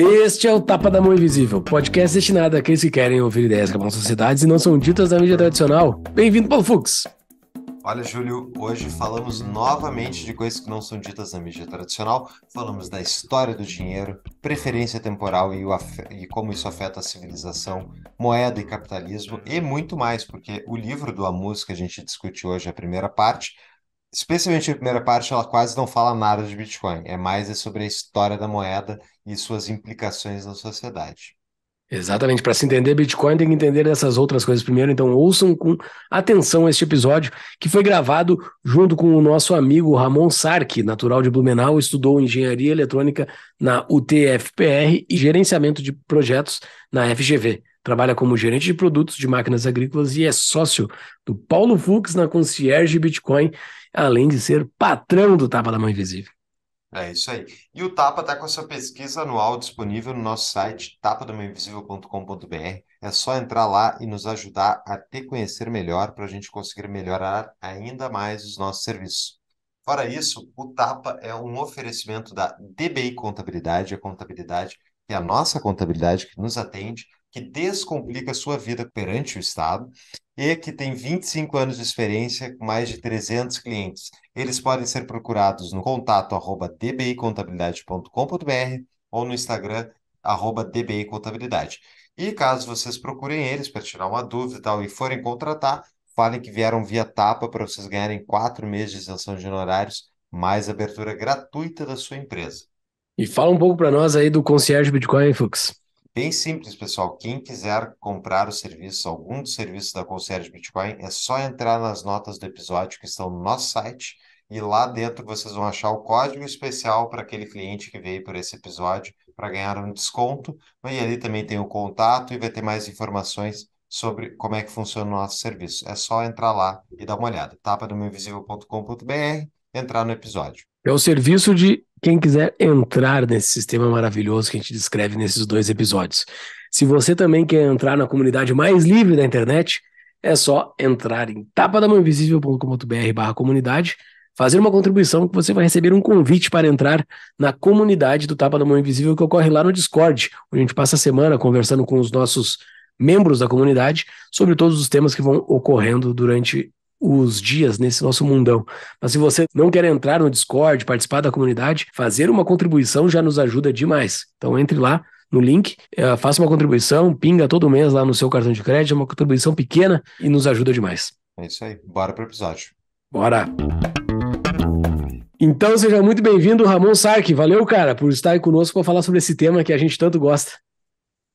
Este é o Tapa da Mão Invisível, podcast destinado aqueles que querem ouvir ideias que acabam sociedades e não são ditas na mídia tradicional. Bem-vindo, Paulo Fux! Olha, Júlio, hoje falamos novamente de coisas que não são ditas na mídia tradicional. Falamos da história do dinheiro, preferência temporal e, e, como isso afeta a civilização, moeda e capitalismo e muito mais, porque o livro do Amus que a gente discute hoje, a primeira parte, especialmente a primeira parte, ela quase não fala nada de Bitcoin. É mais é sobre a história da moeda e suas implicações na sociedade. Exatamente. Para se entender Bitcoin, tem que entender essas outras coisas primeiro. Então, ouçam com atenção este episódio, que foi gravado junto com o nosso amigo Ramon Sark, natural de Blumenau, estudou engenharia eletrônica na UTFPR e gerenciamento de projetos na FGV. Trabalha como gerente de produtos de máquinas agrícolas e é sócio do Paulo Fux na Concierge Bitcoin, além de ser patrão do Tapa da Mãe Invisível. É isso aí. E o Tapa está com essa pesquisa anual disponível no nosso site, tapadamainvisível.com.br. É só entrar lá e nos ajudar a te conhecer melhor para a gente conseguir melhorar ainda mais os nossos serviços. Fora isso, o Tapa é um oferecimento da DBI Contabilidade, a contabilidade que é a nossa contabilidade que nos atende que descomplica a sua vida perante o Estado e que tem 25 anos de experiência com mais de 300 clientes. Eles podem ser procurados no contato arroba dbicontabilidade.com.br ou no Instagram arroba dbicontabilidade. E caso vocês procurem eles para tirar uma dúvida e tal, e forem contratar, falem que vieram via tapa para vocês ganharem quatro meses de isenção de honorários, mais abertura gratuita da sua empresa. E fala um pouco para nós aí do Concierge Bitcoin, Fux. Bem simples, pessoal. Quem quiser comprar o serviço, algum dos serviços da Concierge Bitcoin, é só entrar nas notas do episódio que estão no nosso site e lá dentro vocês vão achar o código especial para aquele cliente que veio por esse episódio para ganhar um desconto. E ali também tem o contato e vai ter mais informações sobre como é que funciona o nosso serviço. É só entrar lá e dar uma olhada. tapa do meu entrar no episódio. É o serviço de quem quiser entrar nesse sistema maravilhoso que a gente descreve nesses dois episódios. Se você também quer entrar na comunidade mais livre da internet, é só entrar em tapadamãoinvisível.com.br barra comunidade, fazer uma contribuição que você vai receber um convite para entrar na comunidade do Tapa da Mão Invisível que ocorre lá no Discord, onde a gente passa a semana conversando com os nossos membros da comunidade sobre todos os temas que vão ocorrendo durante os dias nesse nosso mundão. Mas se você não quer entrar no Discord, participar da comunidade, fazer uma contribuição já nos ajuda demais. Então entre lá no link, é, faça uma contribuição, pinga todo mês lá no seu cartão de crédito, é uma contribuição pequena e nos ajuda demais. É isso aí, bora para o episódio. Bora! Então seja muito bem-vindo, Ramon Sark. Valeu, cara, por estar aí conosco para falar sobre esse tema que a gente tanto gosta.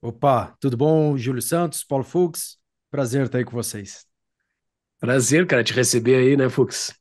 Opa, tudo bom, Júlio Santos, Paulo Fuchs, Prazer estar aí com vocês. Prazer, cara, te receber aí, né, Fux?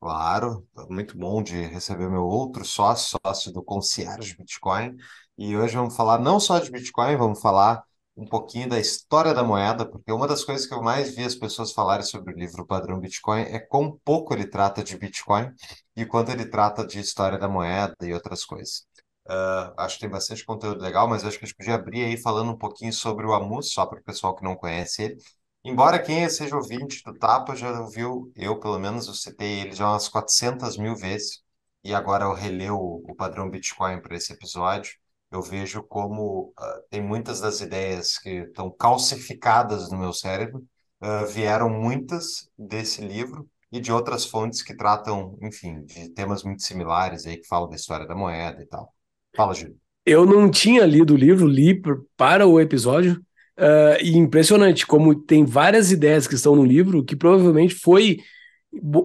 Claro, muito bom de receber meu outro sócio, sócio do Concierge Bitcoin. E hoje vamos falar não só de Bitcoin, vamos falar um pouquinho da história da moeda, porque uma das coisas que eu mais vi as pessoas falarem sobre o livro Padrão Bitcoin é quão pouco ele trata de Bitcoin e quanto ele trata de história da moeda e outras coisas. Uh, acho que tem bastante conteúdo legal, mas acho que a gente podia abrir aí falando um pouquinho sobre o Amus, só para o pessoal que não conhece ele, Embora quem seja ouvinte do Tapa já ouviu, eu pelo menos, eu citei ele já umas 400 mil vezes, e agora eu releu o, padrão Bitcoin para esse episódio, eu vejo como uh, tem muitas das ideias que estão calcificadas no meu cérebro, uh, vieram muitas desse livro e de outras fontes que tratam, enfim, de temas muito similares aí, que falam da história da moeda e tal. Fala, Júlio. Eu não tinha lido o livro, li para o episódio, Uh, e impressionante como tem várias ideias que estão no livro que provavelmente foi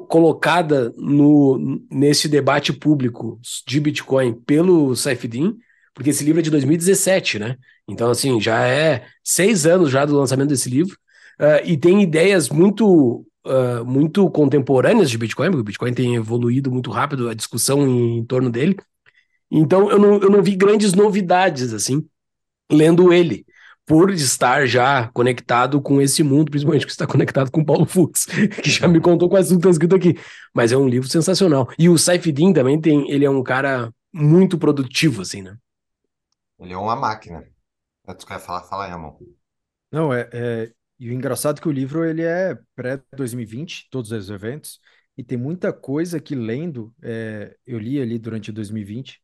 colocada no, nesse debate público de Bitcoin pelo Saifedin porque esse livro é de 2017, né? Então, assim, já é seis anos já do lançamento desse livro, uh, e tem ideias muito, uh, muito contemporâneas de Bitcoin, porque o Bitcoin tem evoluído muito rápido a discussão em, em torno dele. Então, eu não, eu não vi grandes novidades, assim, lendo ele por estar já conectado com esse mundo, principalmente que está conectado com Paulo Fux, que já me contou quase tudo que está escrito aqui. Mas é um livro sensacional. E o Saifedin também tem, ele é um cara muito produtivo, assim, né? Ele é uma máquina. Tu é quer falar, fala aí, amor. Não, é, é... E o engraçado é que o livro ele é pré-2020, todos os eventos, e tem muita coisa que lendo, é... eu li ali durante 2020,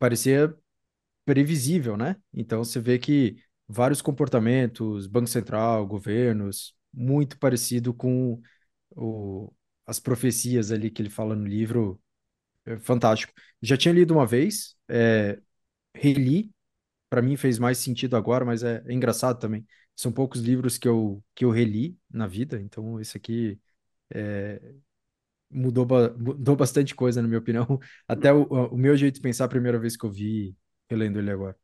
parecia previsível, né? Então você vê que vários comportamentos, Banco Central, governos, muito parecido com o, as profecias ali que ele fala no livro. É fantástico. Já tinha lido uma vez, é, reli, para mim fez mais sentido agora, mas é, é, engraçado também. São poucos livros que eu, que eu reli na vida, então esse aqui é, mudou, mudou bastante coisa, na minha opinião. Até o, o meu jeito de pensar a primeira vez que eu vi, relendo ele agora.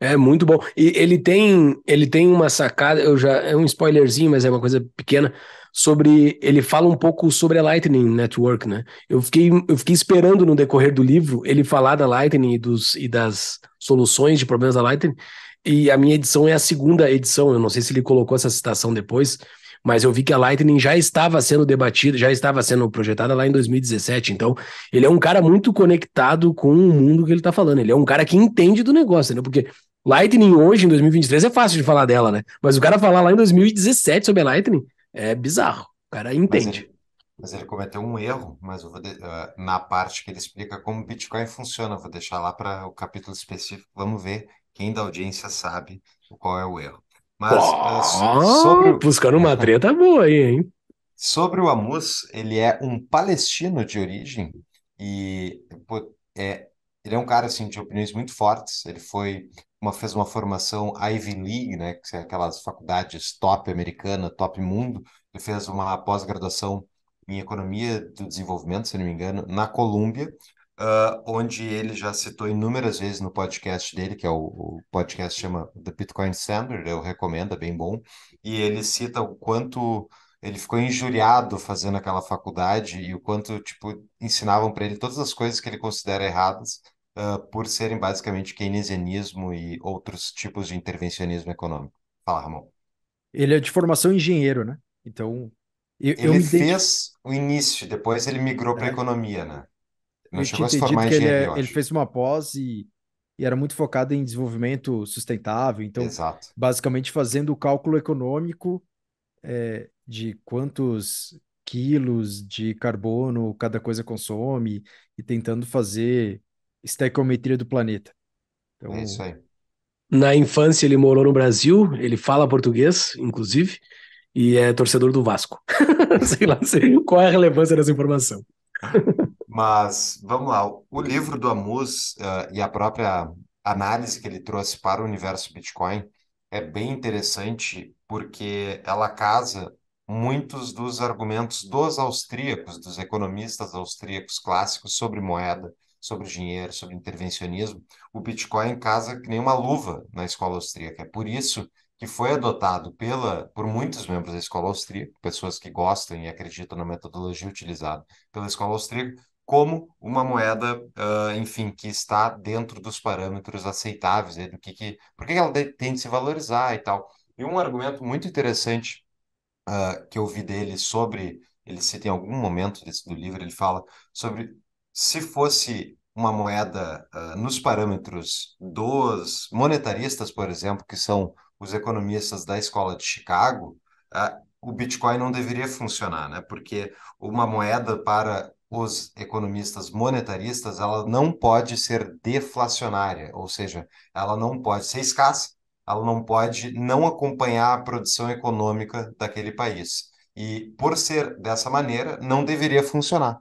É muito bom. E ele tem, ele tem uma sacada, eu já é um spoilerzinho, mas é uma coisa pequena sobre ele fala um pouco sobre a Lightning Network, né? Eu fiquei, eu fiquei esperando no decorrer do livro ele falar da Lightning e dos e das soluções de problemas da Lightning. E a minha edição é a segunda edição, eu não sei se ele colocou essa citação depois, mas eu vi que a Lightning já estava sendo debatida, já estava sendo projetada lá em 2017. Então, ele é um cara muito conectado com o mundo que ele está falando. Ele é um cara que entende do negócio, né? Porque Lightning hoje, em 2023, é fácil de falar dela, né? Mas o cara falar lá em 2017 sobre a Lightning é bizarro. O cara entende. Mas ele, mas ele cometeu um erro, mas eu vou de, uh, na parte que ele explica como o Bitcoin funciona, eu vou deixar lá para o capítulo específico. Vamos ver quem da audiência sabe qual é o erro. Mas oh, uh, sobre buscando uma treta boa aí, hein? Sobre o Amos, ele é um palestino de origem e pô, é, ele é um cara assim de opiniões muito fortes. Ele foi uma, fez uma formação Ivy League, né, que são é aquelas faculdades top americana, top mundo, ele fez uma pós-graduação em Economia do Desenvolvimento, se não me engano, na Colômbia, uh, onde ele já citou inúmeras vezes no podcast dele, que é o, o podcast chama The Bitcoin Standard, eu recomendo, é bem bom, e ele cita o quanto ele ficou injuriado fazendo aquela faculdade e o quanto tipo ensinavam para ele todas as coisas que ele considera erradas ah, por serem basicamente keynesianismo e outros tipos de intervencionismo econômico. Fala, Ramon. Ele é de formação engenheiro, né? Então. Eu, ele fez o início, depois ele migrou para a é. economia, né? Não eu chegou a se formar em Ele, é- fez uma pós e, e era muito focado em desenvolvimento sustentável. Então, Exato. basicamente fazendo o cálculo econômico é, de quantos quilos de carbono cada coisa consome e tentando fazer estequiometria do planeta. Então, é isso aí. Na infância ele morou no Brasil, ele fala português, inclusive, e é torcedor do Vasco. sei lá sei qual é a relevância dessa informação. Mas vamos lá, o livro do Amus uh, eh, e a própria análise que ele trouxe para o universo Bitcoin é bem interessante porque ela casa muitos dos argumentos dos austríacos, dos economistas austríacos clássicos sobre moeda sobre dinheiro, sobre intervencionismo, o Bitcoin casa que nem uma luva na escola austríaca. É por isso que foi adotado pela, por muitos membros da escola austríaca, pessoas que gostam e acreditam na metodologia utilizada pela escola austríaca, como uma moeda, uh, enfim, que está dentro dos parâmetros aceitáveis, né, do que, que por que ela tem de se valorizar e tal. E um argumento muito interessante uh, que eu vi dele sobre, ele cita em algum momento desse, do livro, ele fala sobre se fosse uma moeda uh, nos parâmetros dos monetaristas, por exemplo, que são os economistas da escola de Chicago, uh, o Bitcoin não deveria funcionar, né? Porque uma moeda para os economistas monetaristas, ela não pode ser deflacionária, ou seja, ela não pode ser escassa, ela não pode não acompanhar a produção econômica daquele país. E por ser dessa maneira, não deveria funcionar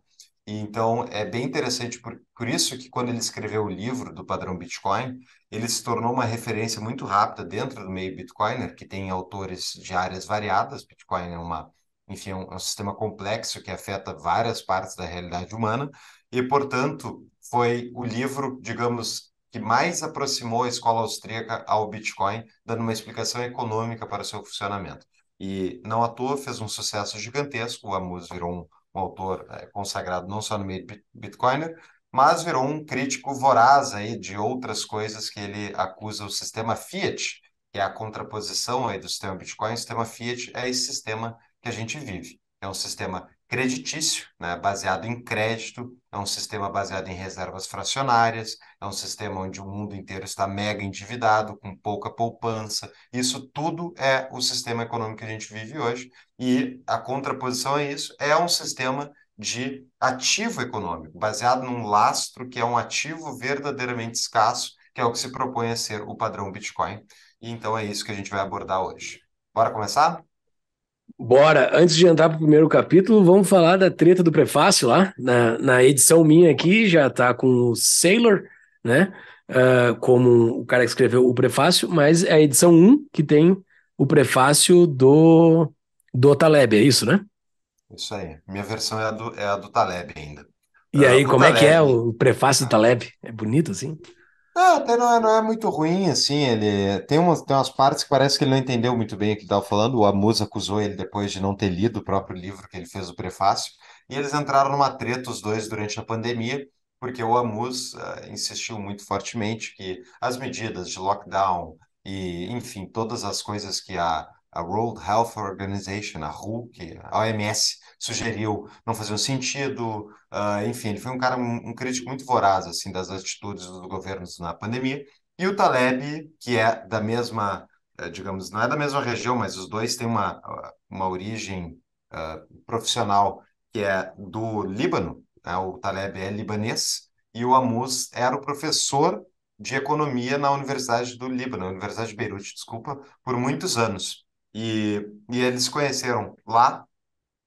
então é bem interessante, por, por isso que quando ele escreveu o livro do padrão Bitcoin, ele se tornou uma referência muito rápida dentro do meio Bitcoiner, que tem autores de áreas variadas. Bitcoin é uma, enfim, é um, é um sistema complexo que afeta várias partes da realidade humana, e portanto foi o livro, digamos, que mais aproximou a escola austríaca ao Bitcoin, dando uma explicação econômica para o seu funcionamento. E não à toa fez um sucesso gigantesco, o Amus virou um um autor é, consagrado não só no meio bitcoiner, mas virou um crítico voraz aí de outras coisas que ele acusa o sistema fiat, que é a contraposição aí do sistema bitcoin, o sistema fiat é esse sistema que a gente vive. É um sistema creditício, né, baseado em crédito, é um sistema baseado em reservas fracionárias, é um sistema onde o mundo inteiro está mega endividado, com pouca poupança. Isso tudo é o sistema econômico que a gente vive hoje, e a contraposição a isso é um sistema de ativo econômico, baseado num lastro que é um ativo verdadeiramente escasso, que é o que se propõe a ser o padrão Bitcoin. E então é isso que a gente vai abordar hoje. Bora começar? Bora! Antes de entrar para o primeiro capítulo, vamos falar da treta do prefácio lá. Na, na edição minha aqui já está com o Sailor, né? Uh, como o cara que escreveu o prefácio, mas é a edição 1 que tem o prefácio do, do Taleb, é isso, né? Isso aí. Minha versão é a do, é a do Taleb ainda. E ah, aí, como Taleb. é que é o prefácio do ah. Taleb? É bonito assim? Ah, até não é, não é muito ruim, assim, ele tem umas, tem umas partes que parece que ele não entendeu muito bem o que estava falando, o Amusa acusou ele depois de não ter lido o próprio livro que ele fez o prefácio, e eles entraram numa treta os dois durante a pandemia, porque o Amus uh, insistiu muito fortemente que as medidas de lockdown e, enfim, todas as coisas que a, a World Health Organization, a WHO, que, é a OMS, sugeriu não fazer um sentido. Uh, enfim, ele foi um cara, um, um, crítico muito voraz assim das atitudes dos governos na pandemia. E o Taleb, que é da mesma, eh, digamos, não é da mesma região, mas os dois têm uma, uma origem uh, profissional que é do Líbano. Né? O Taleb é libanês e o Amos era o professor de economia na Universidade do Líbano, Universidade de Beirute, desculpa, por muitos anos. E, e eles se conheceram lá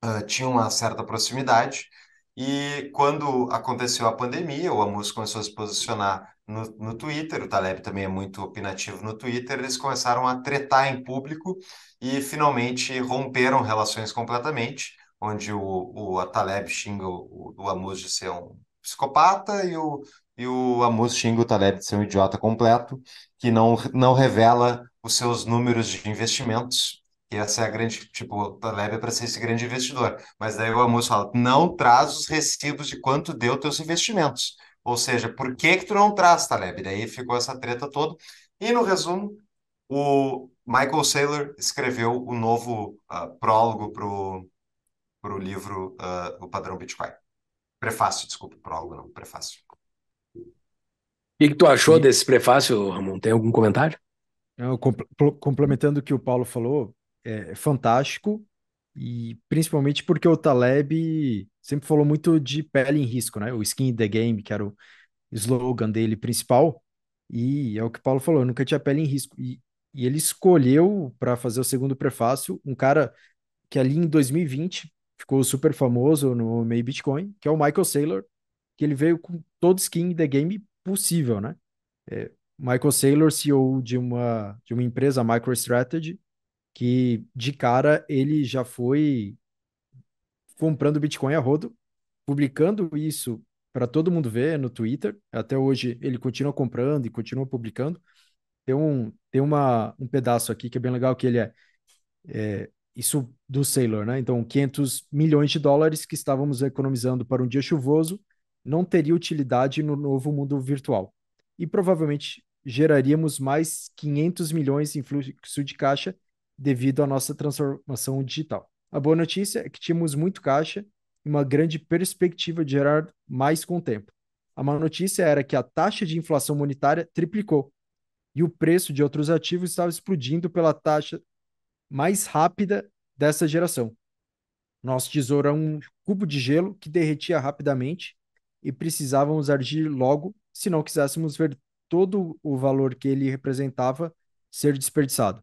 uh, tinha uma certa proximidade. E quando aconteceu a pandemia, o Amos começou a se posicionar no, no Twitter, o Taleb também é muito opinativo no Twitter, eles começaram a tretar em público e finalmente romperam relações completamente, onde o, o Taleb xinga o, o Amos de ser um psicopata e o, e o Amos xinga o Taleb de ser um idiota completo, que não, não revela os seus números de investimentos, que essa é a grande, tipo, a Leve é para ser esse grande investidor. Mas daí o almoço fala: não traz os recibos de quanto deu teus investimentos. Ou seja, por que que tu não traz, Taleb? Daí ficou essa treta toda. E no resumo, o Michael Saylor escreveu o novo uh, prólogo para o livro uh, O Padrão Bitcoin. Prefácio, desculpa, prólogo não, prefácio. O que, que tu achou e... desse prefácio, Ramon? Tem algum comentário? Eu, é, compl complementando o que o Paulo falou, é, fantástico, e principalmente porque o Taleb sempre falou muito de pele em risco, né? O skin in the game, que era o slogan dele principal, e é o que o Paulo falou, nunca tinha pele em risco. E, e ele escolheu para fazer o segundo prefácio um cara que ali em 2020 ficou super famoso no meio Bitcoin, que é o Michael Saylor, que ele veio com todo skin in the game possível, né? É, Michael Saylor, CEO de uma, de uma empresa, MicroStrategy, que de cara ele já foi comprando Bitcoin a rodo, publicando isso para todo mundo ver no Twitter. Até hoje ele continua comprando e continua publicando. Tem um, tem uma, um pedaço aqui que é bem legal, que ele é, é isso do Sailor, né? Então, 500 milhões de dólares que estávamos economizando para um dia chuvoso não teria utilidade no novo mundo virtual. E provavelmente geraríamos mais 500 milhões em fluxo de caixa devido à nossa transformação digital. A boa notícia é que tínhamos muito caixa e uma grande perspectiva de gerar mais com o tempo. A má notícia era que a taxa de inflação monetária triplicou e o preço de outros ativos estava explodindo pela taxa mais rápida dessa geração. Nosso tesouro é um cubo de gelo que derretia rapidamente e precisávamos agir logo se não quiséssemos ver todo o valor que ele representava ser desperdiçado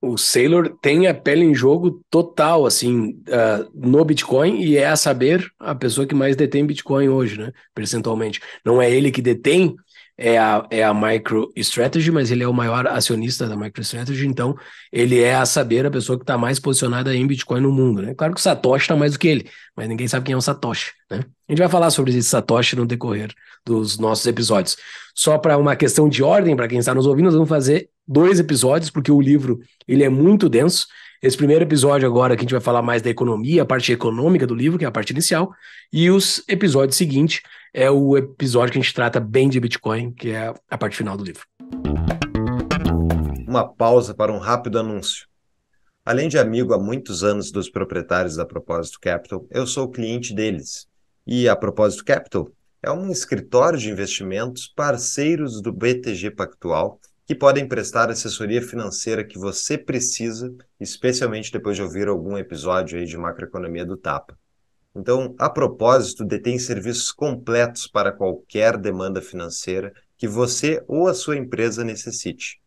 o Sailor tem a pele em jogo total, assim, uh, no Bitcoin e é, a saber, a pessoa que mais detém Bitcoin hoje, né? Percentualmente. Não é ele que detém é a, é a MicroStrategy, mas ele é o maior acionista da MicroStrategy, então ele é a saber a pessoa que está mais posicionada em Bitcoin no mundo. Né? Claro que o Satoshi está mais do que ele, mas ninguém sabe quem é o Satoshi. Né? A gente vai falar sobre esse Satoshi no decorrer dos nossos episódios. Só para uma questão de ordem, para quem está nos ouvindo, nós vamos fazer dois episódios, porque o livro ele é muito denso. Esse primeiro episódio agora que a gente vai falar mais da economia, a parte econômica do livro, que é a parte inicial, e os episódios seguintes é o episódio que a gente trata bem de Bitcoin, que é a parte final do livro. Uma pausa para um rápido anúncio. Além de amigo há muitos anos dos proprietários da Propósito Capital, eu sou cliente deles. E a Propósito Capital é um escritório de investimentos parceiros do BTG Pactual que podem prestar a assessoria financeira que você precisa, especialmente depois de ouvir algum episódio aí de macroeconomia do Tapa. Então, a propósito, detém serviços completos para qualquer demanda financeira que você ou a sua empresa necessite.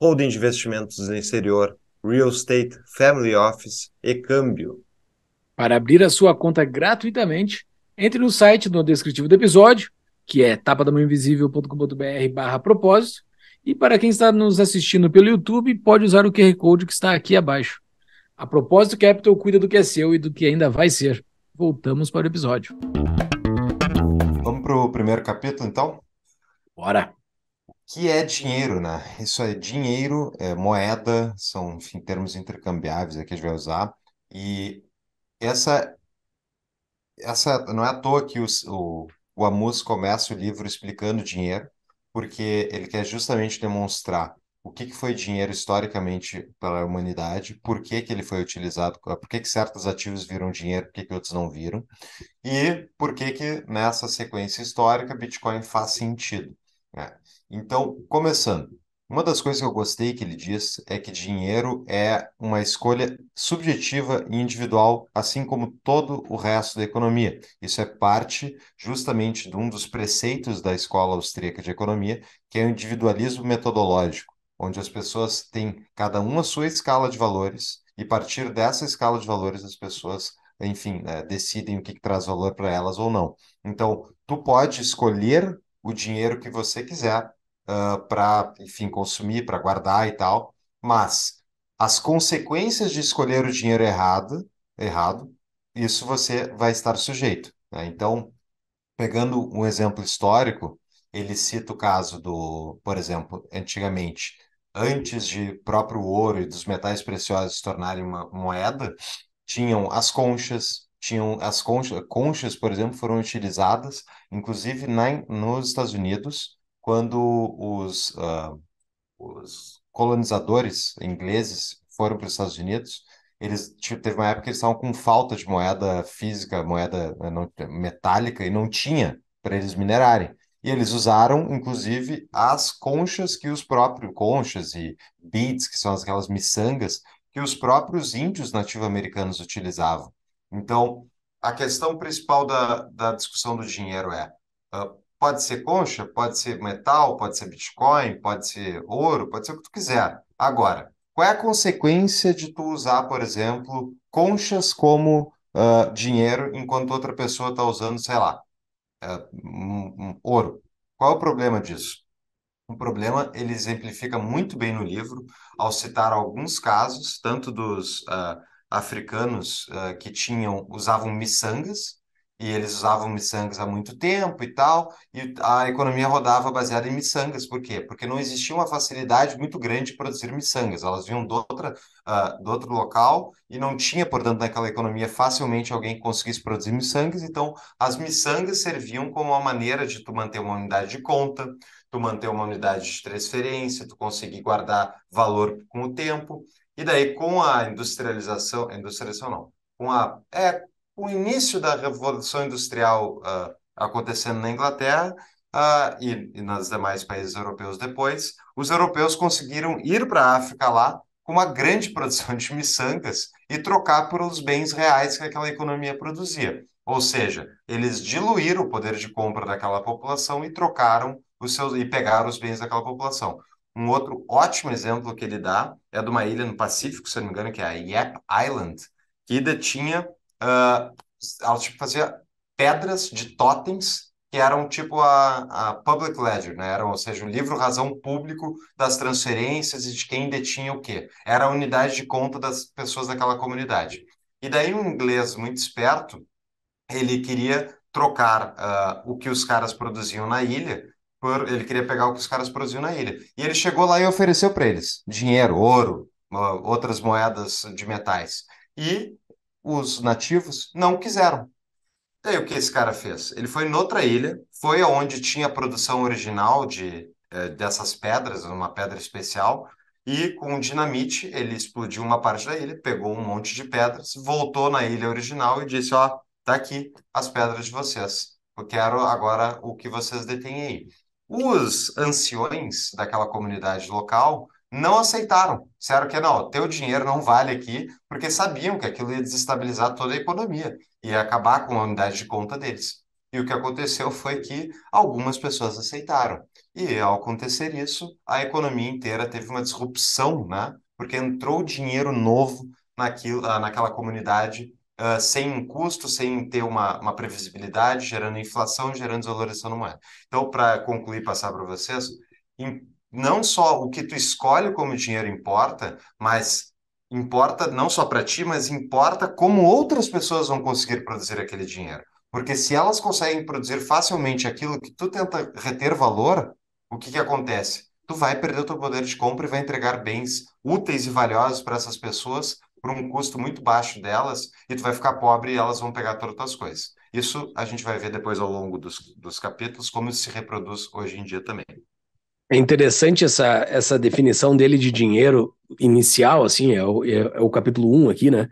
Holding de investimentos no exterior, real estate, family office e câmbio. Para abrir a sua conta gratuitamente, entre no site no descritivo do episódio, que é tapadamãoinvisível.com.br barra propósito, e para quem está nos assistindo pelo YouTube, pode usar o QR Code que está aqui abaixo. A propósito, Capital cuida do que é seu e do que ainda vai ser voltamos para o episódio. Vamos para o primeiro capítulo, então? Bora! O que é dinheiro, né? Isso é dinheiro, é moeda, são, enfim, termos intercambiáveis é que a gente vai usar. E essa, essa não é à toa que os, o, o Amus começa o livro explicando dinheiro, porque ele quer justamente demonstrar o que, que foi dinheiro historicamente para a humanidade, por que, que ele foi utilizado, ah, por que, que certos ativos viram dinheiro, por que, que outros não viram, e por que, que nessa sequência histórica Bitcoin faz sentido. Né? Então, começando, uma das coisas que eu gostei que ele diz é que dinheiro é uma escolha subjetiva e individual, assim como todo o resto da economia. Isso é parte justamente de um dos preceitos da escola austríaca de economia, que é o individualismo metodológico onde as pessoas têm cada uma a sua escala de valores e a partir dessa escala de valores as pessoas, enfim, né, decidem o que, que traz valor para elas ou não. Então, tu pode escolher o dinheiro que você quiser uh, ah, para, enfim, consumir, para guardar e tal, mas as consequências de escolher o dinheiro errado, errado, isso você vai estar sujeito. Né? Então, pegando um exemplo histórico, ele cita o caso do, por exemplo, antigamente antes de próprio ouro e dos metais preciosos se tornarem uma moeda, tinham as conchas, tinham as conchas, conchas, por exemplo, foram utilizadas, inclusive na, nos Estados Unidos, quando os, uh, os colonizadores ingleses foram para os Estados Unidos, eles teve uma época que eles estavam com falta de moeda física, moeda eh, não, metálica, e não tinha para eles minerarem. E eles usaram, inclusive, as conchas que os próprios conchas e beads, que são aquelas miçangas, que os próprios índios nativo-americanos utilizavam. Então, a questão principal da, da discussão do dinheiro é: uh, pode ser concha, pode ser metal, pode ser bitcoin, pode ser ouro, pode ser o que tu quiser. Agora, qual é a consequência de tu usar, por exemplo, conchas como uh, dinheiro enquanto outra pessoa está usando, sei lá, uh, ouro. Qual é o problema disso? O problema ele exemplifica muito bem no livro, ao citar alguns casos, tanto dos uh, africanos uh, que tinham usavam miçangas, e eles usavam miçangas há muito tempo e tal, e a economia rodava baseada em miçangas. Por quê? Porque não existia uma facilidade muito grande de produzir miçangas. Elas vinham do, outra, uh, ah, do outro local e não tinha, portanto, naquela economia facilmente alguém que conseguisse produzir miçangas. Então, as miçangas serviam como uma maneira de tu manter uma unidade de conta, tu manter uma unidade de transferência, tu conseguir guardar valor com o tempo. E daí, com a industrialização, industrialização não, com a, é, o início da Revolução Industrial uh, acontecendo na Inglaterra uh, e, e nos demais países europeus depois, os europeus conseguiram ir para a África lá com uma grande produção de miçangas e trocar por os bens reais que aquela economia produzia. Ou seja, eles diluíram o poder de compra daquela população e trocaram os seus e pegaram os bens daquela população. Um outro ótimo exemplo que ele dá é de uma ilha no Pacífico, se não me engano, que é a Yap Island, que detinha uh, ela tipo, fazia pedras de totens que eram tipo a, a public ledger, né? Era, ou seja, o um livro razão público das transferências e de quem detinha o quê. Era a unidade de conta das pessoas daquela comunidade. E daí um inglês muito esperto, ele queria trocar uh, o que os caras produziam na ilha por, ele queria pegar o que os caras produziam na ilha. E ele chegou lá e ofereceu para eles dinheiro, ouro, ah, outras moedas de metais. E os nativos não quiseram. Daí o que esse cara fez? Ele foi em outra ilha, foi aonde tinha a produção original de eh, dessas pedras, uma pedra especial, e com dinamite ele explodiu uma parte da ilha, pegou um monte de pedras, voltou na ilha original e disse: ó, tá aqui as pedras de vocês. Eu quero agora o que vocês detêm aí. Os anciões daquela comunidade local não aceitaram. Disseram que não, teu dinheiro não vale aqui, porque sabiam que aquilo ia desestabilizar toda a economia, e acabar com a unidade de conta deles. E o que aconteceu foi que algumas pessoas aceitaram. E ao acontecer isso, a economia inteira teve uma disrupção, né? Porque entrou dinheiro novo naquilo, ah, naquela comunidade Uh, sem custo, sem ter uma, uma previsibilidade, gerando inflação, gerando desvalorização no moeda. Então, para concluir, passar para vocês, em não só o que tu escolhe como dinheiro importa, mas importa não só para ti, mas importa como outras pessoas vão conseguir produzir aquele dinheiro. Porque se elas conseguem produzir facilmente aquilo que tu tenta reter valor, o que, que acontece? Tu vai perder o teu poder de compra e vai entregar bens úteis e valiosos para essas pessoas por um custo muito baixo delas e tu vai ficar pobre e elas vão pegar todas as coisas. Isso a gente vai ver depois ao longo dos, dos capítulos como isso se reproduz hoje em dia também. É interessante essa, essa definição dele de dinheiro inicial, assim, é o, é, é o capítulo 1 um aqui, né?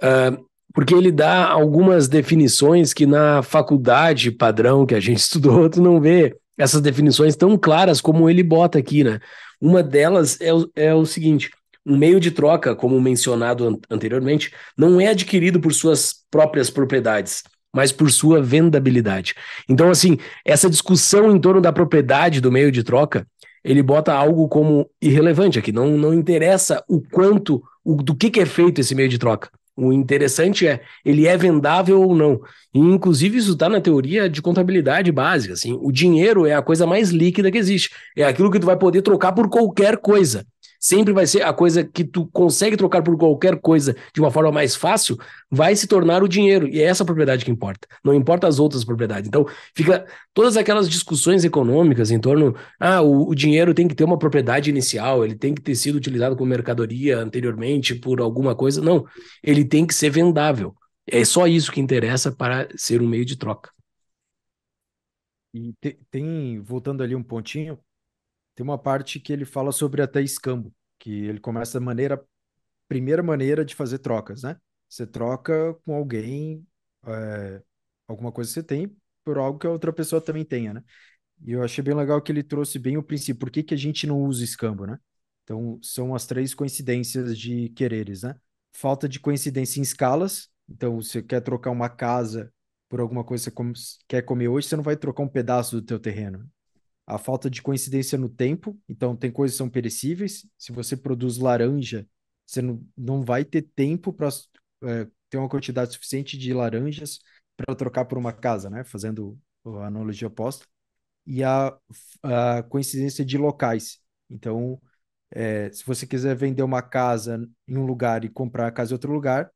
Uh, porque ele dá algumas definições que na faculdade padrão que a gente estudou, tu não vê essas definições tão claras como ele bota aqui, né? Uma delas é o, é o seguinte: um meio de troca, como mencionado an anteriormente, não é adquirido por suas próprias propriedades, mas por sua vendabilidade. Então, assim, essa discussão em torno da propriedade do meio de troca, ele bota algo como irrelevante aqui. Não, não interessa o quanto, o, do que, que é feito esse meio de troca. O interessante é, ele é vendável ou não. E, inclusive, isso está na teoria de contabilidade básica. Assim, o dinheiro é a coisa mais líquida que existe. É aquilo que tu vai poder trocar por qualquer coisa sempre vai ser a coisa que tu consegue trocar por qualquer coisa de uma forma mais fácil, vai se tornar o dinheiro. E é essa propriedade que importa. Não importa as outras propriedades. Então, fica todas aquelas discussões econômicas em torno, ah, o, o dinheiro tem que ter uma propriedade inicial, ele tem que ter sido utilizado como mercadoria anteriormente por alguma coisa. Não, ele tem que ser vendável. É só isso que interessa para ser um meio de troca. E te, tem, voltando ali um pontinho, tem uma parte que ele fala sobre até escambo, que ele começa a maneira, primeira maneira de fazer trocas, né? Você troca com alguém é, alguma coisa que você tem por algo que a outra pessoa também tenha, né? E eu achei bem legal que ele trouxe bem o princípio, por que, que a gente não usa escambo, né? Então, são as três coincidências de quereres, né? Falta de coincidência em escalas, então você quer trocar uma casa por alguma coisa que você quer comer hoje, você não vai trocar um pedaço do teu terreno, a falta de coincidência no tempo. Então, tem coisas que são perecíveis. Se você produz laranja, você não, não vai ter tempo para é, ter uma quantidade suficiente de laranjas para trocar por uma casa, né? Fazendo a analogia oposta. E a, a coincidência de locais. Então, é, se você quiser vender uma casa em um lugar e comprar a casa em outro lugar,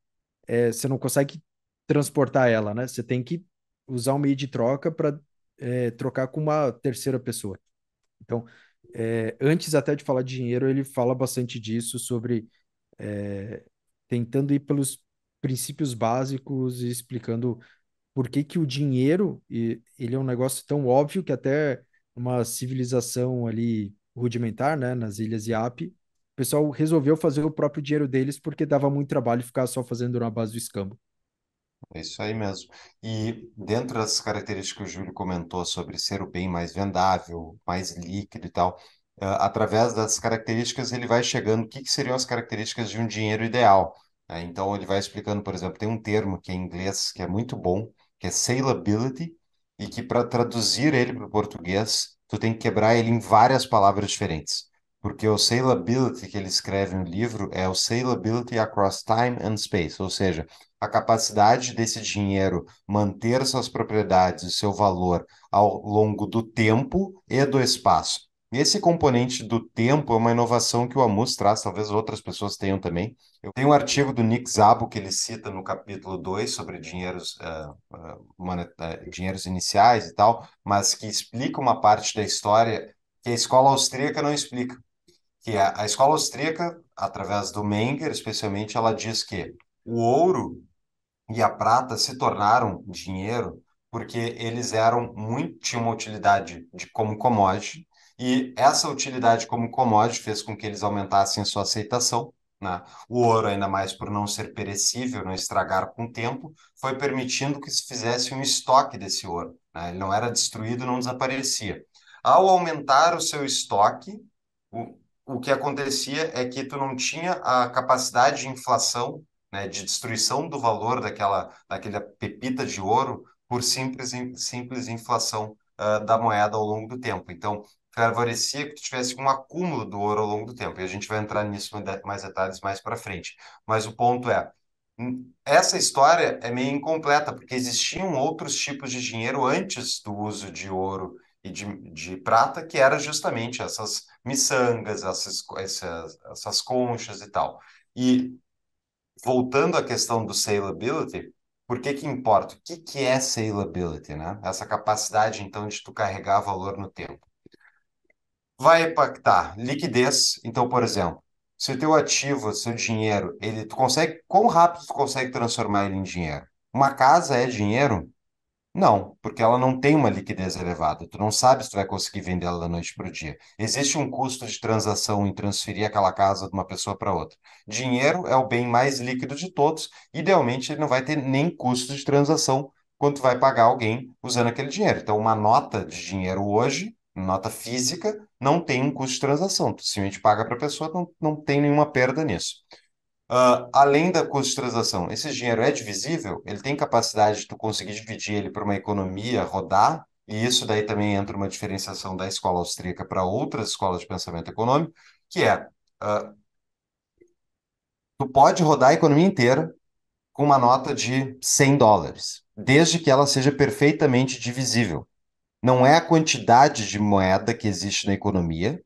é, você não consegue transportar ela, né? Você tem que usar um meio de troca para é, trocar com uma terceira pessoa. Então, é, antes até de falar de dinheiro, ele fala bastante disso, sobre é, tentando ir pelos princípios básicos e explicando por que, que o dinheiro ele é um negócio tão óbvio que até uma civilização ali rudimentar, né, nas ilhas Iap, o pessoal resolveu fazer o próprio dinheiro deles porque dava muito trabalho ficar só fazendo na base do escambo. É isso aí mesmo. E dentro dessas características que o Júlio comentou sobre ser o bem mais vendável, mais líquido e tal, uh, através dessas características ele vai chegando, o que, que seriam as características de um dinheiro ideal? Né? Então ele vai explicando, por exemplo, tem um termo que é em inglês que é muito bom, que é salability, e que para traduzir ele para o português, tu tem que quebrar ele em várias palavras diferentes porque o sailability que ele escreve no livro é o sailability across time and space, ou seja, a capacidade desse dinheiro manter suas propriedades e seu valor ao longo do tempo e do espaço. Esse componente do tempo é uma inovação que o Amus traz, talvez outras pessoas tenham também. Eu tenho um artigo do Nick Szabo que ele cita no capítulo 2 sobre dinheiros, uh, uh, dinheiros iniciais e tal, mas que explica uma parte da história que a escola austríaca não explica que a, é a escola austríaca, através do Menger, especialmente, ela diz que o ouro e a prata se tornaram dinheiro porque eles eram muito tinham uma utilidade de como commodity e essa utilidade como commodity fez com que eles aumentassem sua aceitação. Né? O ouro, ainda mais por não ser perecível, não estragar com o tempo, foi permitindo que se fizesse um estoque desse ouro. Né? Ele não era destruído, não desaparecia. Ao aumentar o seu estoque, o, o que acontecia é que tu não tinha a capacidade de inflação, né, de destruição do valor daquela, daquela pepita de ouro por simples, simples inflação uh, da moeda ao longo do tempo. Então, favorecia que tu tivesse um acúmulo do ouro ao longo do tempo. E a gente vai entrar nisso mais detalhes mais para frente. Mas o ponto é, hum, essa história é meio incompleta, porque existiam outros tipos de dinheiro antes do uso de ouro e de, de prata, que era justamente essas miçangas, essas, essas, essas conchas e tal. E voltando à questão do sailability, por que que importa? O que que é sailability, né? Essa capacidade, então, de tu carregar valor no tempo. Vai impactar liquidez. Então, por exemplo, se o teu ativo, seu dinheiro, ele, tu consegue, quão rápido tu consegue transformar ele em dinheiro? Uma casa é dinheiro? Não, porque ela não tem uma liquidez elevada. Tu não sabes se tu vai conseguir vendê-la da noite para o dia. Existe um custo de transação em transferir aquela casa de uma pessoa para outra. Dinheiro é o bem mais líquido de todos. Idealmente, ele não vai ter nem custo de transação quando tu vai pagar alguém usando aquele dinheiro. Então, uma nota de dinheiro hoje, nota física, não tem um custo de transação. Tu simplesmente paga para a pessoa, não, não tem nenhuma perda nisso. Uh, além da customização, esse dinheiro é divisível? Ele tem capacidade de tu conseguir dividir ele para uma economia rodar? E isso daí também entra uma diferenciação da escola austríaca para outras escolas de pensamento econômico, que é uh, tu pode rodar a economia inteira com uma nota de 100 dólares, desde que ela seja perfeitamente divisível. Não é a quantidade de moeda que existe na economia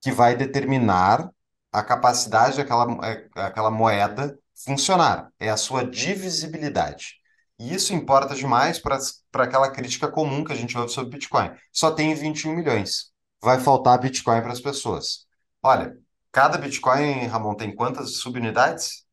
que vai determinar a capacidade daquela é, aquela moeda funcionar, é a sua divisibilidade. E isso importa demais para aquela crítica comum que a gente ouve sobre Bitcoin. Só tem 21 milhões. Vai faltar Bitcoin para as pessoas. Olha, cada Bitcoin, Ramon, tem quantas subunidades?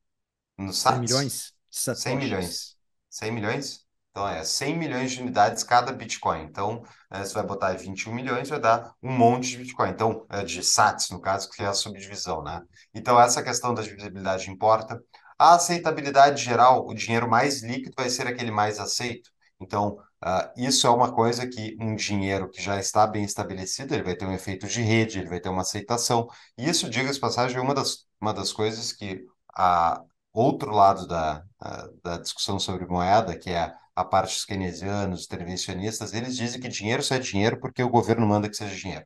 No SATS? 100 milhões. 100 milhões. 100 milhões? Então é 100 milhões de unidades cada Bitcoin. Então, você vai botar 21 milhões, vai dar um monte de Bitcoin. Então, é, de sats, no caso, que é a subdivisão, né? Então, essa questão da divisibilidade importa. A aceitabilidade geral, o dinheiro mais líquido vai ser aquele mais aceito. Então, uh, isso é uma coisa que um dinheiro que já está bem estabelecido, ele vai ter um efeito de rede, ele vai ter uma aceitação. E isso, diga-se passagem, é uma das, uma das coisas que a outro lado da, ah, da discussão sobre moeda, que é a parte dos keynesianos, os intervencionistas, eles dizem que dinheiro só é dinheiro porque o governo manda que seja dinheiro.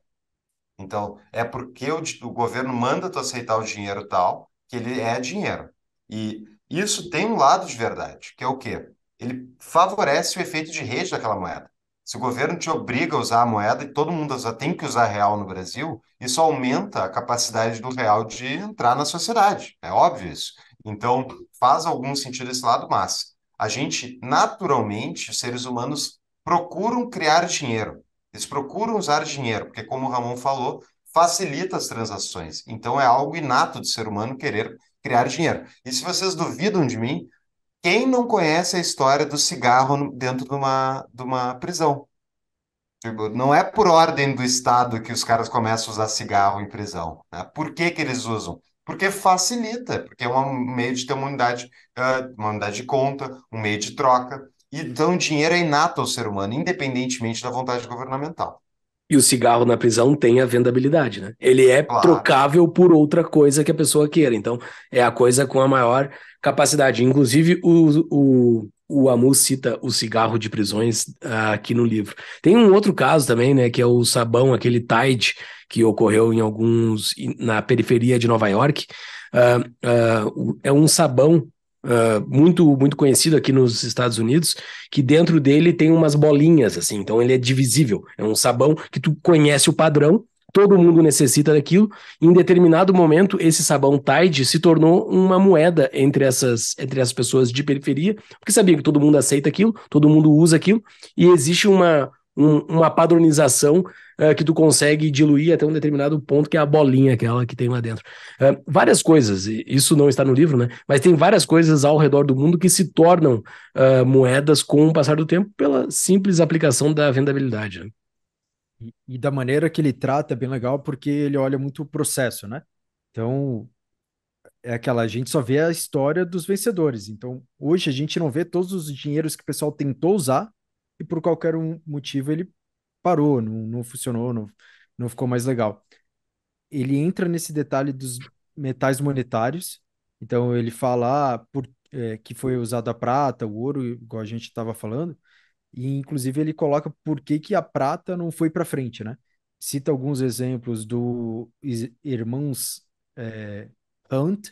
Então, é porque o, o governo manda tu aceitar o dinheiro tal que ele é dinheiro. E isso tem um lado de verdade, que é o quê? Ele favorece o efeito de rede daquela moeda. Se o governo te obriga a usar a moeda e todo mundo usa, tem que usar real no Brasil, isso aumenta a capacidade do real de entrar na sociedade. É óbvio isso. Então, faz algum sentido esse lado, mas a gente, naturalmente, os seres humanos procuram criar dinheiro. Eles procuram usar dinheiro, porque, como o Ramon falou, facilita as transações. Então, é algo inato do ser humano querer criar dinheiro. E se vocês duvidam de mim, quem não conhece a história do cigarro dentro de uma, de uma prisão? Tipo, não é por ordem do Estado que os caras começam a usar cigarro em prisão. Né? Por que, que eles usam? Porque facilita, porque é um meio de ter uma unidade uma unidade de conta, um meio de troca. Então, o dinheiro é inato ao ser humano, independentemente da vontade governamental. E o cigarro na prisão tem a vendabilidade, né? Ele é claro. trocável por outra coisa que a pessoa queira. Então, é a coisa com a maior capacidade. Inclusive, o, o, o Amu cita o cigarro de prisões uh, aqui no livro. Tem um outro caso também, né? Que é o sabão, aquele Tide, que ocorreu em alguns. na periferia de Nova York. Uh, uh, é um sabão Uh, muito muito conhecido aqui nos Estados Unidos, que dentro dele tem umas bolinhas, assim, então ele é divisível. É um sabão que tu conhece o padrão, todo mundo necessita daquilo. em determinado momento, esse sabão Tide se tornou uma moeda entre essas entre as pessoas de periferia, porque sabia que todo mundo aceita aquilo, todo mundo usa aquilo, e existe uma um, uma padronização eh, que tu consegue diluir até um determinado ponto, que é a bolinha aquela que tem lá dentro. Eh, várias coisas, isso não está no livro, né? Mas tem várias coisas ao redor do mundo que se tornam eh, moedas com o passar do tempo pela simples aplicação da vendabilidade. Né? E, e da maneira que ele trata é bem legal, porque ele olha muito o processo, né? Então, é aquela, a gente só vê a história dos vencedores. Então, hoje a gente não vê todos os dinheiros que o pessoal tentou usar e por qualquer um motivo ele parou, não, não funcionou, não, não ficou mais legal. Ele entra nesse detalhe dos metais monetários, então ele fala ah, por, é, que foi usada a prata, o ouro, igual a gente estava falando, e inclusive ele coloca por que, que a prata não foi para frente, né? Cita alguns exemplos do irmãos é, Hunt,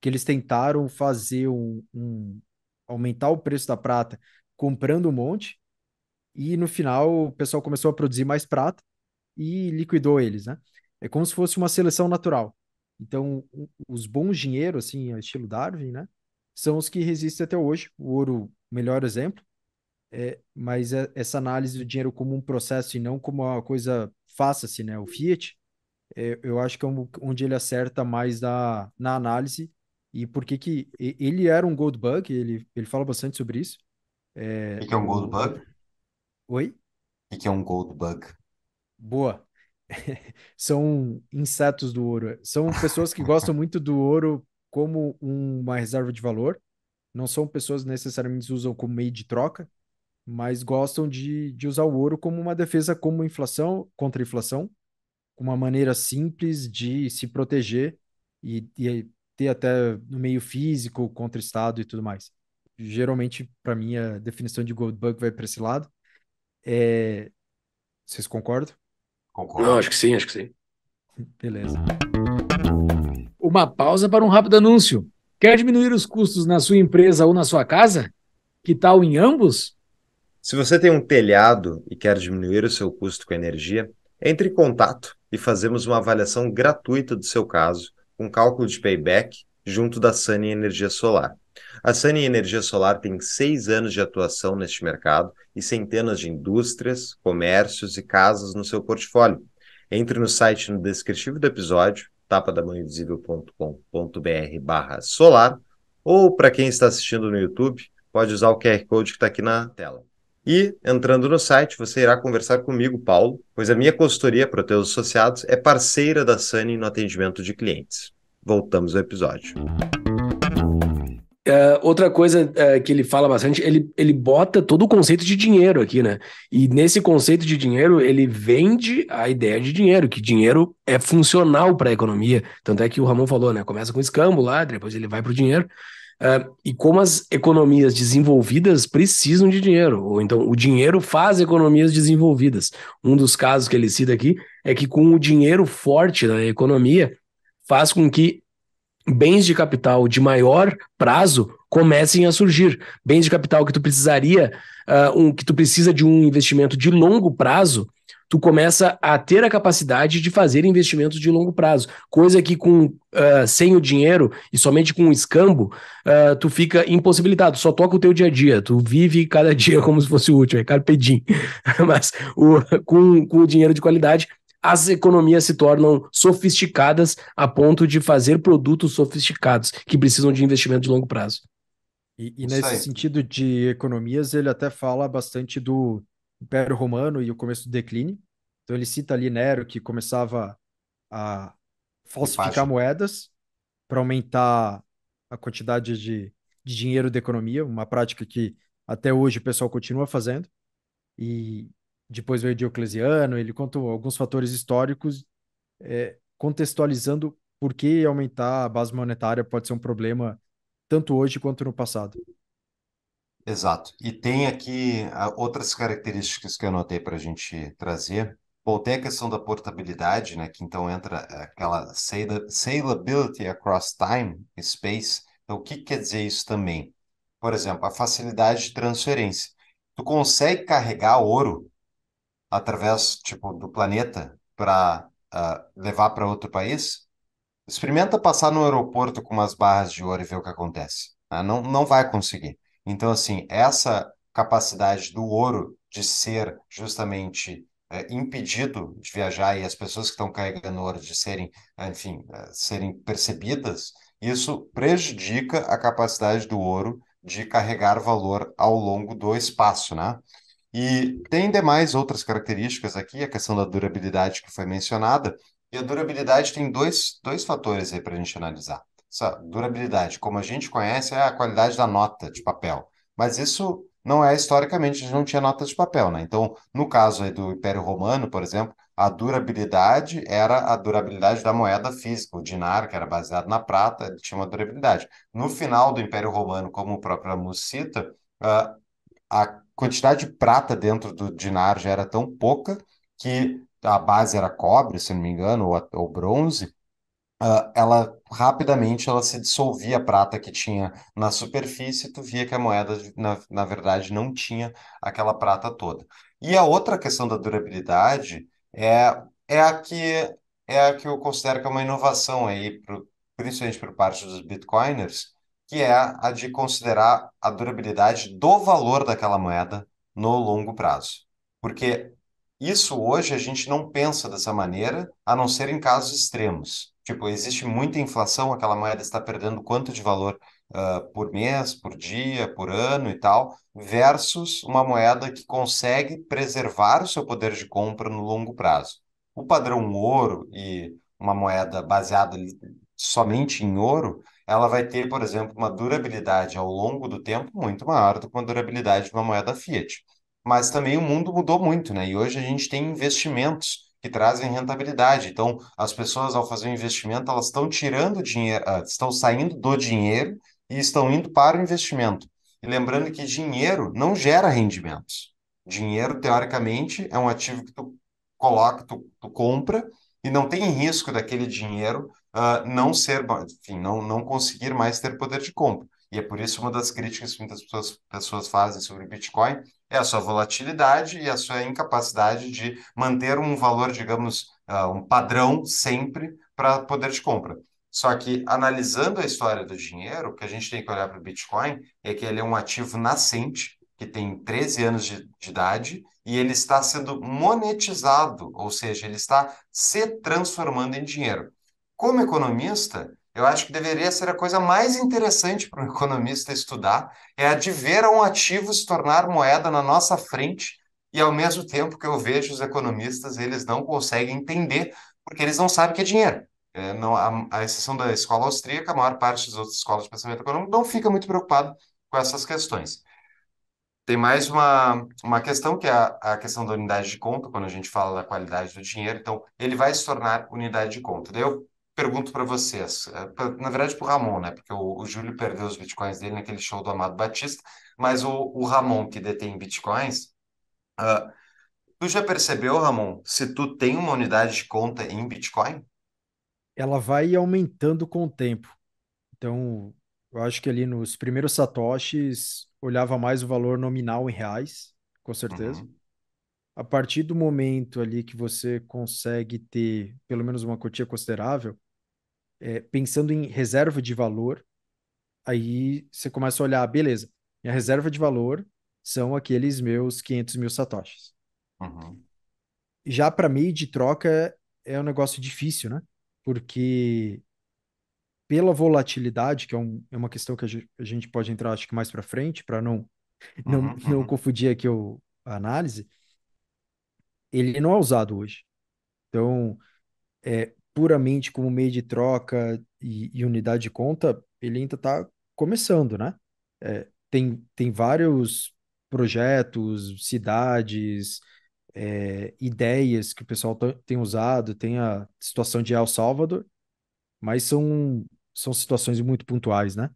que eles tentaram fazer um, um aumentar o preço da prata comprando um monte, e no final o pessoal começou a produzir mais prata e liquidou eles, né? É como se fosse uma seleção natural. Então, os bons dinheiros, assim, é estilo Darwin, né? São os que resistem até hoje. O ouro, melhor exemplo. É, mas é, essa análise do dinheiro como um processo e não como uma coisa faça-se, né? O Fiat, é, eu acho que é onde ele acerta mais na, na análise e por que que ele era um gold bug, ele, ele fala bastante sobre isso. É, o que é um gold bug? Oi? O que é um gold bug? Boa. São insetos do ouro. São pessoas que gostam muito do ouro como uma reserva de valor. Não são pessoas que necessariamente usam como meio de troca, mas gostam de, de usar o ouro como uma defesa como inflação, contra a inflação, uma maneira simples de se proteger e, e ter até no meio físico contra o Estado e tudo mais. Geralmente, para mim, a definição de gold bug vai para esse lado. É... Vocês concordam? Concordo. acho que sim, acho que sim. Beleza. Uhum. Uma pausa para um rápido anúncio. Quer diminuir os custos na sua empresa ou na sua casa? Que tal em ambos? Se você tem um telhado e quer diminuir o seu custo com energia, entre em contato e fazemos uma avaliação gratuita do seu caso, com cálculo de payback junto da Sunny Energia Solar. A Sunny Energia Solar tem seis anos de atuação neste mercado e centenas de indústrias, comércios e casas no seu portfólio. Entre no site no descritivo do episódio, tapadamanhoinvisível.com.br barra solar, ou para quem está assistindo no YouTube, pode usar o QR Code que está aqui na tela. E, entrando no site, você irá conversar comigo, Paulo, pois a minha consultoria para teus associados é parceira da Sunny no atendimento de clientes. Voltamos ao episódio. Uh, outra coisa uh, que ele fala bastante, ele, ele bota todo o conceito de dinheiro aqui, né? E nesse conceito de dinheiro, ele vende a ideia de dinheiro, que dinheiro é funcional para a economia. Tanto é que o Ramon falou, né? Começa com o escambo lá, depois ele vai para o dinheiro. Uh, e como as economias desenvolvidas precisam de dinheiro, ou então o dinheiro faz economias desenvolvidas. Um dos casos que ele cita aqui é que com o dinheiro forte na economia, faz com que bens de capital de maior prazo comecem a surgir. Bens de capital que tu precisaria, uh, um, que tu precisa de um investimento de longo prazo, tu começa a ter a capacidade de fazer investimentos de longo prazo. Coisa que com uh, sem o dinheiro e somente com o escambo, uh, tu fica impossibilitado, só toca o teu dia a dia, tu vive cada dia como se fosse último, é carpe diem. Mas o, com, com o dinheiro de qualidade, as economias se tornam sofisticadas a ponto de fazer produtos sofisticados que precisam de investimento de longo prazo. E, e nesse sentido de economias, ele até fala bastante do Império Romano e o começo do declínio. Então ele cita ali Nero que começava a falsificar moedas para aumentar a quantidade de, de dinheiro da economia, uma prática que até hoje o pessoal continua fazendo. E, depois veio Diocleciano, ele conta alguns fatores históricos, é, contextualizando por que aumentar a base monetária pode ser um problema tanto hoje quanto no passado. Exato. E tem aqui ah, outras características que eu anotei para a gente trazer. Bom, tem a questão da portabilidade, né, que então entra é, aquela sailability across time, space. Então, o que quer dizer isso também? Por exemplo, a facilidade de transferência. Tu consegue carregar ouro através tipo do planeta para uh, ah, levar para outro país, experimenta passar no aeroporto com umas barras de ouro e ver o que acontece. Né? Não, não vai conseguir. Então, assim, essa capacidade do ouro de ser justamente é, impedido de viajar e as pessoas que estão carregando ouro de serem, ah, enfim, ah, serem percebidas, isso prejudica a capacidade do ouro de carregar valor ao longo do espaço, né? E tem demais outras características aqui, a questão da durabilidade que foi mencionada, e a durabilidade tem dois, dois fatores aí para a gente analisar. Essa durabilidade, como a gente conhece, é a qualidade da nota de papel, mas isso não é historicamente, a gente não tinha nota de papel, né? Então, no caso aí do Império Romano, por exemplo, a durabilidade era a durabilidade da moeda física, o dinar que era baseado na prata, tinha uma durabilidade. No final do Império Romano, como o próprio Amos cita, ah, a quantidade de prata dentro do dinar já era tão pouca que a base era cobre, se não me engano, ou, ou bronze, Uh, ela rapidamente ela se dissolvia a prata que tinha na superfície, e tu via que a moeda, na, na verdade, não tinha aquela prata toda. E a outra questão da durabilidade é, é a que é a que eu considero que é uma inovação aí, pro, principalmente por parte dos bitcoiners, que é a de considerar a durabilidade do valor daquela moeda no longo prazo. Porque isso hoje a gente não pensa dessa maneira, a não ser em casos extremos. Tipo, existe muita inflação, aquela moeda está perdendo quanto de valor uh, por mês, por dia, por ano e tal, versus uma moeda que consegue preservar o seu poder de compra no longo prazo. O padrão ouro e uma moeda baseada somente em ouro, ela vai ter, por exemplo, uma durabilidade ao longo do tempo muito maior do que uma durabilidade de uma moeda fiat. Mas também o mundo mudou muito, né? E hoje a gente tem investimentos que trazem rentabilidade. Então, as pessoas, ao fazer um investimento, elas estão tirando dinheiro, ah, estão saindo do dinheiro e estão indo para o investimento. E lembrando que dinheiro não gera rendimentos. Dinheiro, teoricamente, é um ativo que tu coloca, tu, tu compra e não tem risco daquele dinheiro uh, não ser, enfim, não, não conseguir mais ter poder de compra. E é por isso uma das críticas que muitas pessoas, pessoas fazem sobre o Bitcoin é a sua volatilidade e a sua incapacidade de manter um valor, digamos, uh, um padrão sempre para poder de compra. Só que analisando a história do dinheiro, o que a gente tem que olhar para o Bitcoin é que ele é um ativo nascente, que tem 13 anos de, de idade, e ele está sendo monetizado, ou seja, ele está se transformando em dinheiro como economista, eu acho que deveria ser a coisa mais interessante para um economista estudar, é a de ver um ativo se tornar moeda na nossa frente, e ao mesmo tempo que eu vejo os economistas, eles não conseguem entender, porque eles não sabem o que é dinheiro. É, não, a, a exceção da escola austríaca, a maior parte das outras escolas de pensamento econômico não fica muito preocupado com essas questões. Tem mais uma, uma questão, que é a, a questão da unidade de conta, quando a gente fala da qualidade do dinheiro. Então, ele vai se tornar unidade de conta. Daí eu pergunto para vocês, eh, na verdade para o Ramon, né? Porque o, o, Júlio perdeu os bitcoins dele naquele show do Amado Batista, mas o, o Ramon que detém bitcoins, uh, tu já percebeu, Ramon, se tu tem uma unidade de conta em bitcoin? Ela vai aumentando com o tempo. Então, eu acho que ali nos primeiros satoshis olhava mais o valor nominal em reais, com certeza. Uhum. A partir do momento ali que você consegue ter pelo menos uma quantia considerável, é, pensando em reserva de valor, aí você começa a olhar, beleza, minha reserva de valor são aqueles meus 500 mil satoshis. Uhum. Já para meio de troca é um negócio difícil, né? Porque pela volatilidade, que é, um, é uma questão que a gente pode entrar, acho que mais para frente, para não, não, uhum. não uhum. confundir aqui o, a análise, ele não é usado hoje. Então, é, puramente como meio de troca e, e unidade de conta, ele ainda está começando, né? É, tem, tem vários projetos, cidades, é, ideias que o pessoal tem usado, tem a situação de El Salvador, mas são, são situações muito pontuais, né?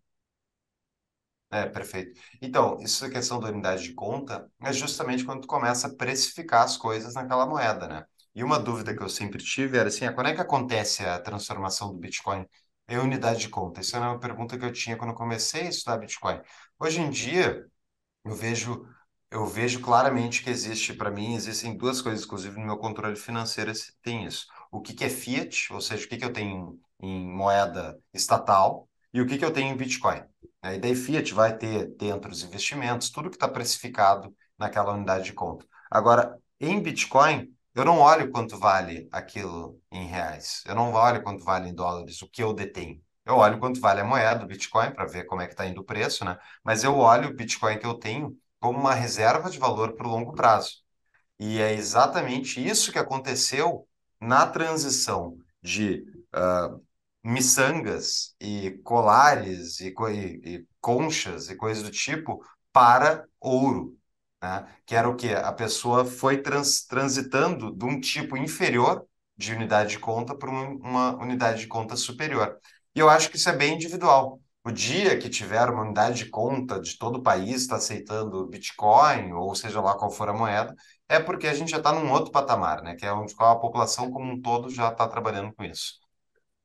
É, perfeito. Então, isso é questão da unidade de conta é justamente quando tu começa a precificar as coisas naquela moeda, né? E uma dúvida uhum. que eu sempre tive era assim, ah, quando é que acontece a transformação do Bitcoin em unidade de conta? Isso era é uma pergunta que eu tinha quando eu comecei a estudar Bitcoin. Hoje em dia, eu vejo eu vejo claramente que existe, para mim, existem duas coisas, inclusive no meu controle financeiro tem isso. O que, que é fiat, ou seja, o que, que eu tenho em moeda estatal e o que, que eu tenho em Bitcoin. Né? E daí fiat vai ter dentro os investimentos, tudo que está precificado naquela unidade de conta. Agora, em Bitcoin, eu não olho quanto vale aquilo em reais. Eu não olho quanto vale em dólares, o que eu detenho. Eu olho quanto vale a moeda, o Bitcoin, para ver como é que está indo o preço, né? Mas eu olho o Bitcoin que eu tenho como uma reserva de valor para o longo prazo. E é exatamente isso que aconteceu na transição de uh, miçangas e colares e, co e, e conchas e coisas do tipo para ouro. Né? Que era o quê? A pessoa foi trans, transitando de um tipo inferior de unidade de conta para uma unidade de conta superior. E eu acho que isso é bem individual. O dia que tiver uma unidade de conta de todo o país está aceitando Bitcoin, ou seja lá qual for a moeda, é porque a gente já está num outro patamar, né? Que é onde a população como um todo já está trabalhando com isso.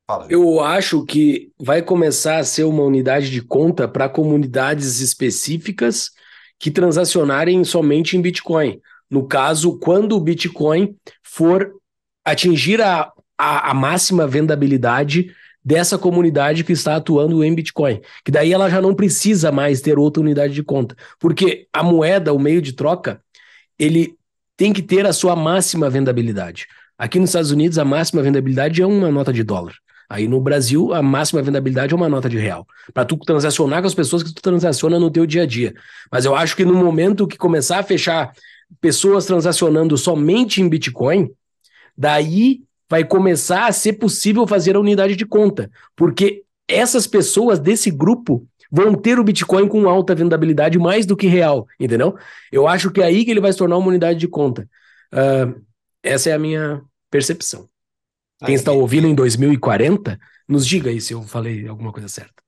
Fala, eu acho que vai começar a ser uma unidade de conta para comunidades específicas que transacionarem somente em Bitcoin. No caso, quando o Bitcoin for atingir a, a, a máxima vendabilidade dessa comunidade que está atuando em Bitcoin. Que daí ela já não precisa mais ter outra unidade de conta. Porque a moeda, o meio de troca, ele tem que ter a sua máxima vendabilidade. Aqui nos Estados Unidos, a máxima vendabilidade é uma nota de dólar. Aí no Brasil, a máxima vendabilidade é uma nota de real. Para tu transacionar com as pessoas que tu transaciona no teu dia a dia. Mas eu acho que no momento que começar a fechar pessoas transacionando somente em Bitcoin, daí vai começar a ser possível fazer a unidade de conta. Porque essas pessoas desse grupo vão ter o Bitcoin com alta vendabilidade mais do que real, entendeu? Eu acho que é aí que ele vai se tornar uma unidade de conta. Uh, essa é a minha percepção. Quem está ouvindo em 2040, nos diga aí se eu falei alguma coisa certa.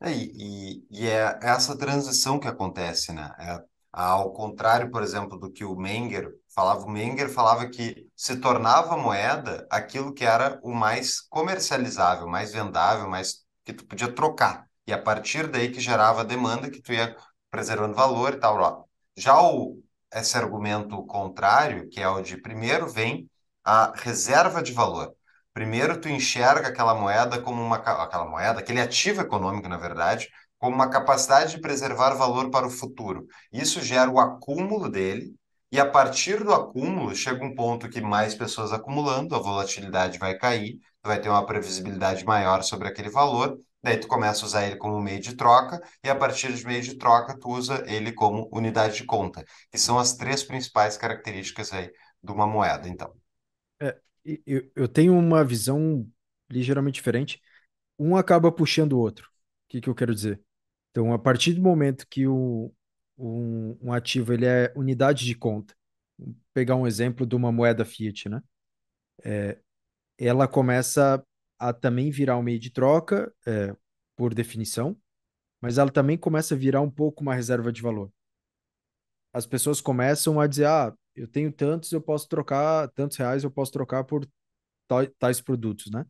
É, e, e, é essa transição que acontece, né? É, ao contrário, por exemplo, do que o Menger falava, o Menger falava que se tornava moeda aquilo que era o mais comercializável, mais vendável, mais que tu podia trocar. E a partir daí que gerava demanda, que tu ia preservando valor e tal. Ó. Já o, esse argumento contrário, que é o de primeiro vem a reserva de valor. Primeiro, tu enxerga aquela moeda como uma aquela moeda, aquele ativo econômico, na verdade, como uma capacidade de preservar valor para o futuro. Isso gera o acúmulo dele, e a partir do acúmulo chega um ponto que mais pessoas acumulando, a volatilidade vai cair, tu vai ter uma previsibilidade maior sobre aquele valor, daí tu começa a usar ele como meio de troca, e a partir de meio de troca tu usa ele como unidade de conta, que são as três principais características aí de uma moeda, então. É, eu, eu tenho uma visão ligeiramente diferente. Um acaba puxando o outro. O que, que eu quero dizer? Então, a partir do momento que o, um, um ativo ele é unidade de conta, Vou pegar um exemplo de uma moeda fiat, né? É, ela começa a também virar um meio de troca, é, por definição, mas ela também começa a virar um pouco uma reserva de valor. As pessoas começam a dizer, ah, eu tenho tantos, eu posso trocar, tantos reais eu posso trocar por tais produtos, né?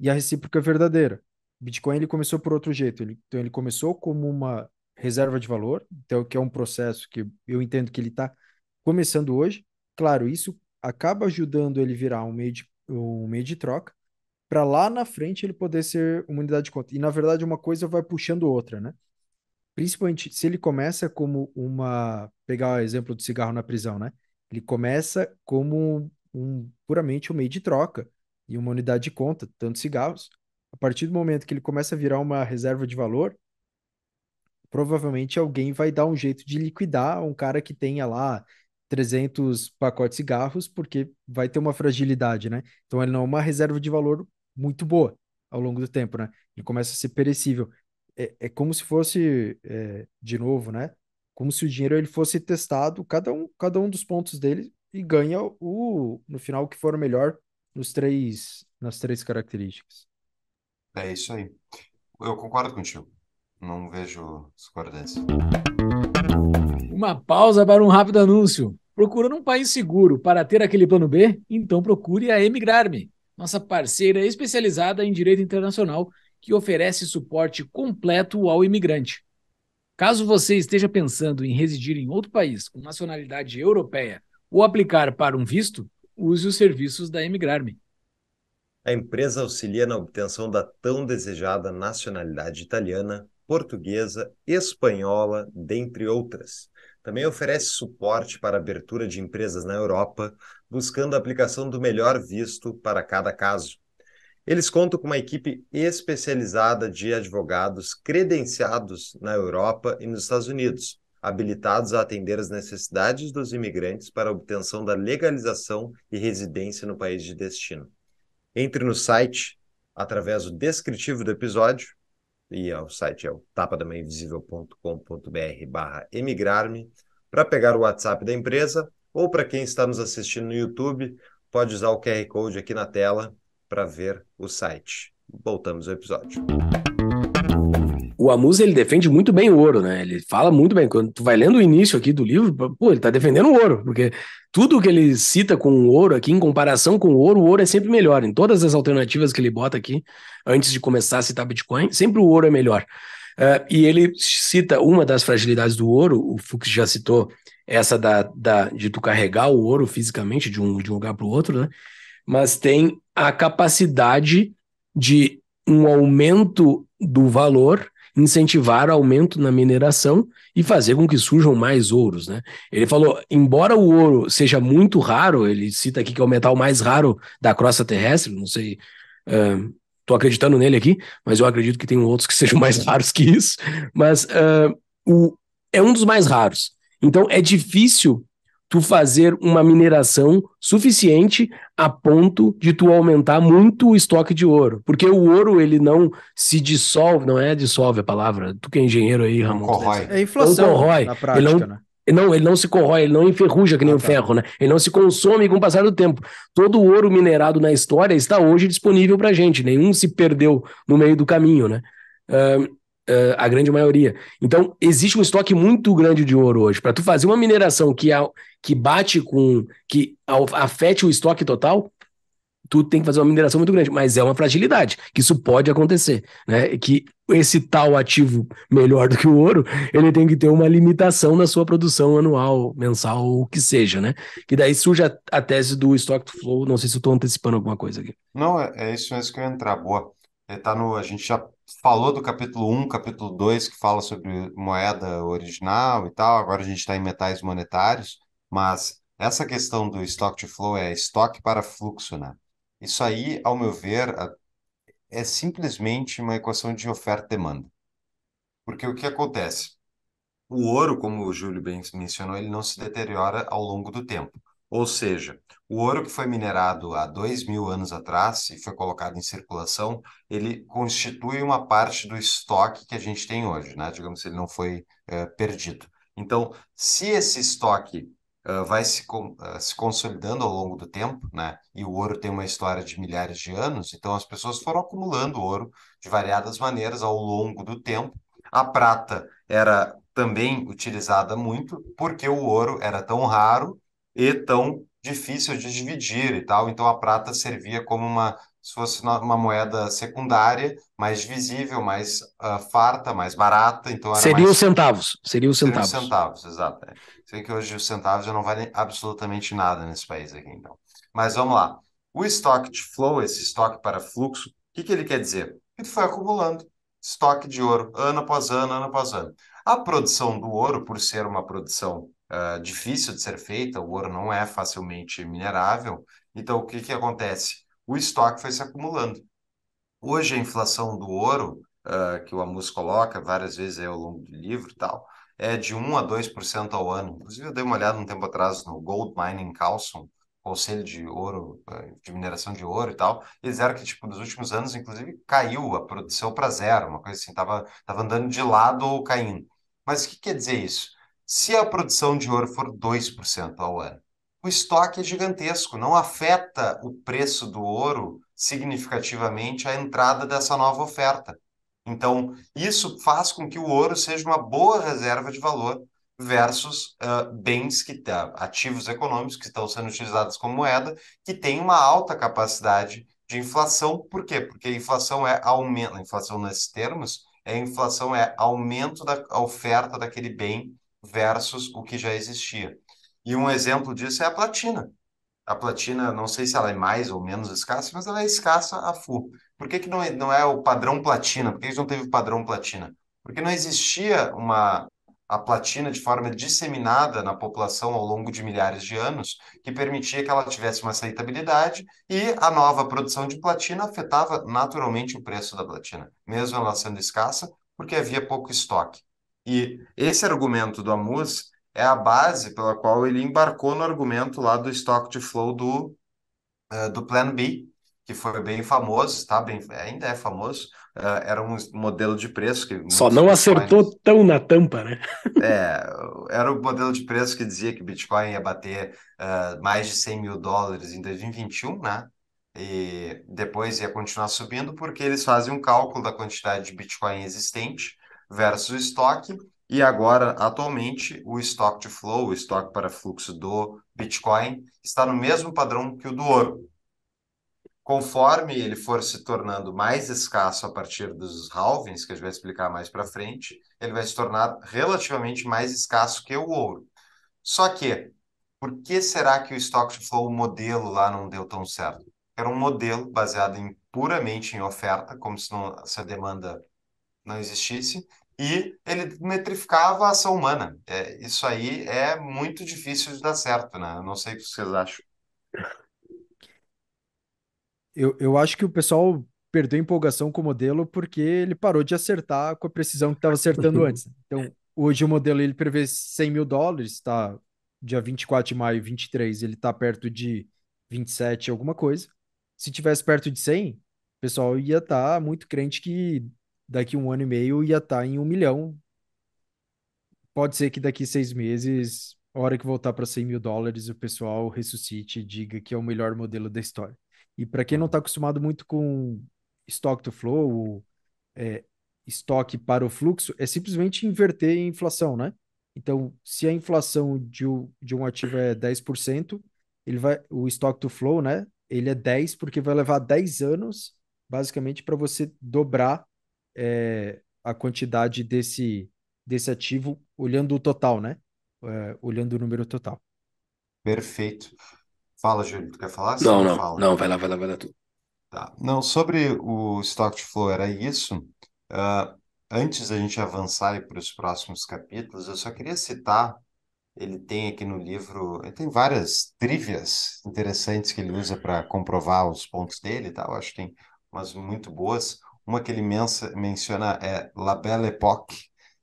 E a recíproca é verdadeira. Bitcoin ele começou por outro jeito. Ele, então ele começou como uma reserva de valor, então que é um processo que eu entendo que ele está começando hoje. Claro, isso acaba ajudando ele virar um meio de, um meio de troca para lá na frente ele poder ser uma unidade de conta. E na verdade uma coisa vai puxando outra, né? Principalmente se ele começa como uma, pegar o exemplo do cigarro na prisão, né? Ele começa como um, puramente um meio de troca e uma unidade de conta, tanto cigarros. A partir do momento que ele começa a virar uma reserva de valor, provavelmente alguém vai dar um jeito de liquidar um cara que tenha lá 300 pacotes de cigarros, porque vai ter uma fragilidade, né? Então ele não é uma reserva de valor muito boa ao longo do tempo, né? Ele começa a ser perecível. É, é como se fosse, é, de novo, né? como se o dinheiro ele fosse testado, cada um, cada um dos pontos dele, e ganha o, no final, o que for melhor nos três, nas três características. É isso aí. Eu concordo contigo. Não vejo discordância. Uma pausa para um rápido anúncio. Procurando um país seguro para ter aquele plano B? Então procure a Emigrarme, nossa parceira especializada em direito internacional que oferece suporte completo ao imigrante. Caso você esteja pensando em residir em outro país com nacionalidade europeia ou aplicar para um visto, use os serviços da Emigrarme. A empresa auxilia na obtenção da tão desejada nacionalidade italiana, portuguesa, espanhola, dentre outras. Também oferece suporte para abertura de empresas na Europa, buscando a aplicação do melhor visto para cada caso. Eles contam com uma equipe especializada de advogados credenciados na Europa e nos Estados Unidos, habilitados a atender as necessidades dos imigrantes para a obtenção da legalização e residência no país de destino. Entre no site através do descritivo do episódio, e é o site é o tapadamainvisível.com.br barra emigrar-me, para pegar o WhatsApp da empresa, ou para quem está nos assistindo no YouTube, pode usar o QR Code aqui na tela para ver o site. Voltamos ao episódio. O Amusa ele defende muito bem o ouro, né? Ele fala muito bem. Quando tu vai lendo o início aqui do livro, pô, ele tá defendendo o ouro, porque tudo que ele cita com o ouro aqui, em comparação com o ouro, o ouro é sempre melhor. Em todas as alternativas que ele bota aqui, antes de começar a citar Bitcoin, sempre o ouro é melhor. Uh, e ele cita uma das fragilidades do ouro, o Fux já citou essa da, da de tu carregar o ouro fisicamente de um, de um lugar para o outro, né? Mas tem a capacidade de um aumento do valor, incentivar aumento na mineração e fazer com que surjam mais ouros. Né? Ele falou, embora o ouro seja muito raro, ele cita aqui que é o metal mais raro da crosta terrestre, não sei... Uh, tô acreditando nele aqui, mas eu acredito que tem outros que sejam mais raros que isso. Mas uh, o, é um dos mais raros. Então é difícil tu fazer uma mineração suficiente a ponto de tu aumentar muito o estoque de ouro. Porque o ouro, ele não se dissolve, não é dissolve a palavra, tu que é engenheiro aí, Ramon. Corrói. É inflação, não corrói. na prática, ele não, né? Não, ele não se corrói, ele não enferruja que nem okay. Ah, o tá. ferro, né? Ele não se consome com o passar do tempo. Todo o ouro minerado na história está hoje disponível para gente. Nenhum se perdeu no meio do caminho, né? Uh, Uh, a grande maioria. Então, existe um estoque muito grande de ouro hoje. Para tu fazer uma mineração que, que bate com. que afete o estoque total, tu tem que fazer uma mineração muito grande. Mas é uma fragilidade, que isso pode acontecer. Né? Que esse tal ativo melhor do que o ouro, ele tem que ter uma limitação na sua produção anual, mensal, ou o que seja, né? Que daí surge a, a tese do estoque to flow. Não sei se eu estou antecipando alguma coisa aqui. Não, é, é isso mesmo que eu ia entrar. Boa. É, tá no, a gente já falou do capítulo 1, capítulo 2, que fala sobre moeda original e tal, agora a gente está em metais monetários, mas essa questão do stock to flow é estoque para fluxo, né? Isso aí, ao meu ver, é simplesmente uma equação de oferta e demanda. Porque o que acontece? O ouro, como o Júlio bem mencionou, ele não se deteriora ao longo do tempo. Ou seja, o ouro que foi minerado há dois mil anos atrás e foi colocado em circulação, ele constitui uma parte do estoque que a gente tem hoje, né? Digamos que ele não foi é, perdido. Então, se esse estoque eh, vai se, eh, se consolidando ao longo do tempo, né? E o ouro tem uma história de milhares de anos, então as pessoas foram acumulando ouro de variadas maneiras ao longo do tempo. A prata era também utilizada muito porque o ouro era tão raro e tão difícil de dividir e tal. Então a prata servia como uma se fosse uma moeda secundária, mais visível, mais uh, farta, mais barata. Então seria mais... os centavos. Seria os centavos. Seria os centavos, exato. É. Sei que hoje os centavos já não valem absolutamente nada nesse país aqui, então. Mas vamos lá. O estoque de flow, esse estoque para fluxo, o que, que ele quer dizer? Ele foi acumulando estoque de ouro ano após ano, ano após ano. A produção do ouro, por ser uma produção uh, difícil de ser feita, o ouro não é facilmente minerável. Então, o que, que acontece? O estoque foi se acumulando. Hoje, a inflação do ouro, uh, que o Amus coloca várias vezes ao longo do livro e tal, é de 1 a 2% ao ano. Inclusive, eu dei uma olhada um tempo atrás no Gold Mining Council, Conselho de Ouro, ah, de Mineração de Ouro e tal, eles eram que, tipo, nos últimos anos, inclusive, caiu a produção para zero, uma coisa assim, tava, tava andando de lado ou caindo. Mas o que quer dizer isso? se a produção de ouro for 2% ao ano. O estoque é gigantesco, não afeta o preço do ouro significativamente a entrada dessa nova oferta. Então, isso faz com que o ouro seja uma boa reserva de valor versus uh, bens que ativos econômicos que estão sendo utilizados como moeda, que tem uma alta capacidade de inflação. Por quê? Porque a inflação é aumento, a inflação nesses termos, é a inflação é aumento da oferta daquele bem versus o que já existia. E um exemplo disso é a platina. A platina, não sei se ela é mais ou menos escassa, mas ela é escassa a full. Por que, que não, é, não é o padrão platina? Por que, que não teve o padrão platina? Porque não existia uma, a platina de forma disseminada na população ao longo de milhares de anos, que permitia que ela tivesse uma aceitabilidade, e a nova produção de platina afetava naturalmente o preço da platina, mesmo ela sendo escassa, porque havia pouco estoque. E esse argumento do Amus é a base pela qual ele embarcou no argumento lá do estoque de flow do, uh, do Plan B, que foi bem famoso, tá? Bem, ainda é famoso. Uh, era um modelo de preço que. Só não acertou tão na tampa, né? é, era o um modelo de preço que dizia que Bitcoin ia bater uh, mais de 100 mil dólares em 2021, né? E depois ia continuar subindo, porque eles fazem um cálculo da quantidade de Bitcoin existente versus o estoque. E agora, atualmente, o estoque to flow, o estoque para fluxo do Bitcoin, está no mesmo padrão que o do ouro. Conforme ele for se tornando mais escasso a partir dos halvings, que a gente vai explicar mais para frente, ele vai se tornar relativamente mais escasso que o ouro. Só que, por que será que o estoque to flow, o modelo lá, não deu tão certo? Era um modelo baseado em, puramente em oferta, como se, não, se a demanda não existisse, e ele metrificava a ação humana. É, isso aí é muito difícil de dar certo, né? Eu não sei o que vocês acham. Eu, eu acho que o pessoal perdeu empolgação com o modelo porque ele parou de acertar com a precisão que estava acertando antes. Então, hoje o modelo ele prevê 100 mil dólares, está dia 24 de maio, 23, ele está perto de 27, alguma coisa. Se tivesse perto de 100, o pessoal ia estar tá muito crente que daqui um ano e meio ia estar tá em um milhão. Pode ser que daqui seis meses, a hora que voltar para 100 mil dólares, o pessoal ressuscite e diga que é o melhor modelo da história. E para quem não está acostumado muito com stock to flow, ou, é, estoque para o fluxo, é simplesmente inverter a inflação, né? Então, se a inflação de um, de um ativo é 10%, ele vai, o stock to flow, né? Ele é 10 porque vai levar 10 anos, basicamente, para você dobrar é, a quantidade desse, desse ativo olhando o total, né? É, olhando o número total. Perfeito. Fala, Júlio, tu quer falar? Não, não, fala. não, vai lá, vai lá, vai lá tu. Tá. Não, sobre o stock to flow, era isso. Uh, antes da gente avançar para os próximos capítulos, eu só queria citar ele tem aqui no livro, ele tem várias trivias interessantes que ele usa para comprovar os pontos dele e tá? tal, acho que tem umas muito boas. Uma que ele mensa, menciona é La Belle Époque,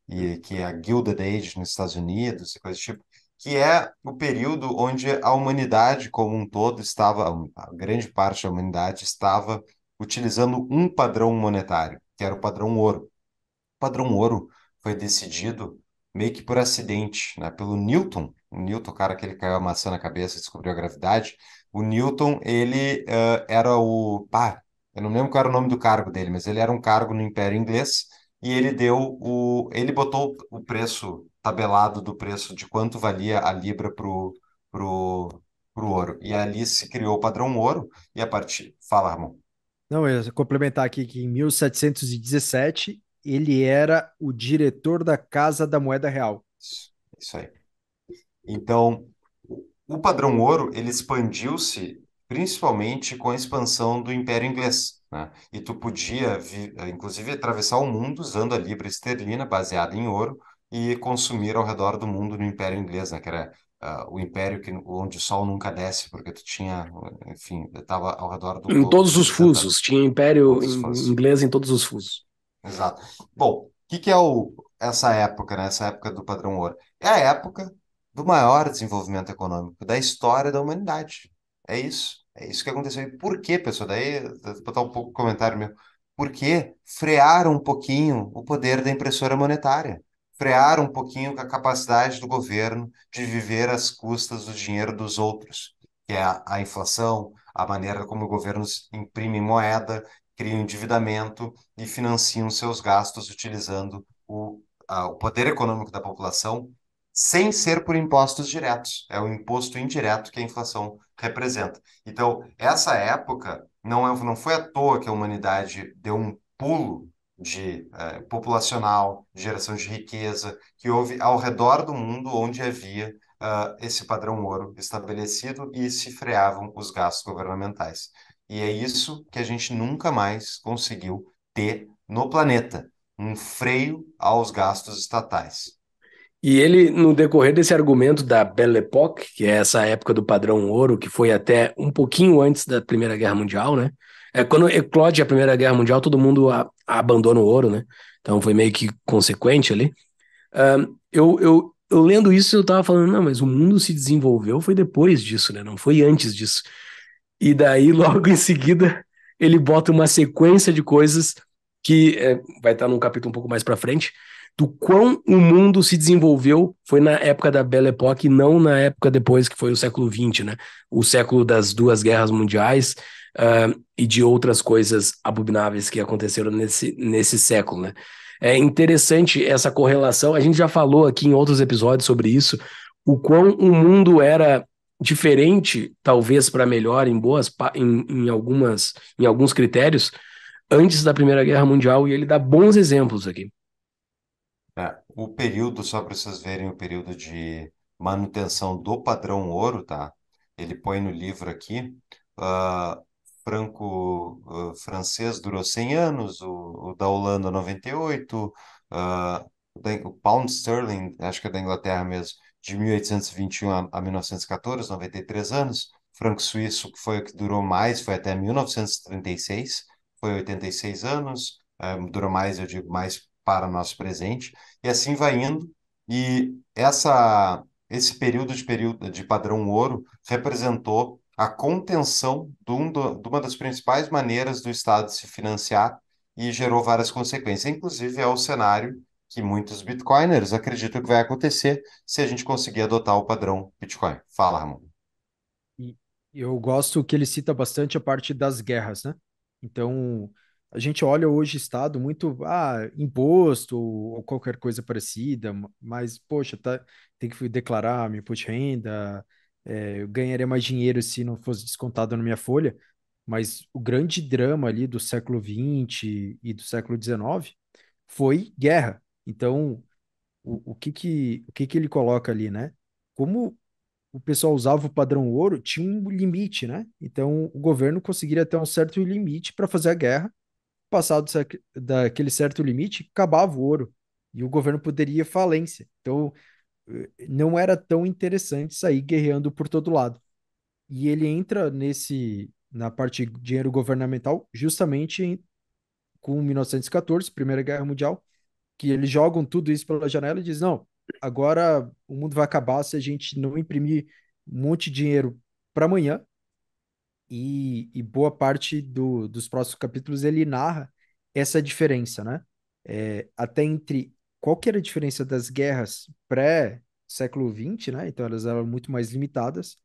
e, que é a Gilded Age nos Estados Unidos e coisa do tipo, que é o período onde a humanidade como um todo estava, a grande parte da humanidade estava utilizando um padrão monetário, que era o padrão ouro. O padrão ouro foi decidido meio que por acidente, né? pelo Newton. O Newton, o cara que ele caiu a maçã na cabeça, descobriu a gravidade. O Newton, ele uh, era o. Pá, eu não lembro qual era o nome do cargo dele, mas ele era um cargo no Império Inglês e ele deu o. Ele botou o preço tabelado do preço de quanto valia a libra para o pro, pro ouro. E ali se criou o padrão ouro e a partir. Fala, Ramon. Não, eu complementar aqui que em 1717 ele era o diretor da Casa da Moeda Real. Isso, isso aí. Então, o padrão ouro ele expandiu-se principalmente com a expansão do Império Inglês. Né? E tu podia, inclusive, atravessar o mundo usando a libra esterlina, baseada em ouro, e consumir ao redor do mundo no Império Inglês, né? que era uh, o império que, onde o sol nunca desce, porque tu tinha, enfim, estava ao redor do. Em globo, todos né? os fusos, tinha Império Inglês em todos os fusos. Exato. Bom, o que, que, é o, essa época, né? essa época do padrão ouro? É a época do maior desenvolvimento econômico da história da humanidade. É isso. É isso que aconteceu. E por que, pessoal? Daí, vou botar um pouco comentário meu. Por que frearam um pouquinho o poder da impressora monetária? Frearam um pouquinho a capacidade do governo de viver às custas do dinheiro dos outros, que é a, a inflação, a maneira como o governo imprime moeda, cria endividamento e financiam seus gastos utilizando o, a, o poder econômico da população sem ser por impostos diretos. É o imposto indireto que a inflação representa. Então, essa época não, é, não foi à toa que a humanidade deu um pulo de eh, populacional, de geração de riqueza, que houve ao redor do mundo onde havia uh, esse padrão ouro estabelecido e se freavam os gastos governamentais. E é isso que a gente nunca mais conseguiu ter no planeta, um freio aos gastos estatais. E ele, no decorrer desse argumento da Belle Époque, que é essa época do padrão ouro, que foi até um pouquinho antes da Primeira Guerra Mundial, né? É, quando eclode a Primeira Guerra Mundial, todo mundo a, abandona o ouro, né? Então foi meio que consequente ali. eu, eu, eu lendo isso, eu tava falando, não, mas o mundo se desenvolveu foi depois disso, né? Não foi antes disso. E daí, logo em seguida, ele bota uma sequência de coisas que é, vai estar num capítulo um pouco mais para frente, do quão o mundo se desenvolveu foi na época da Belle Époque, não na época depois que foi o século XX, né? O século das duas guerras mundiais uh, e de outras coisas abomináveis que aconteceram nesse, nesse século, né? É interessante essa correlação. A gente já falou aqui em outros episódios sobre isso, o quão o mundo era diferente, talvez para melhor, em boas, em, em algumas, em alguns critérios, antes da Primeira Guerra Mundial e ele dá bons exemplos aqui. É, o período, só para vocês verem, o período de manutenção do padrão ouro, tá? Ele põe no livro aqui. Uh, franco uh, francês durou 100 anos, o, o da Holanda 98, uh, ah, o pound sterling, acho que é da Inglaterra mesmo, de 1821 a, a 1914, 93 anos. Franco suíço, que foi o que durou mais, foi até 1936 foi 86 anos, eh, durou mais, eu digo, mais para o nosso presente, e assim vai indo, e essa, esse período de, período de padrão ouro representou a contenção de, um de uma das principais maneiras do Estado se financiar e gerou várias consequências, inclusive é o cenário que muitos bitcoiners acreditam que vai acontecer se a gente conseguir adotar o padrão Bitcoin. Fala, Ramon. Eu gosto que ele cita bastante a parte das guerras, né? Então, a gente olha hoje Estado muito, ah, imposto ou qualquer coisa parecida, mas, poxa, tá, tem que declarar meu imposto de renda, é, eu ganharia mais dinheiro se não fosse descontado na minha folha, mas o grande drama ali do século XX e do século XIX foi guerra. Então, o, o, que, que, o que, que ele coloca ali, né? Como o pessoal usava o padrão ouro, tinha um limite, né? Então o governo conseguiria até um certo limite para fazer a guerra. Passado daquele certo limite, acabava o ouro e o governo poderia falência. Então eh, não era tão interessante sair guerreando por todo lado. E ele entra nesse na parte de dinheiro governamental justamente em, com 1914, Primeira Guerra Mundial, que eles jogam tudo isso pela janela e diz: "Não, agora o mundo vai acabar se a gente não imprimir um monte de dinheiro para amanhã. E, e, boa parte do, dos próximos capítulos ele narra essa diferença, né? É, até entre qual que era a diferença das guerras pré-século XX, né? Então elas eram muito mais limitadas,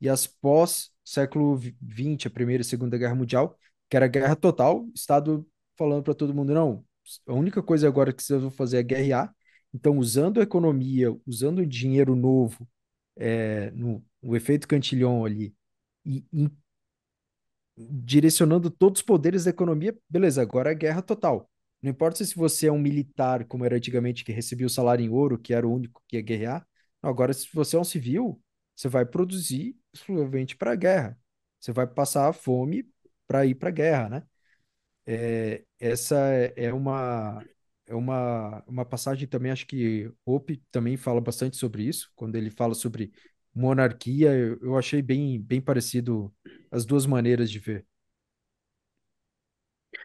e as pós-século XX, a Primeira e Segunda Guerra Mundial, que era guerra total, Estado falando para todo mundo, não, a única coisa agora que vocês vão fazer é guerrear, então, usando a economia, usando o dinheiro novo, é, no, o efeito cantilhão ali, e, e direcionando todos os poderes da economia, beleza, agora é guerra total. Não importa se você é um militar, como era antigamente, que recebia o salário em ouro, que era o único que ia guerrear. Agora, se você é um civil, você vai produzir exclusivamente para a guerra. Você vai passar a fome para ir para a guerra, né? É, essa é, é uma é uma, uma passagem também, acho que Hope também fala bastante sobre isso, quando ele fala sobre monarquia, eu, eu achei bem, bem parecido as duas maneiras de ver.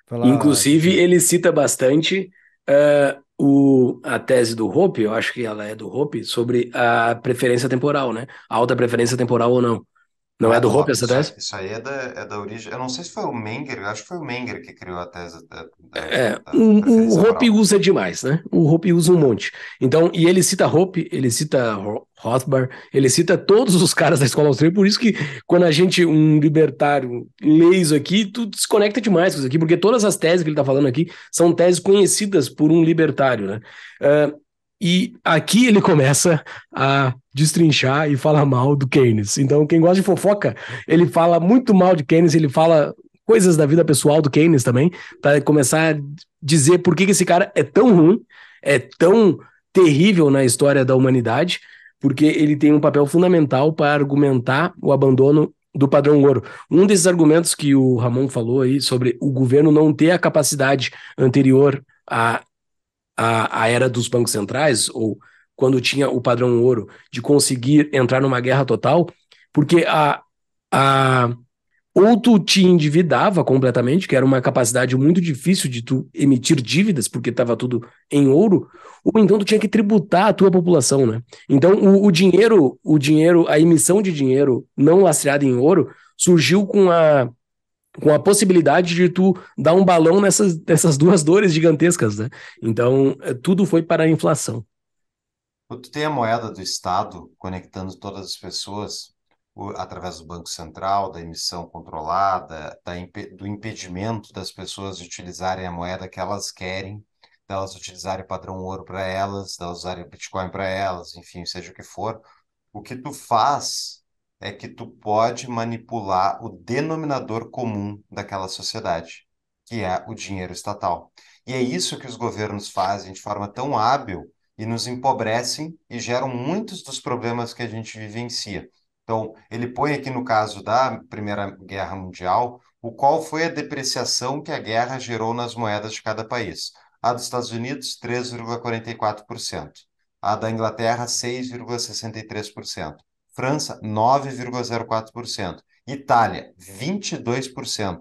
Falar... Inclusive, ele cita bastante uh, o, a tese do Hope, eu acho que ela é do Hope, sobre a preferência temporal, né? A alta preferência temporal ou não. Não é, é do Hoppe essa tese? Isso aí é da, é da origem. Eu não sei se foi o Menger, acho que foi o Menger que criou a tese. Da, da, é, da, o, o Hoppe usa demais, né? O Hoppe usa um monte. Então, e ele cita Hoppe, ele cita Rothbard, ele cita todos os caras da escola austríaca. Por isso que quando a gente, um libertário, lê isso aqui, tu desconecta demais com isso aqui, porque todas as teses que ele está falando aqui são teses conhecidas por um libertário, né? Uh, e aqui ele começa a destrinchar e falar mal do Keynes. Então, quem gosta de fofoca, ele fala muito mal de Keynes, ele fala coisas da vida pessoal do Keynes também, para começar a dizer por que, que esse cara é tão ruim, é tão terrível na história da humanidade, porque ele tem um papel fundamental para argumentar o abandono do padrão ouro. Um desses argumentos que o Ramon falou aí sobre o governo não ter a capacidade anterior a a, a era dos bancos centrais, ou quando tinha o padrão ouro, de conseguir entrar numa guerra total, porque a, a, ou tu te endividava completamente, que era uma capacidade muito difícil de tu emitir dívidas, porque estava tudo em ouro, ou então tu tinha que tributar a tua população, né? Então o, o, dinheiro, o dinheiro, a emissão de dinheiro não lastreado em ouro surgiu com a com a possibilidade de tu dar um balão nessas, nessas duas dores gigantescas, né? Então, é, tudo foi para a inflação. Quando tu tem a moeda do Estado conectando todas as pessoas através do Banco Central, da emissão controlada, da, do impedimento das pessoas de utilizarem a moeda que elas querem, delas utilizarem padrão ouro para elas, delas usarem Bitcoin para elas, enfim, seja o que for, o que tu faz é que tu pode manipular o denominador comum daquela sociedade, que é o dinheiro estatal. E é isso que os governos fazem de forma tão hábil e nos empobrecem e geram muitos dos problemas que a gente vivencia. Então, ele põe aqui no caso da Primeira Guerra Mundial, o qual foi a depreciação que a guerra gerou nas moedas de cada país. A dos Estados Unidos, 3,44%. A da Inglaterra, 6,63%. França, 9,04%. Itália, 22%.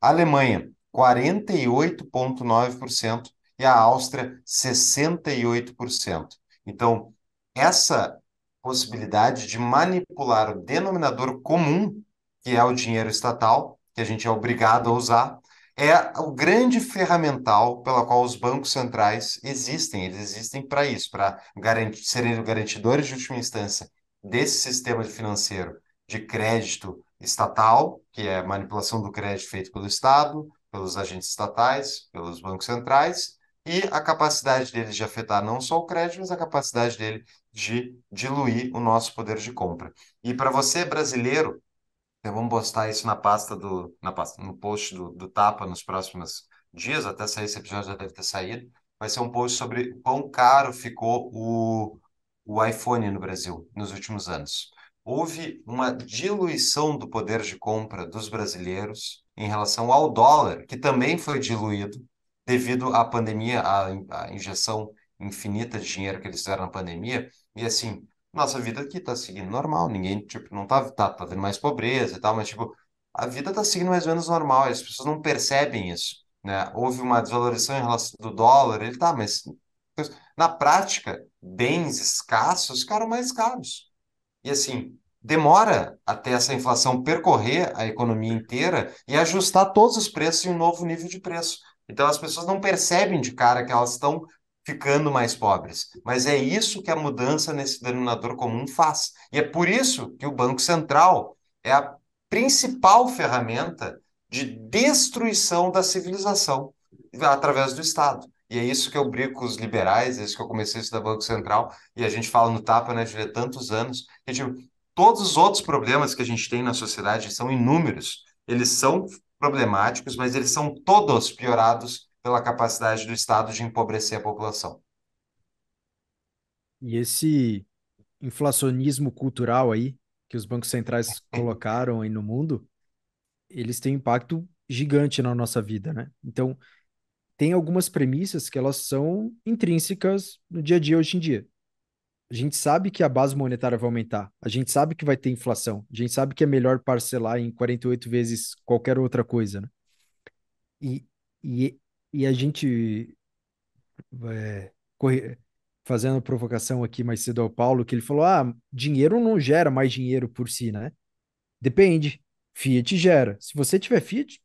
Alemanha, 48,9%. E a Áustria, 68%. Então, essa possibilidade de manipular o denominador comum, que é o dinheiro estatal, que a gente é obrigado a usar, é o grande ferramental pela qual os bancos centrais existem. Eles existem para isso, para garantir, serem garantidores de última instância desse sistema financeiro de crédito estatal, que é a manipulação do crédito feito pelo Estado, pelos agentes estatais, pelos bancos centrais, e a capacidade dele de afetar não só o crédito, mas a capacidade dele de diluir o nosso poder de compra. E para você, brasileiro, então vamos postar isso na pasta do na pasta, no post do, do Tapa nos próximos dias, até sair esse episódio já deve ter saído. Vai ser um post sobre quão caro ficou o o iPhone no Brasil nos últimos anos. Houve uma diluição do poder de compra dos brasileiros em relação ao dólar, que também foi diluído devido à pandemia, à, à injeção infinita de dinheiro que eles fizeram na pandemia. E assim, nossa vida aqui tá seguindo normal, ninguém, tipo, não tá, tá, tá tendo mais pobreza e tal, mas, tipo, a vida tá seguindo mais ou menos normal, as pessoas não percebem isso, né? Houve uma desvalorização em relação do dólar, ele tá, mas na prática, bens escassos ficaram mais caros. E assim, demora até essa inflação percorrer a economia inteira e ajustar todos os preços em um novo nível de preço. Então as pessoas não percebem de cara que elas estão ficando mais pobres. Mas é isso que a mudança nesse denominador comum faz. E é por isso que o Banco Central é a principal ferramenta de destruição da civilização através do Estado. E é isso que eu brigo com os liberais, é isso que eu comecei a estudar Banco Central, e a gente fala no Tapa, né, de tantos anos, tipo, todos os outros problemas que a gente tem na sociedade são inúmeros, eles são problemáticos, mas eles são todos piorados pela capacidade do Estado de empobrecer a população. E esse inflacionismo cultural aí, que os bancos centrais colocaram aí no mundo, eles têm impacto gigante na nossa vida, né? Então, tem algumas premissas que elas são intrínsecas no dia a dia hoje em dia. A gente sabe que a base monetária vai aumentar, a gente sabe que vai ter inflação, a gente sabe que é melhor parcelar em 48 vezes qualquer outra coisa, né? E, e, e a gente é, corre, fazendo provocação aqui mais cedo ao Paulo, que ele falou: ah, dinheiro não gera mais dinheiro por si, né? Depende. Fiat gera. Se você tiver Fiat,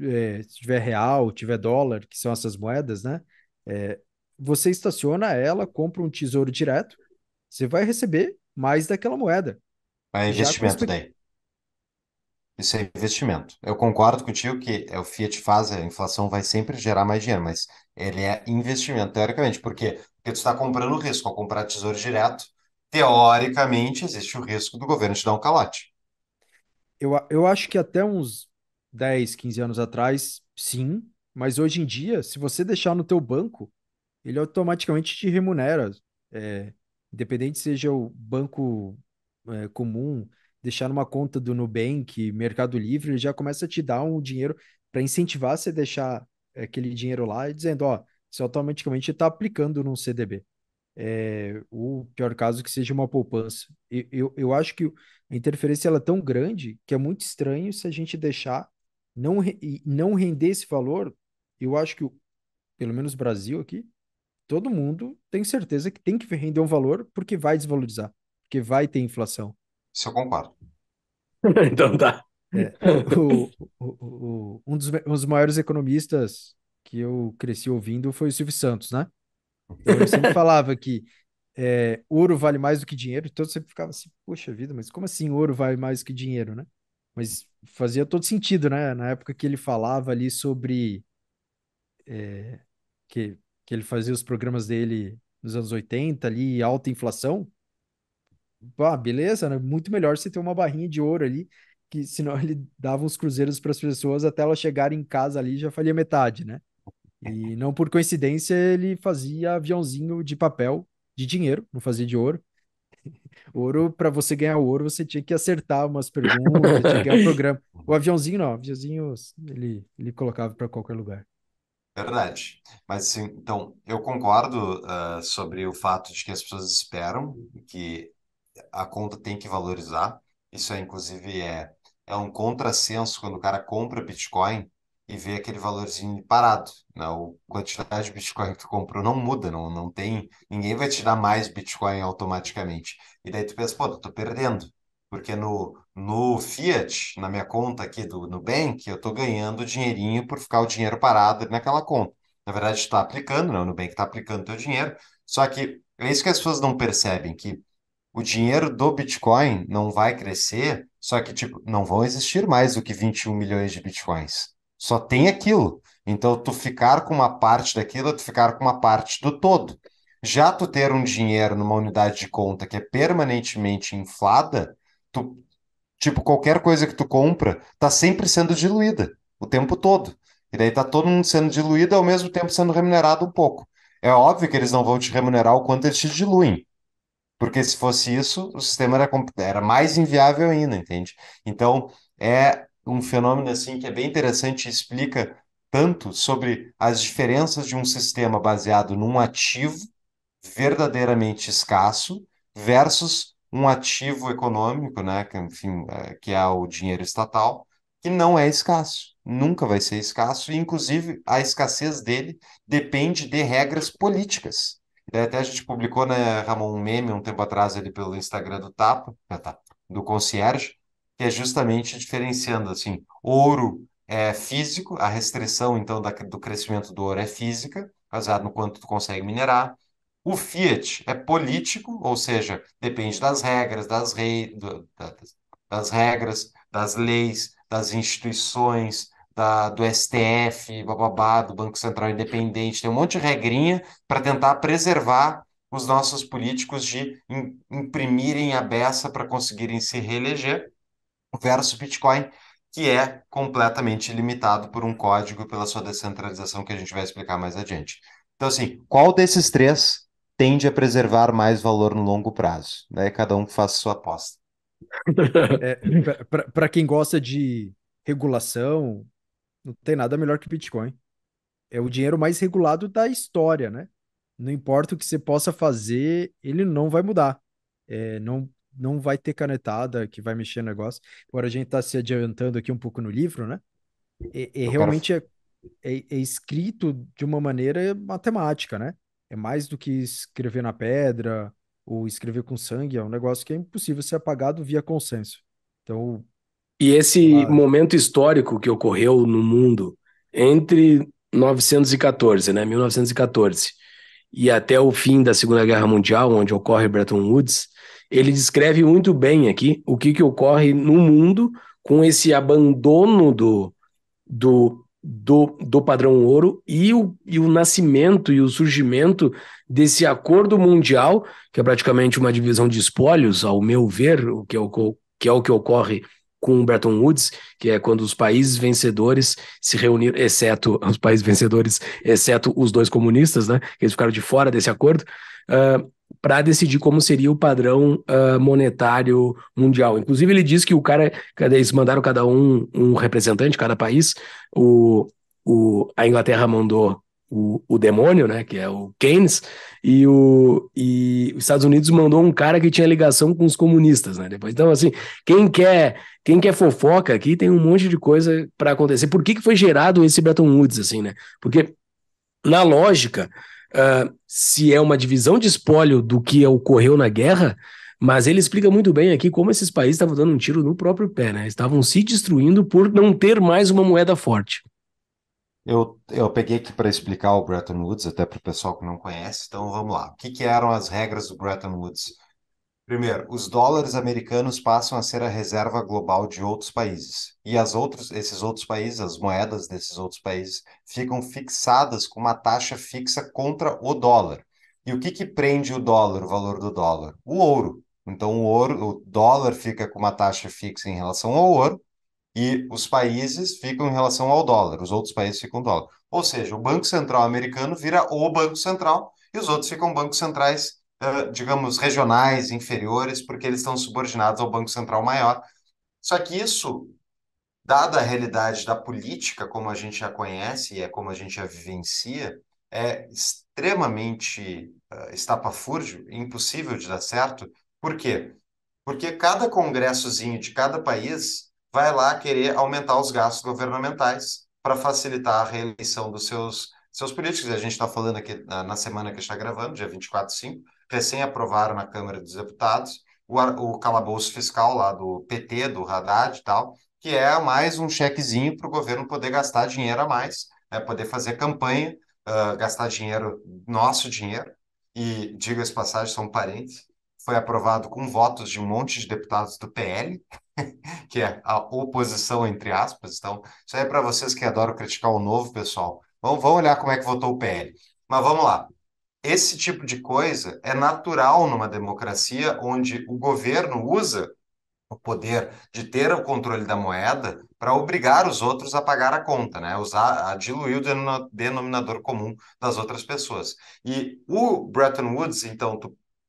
é, se tiver real, tiver dólar, que são essas moedas, né? É, você estaciona ela, compra um tesouro direto, você vai receber mais daquela moeda. É investimento daí. Isso é investimento. Eu concordo contigo que é o Fiat faz, a inflação vai sempre gerar mais dinheiro, mas ele é investimento, teoricamente, porque, porque tu está comprando risco. Ao comprar tesouro direto, teoricamente, existe o risco do governo te dar um calote. Eu, eu acho que até uns 10, 15 anos atrás, sim, mas hoje em dia, se você deixar no teu banco, ele automaticamente te remunera. É, independente seja o banco é, comum, deixar numa conta do Nubank, Mercado Livre, ele já começa a te dar um dinheiro para incentivar você a deixar é, aquele dinheiro lá, dizendo, ó, você automaticamente está aplicando num CDB. É, o pior caso que seja uma poupança. Eu, eu, eu acho que a interferência ela é tão grande que é muito estranho se a gente deixar não, não render esse valor, eu acho que, pelo menos Brasil aqui, todo mundo tem certeza que tem que render um valor porque vai desvalorizar, porque vai ter inflação. Isso eu comparo então tá. É, o, o, o, um, dos, um dos maiores economistas que eu cresci ouvindo foi o Silvio Santos, né? Então, sempre falava que é, ouro vale mais do que dinheiro, então eu sempre ficava assim, poxa vida, mas como assim ouro vale mais do que dinheiro, né? Mas fazia todo sentido, né? Na época que ele falava ali sobre. É, que, que ele fazia os programas dele nos anos 80 ali, alta inflação. Pá, ah, beleza, né? Muito melhor você ter uma barrinha de ouro ali, que senão ele dava uns cruzeiros para as pessoas até elas chegarem em casa ali já falia metade, né? E não por coincidência ele fazia aviãozinho de papel, de dinheiro, não fazia de ouro, Ouro, para você ganhar ouro, você tinha que acertar umas perguntas, tinha que ganhar um programa. O aviãozinho não, o aviãozinho ele, ele colocava para qualquer lugar. Verdade. Mas, assim, então, eu concordo uh, sobre o fato de que as pessoas esperam que a conta tem que valorizar. Isso, é, inclusive, é, é um contrassenso quando o cara compra Bitcoin e vê aquele valorzinho parado, né? O quantidade de Bitcoin que tu comprou não muda, não, não tem, ninguém vai te dar mais Bitcoin automaticamente. E daí tu pensa, pô, eu tô perdendo, porque no, no fiat, na minha conta aqui do Nubank, eu tô ganhando dinheirinho por ficar o dinheiro parado naquela conta. Na verdade, está aplicando, né? O Nubank está aplicando teu dinheiro, só que é isso que as pessoas não percebem, que o dinheiro do Bitcoin não vai crescer, só que, tipo, não vão existir mais do que 21 milhões de Bitcoins só tem aquilo. Então, tu ficar com uma parte daquilo é tu ficar com uma parte do todo. Já tu ter um dinheiro numa unidade de conta que é permanentemente inflada, tu, tipo, qualquer coisa que tu compra tá sempre sendo diluída o tempo todo. E daí tá todo mundo sendo diluído ao mesmo tempo sendo remunerado um pouco. É óbvio que eles não vão te remunerar o quanto eles te diluem. Porque se fosse isso, o sistema era, era mais inviável ainda, entende? Então, é um fenômeno assim que é bem interessante e explica tanto sobre as diferenças de um sistema baseado num ativo verdadeiramente escasso versus um ativo econômico, né, que, enfim, é, que é o dinheiro estatal, que não é escasso, nunca vai ser escasso, e inclusive a escassez dele depende de regras políticas. Até a gente publicou, né, Ramon, um meme um tempo atrás ali pelo Instagram do Tapa, do Concierge, que é justamente diferenciando assim, ouro é físico, a restrição então da, do crescimento do ouro é física, baseado no quanto tu consegue minerar. O fiat é político, ou seja, depende das regras, das, rei, do, da, das regras, das leis, das instituições, da, do STF, bababá, do Banco Central Independente, tem um monte de regrinha para tentar preservar os nossos políticos de imprimirem a beça para conseguirem se reeleger versus Bitcoin, que é completamente limitado por um código pela sua descentralização que a gente vai explicar mais adiante. Então, assim, qual desses três tende a preservar mais valor no longo prazo? né cada um faz sua aposta. É, Para quem gosta de regulação, não tem nada melhor que Bitcoin. É o dinheiro mais regulado da história, né? Não importa o que você possa fazer, ele não vai mudar. É, não não vai ter canetada que vai mexer no negócio. Agora a gente está se adiantando aqui um pouco no livro, né? E, e realmente é, é, é, escrito de uma maneira matemática, né? É mais do que escrever na pedra ou escrever com sangue, é um negócio que é impossível ser apagado via consenso. Então. E esse momento histórico que ocorreu no mundo entre 914, né, 1914, e até o fim da Segunda Guerra Mundial, onde ocorre Bretton Woods, ele descreve muito bem aqui o que, que ocorre no mundo com esse abandono do, do, do, do padrão ouro e o, e o nascimento e o surgimento desse acordo mundial, que é praticamente uma divisão de espólios, ao meu ver, o que é o que, é o que ocorre com o Bretton Woods, que é quando os países vencedores se reuniram, exceto os países vencedores, exceto os dois comunistas, né? Eles ficaram de fora desse acordo. Uh, para decidir como seria o padrão uh, monetário mundial. Inclusive, ele diz que o cara, eles mandaram cada um um representante, cada país, o, o, a Inglaterra mandou o, o demônio, né, que é o Keynes, e, o, e os Estados Unidos mandou um cara que tinha ligação com os comunistas, né, depois. Então, assim, quem quer quem quer fofoca aqui tem um monte de coisa para acontecer. Por que, que foi gerado esse Bretton Woods, assim, né? Porque, na lógica, uh, se é uma divisão de espólio do que ocorreu na guerra, mas ele explica muito bem aqui como esses países estavam dando um tiro no próprio pé, né? Estavam se destruindo por não ter mais uma moeda forte. Eu, eu peguei aqui para explicar o Bretton Woods, até para o pessoal que não conhece, então vamos lá. O que, que eram as regras do Bretton Woods? Primeiro, os dólares americanos passam a ser a reserva global de outros países. E as esses outros países, as moedas desses outros países, ficam fixadas com uma taxa fixa contra o dólar. E o que, que prende o dólar, o valor do dólar? O ouro. Então, o, ouro, o dólar fica com uma taxa fixa em relação ao ouro, e os países ficam em relação ao dólar, os outros países ficam com dólar. Ou seja, o Banco Central americano vira o Banco Central e os outros ficam bancos centrais eh, digamos, regionais, inferiores, porque eles estão subordinados ao Banco Central Maior. Só que isso, dada a realidade da política, como a gente já conhece e é como a gente já vivencia, é extremamente uh, estapafúrdio, impossível de dar certo. Por quê? Porque cada congressozinho de cada país vai lá querer aumentar os gastos governamentais para facilitar a reeleição dos seus, seus políticos. A gente está falando aqui na, na, semana que está gravando, dia 24 5, recém aprovaram na Câmara dos Deputados o, o calabouço fiscal lá do PT, do Haddad e tal, que é mais um chequezinho para o governo poder gastar dinheiro a mais, né, poder fazer campanha, uh, gastar dinheiro, nosso dinheiro, e diga-se passagem, são parentes, foi aprovado com votos de um monte de deputados do PL, que é a oposição, entre aspas. Então, isso aí é para vocês que adoram criticar o novo, pessoal. Vamos, vamos olhar como é que votou o PL. Mas vamos lá esse tipo de coisa é natural numa democracia onde o governo usa o poder de ter o controle da moeda para obrigar os outros a pagar a conta, né? Usar, a diluir o denominador comum das outras pessoas. E o Bretton Woods, então,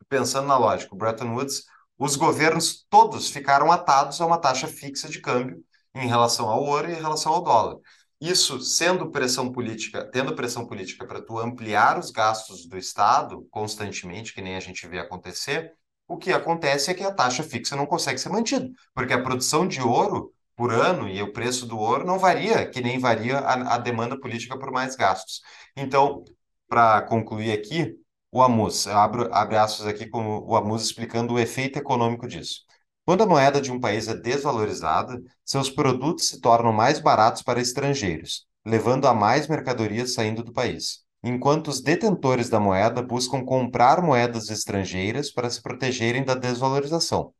pensando na lógica, o Bretton Woods, os governos todos ficaram atados a uma taxa fixa de câmbio em relação ao ouro e em relação ao dólar. Isso sendo pressão política, tendo pressão política para tu ampliar os gastos do Estado constantemente, que nem a gente vê acontecer, o que acontece é que a taxa fixa não consegue ser mantida, porque a produção de ouro por ano e o preço do ouro não varia, que nem varia a, a demanda política por mais gastos. Então, para concluir aqui, o Amus, abro, abre aspas aqui com o Amus explicando o efeito econômico disso. Quando a moeda de um país é desvalorizada, seus produtos se tornam mais baratos para estrangeiros, levando a mais mercadorias saindo do país. Enquanto os detentores da moeda buscam comprar moedas estrangeiras para se protegerem da desvalorização.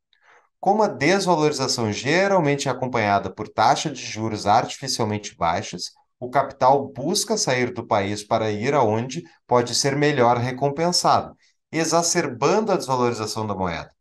Como a desvalorização geralmente é acompanhada por taxas de juros artificialmente baixas, o capital busca sair do país para ir aonde pode ser melhor recompensado, exacerbando a desvalorização da moeda.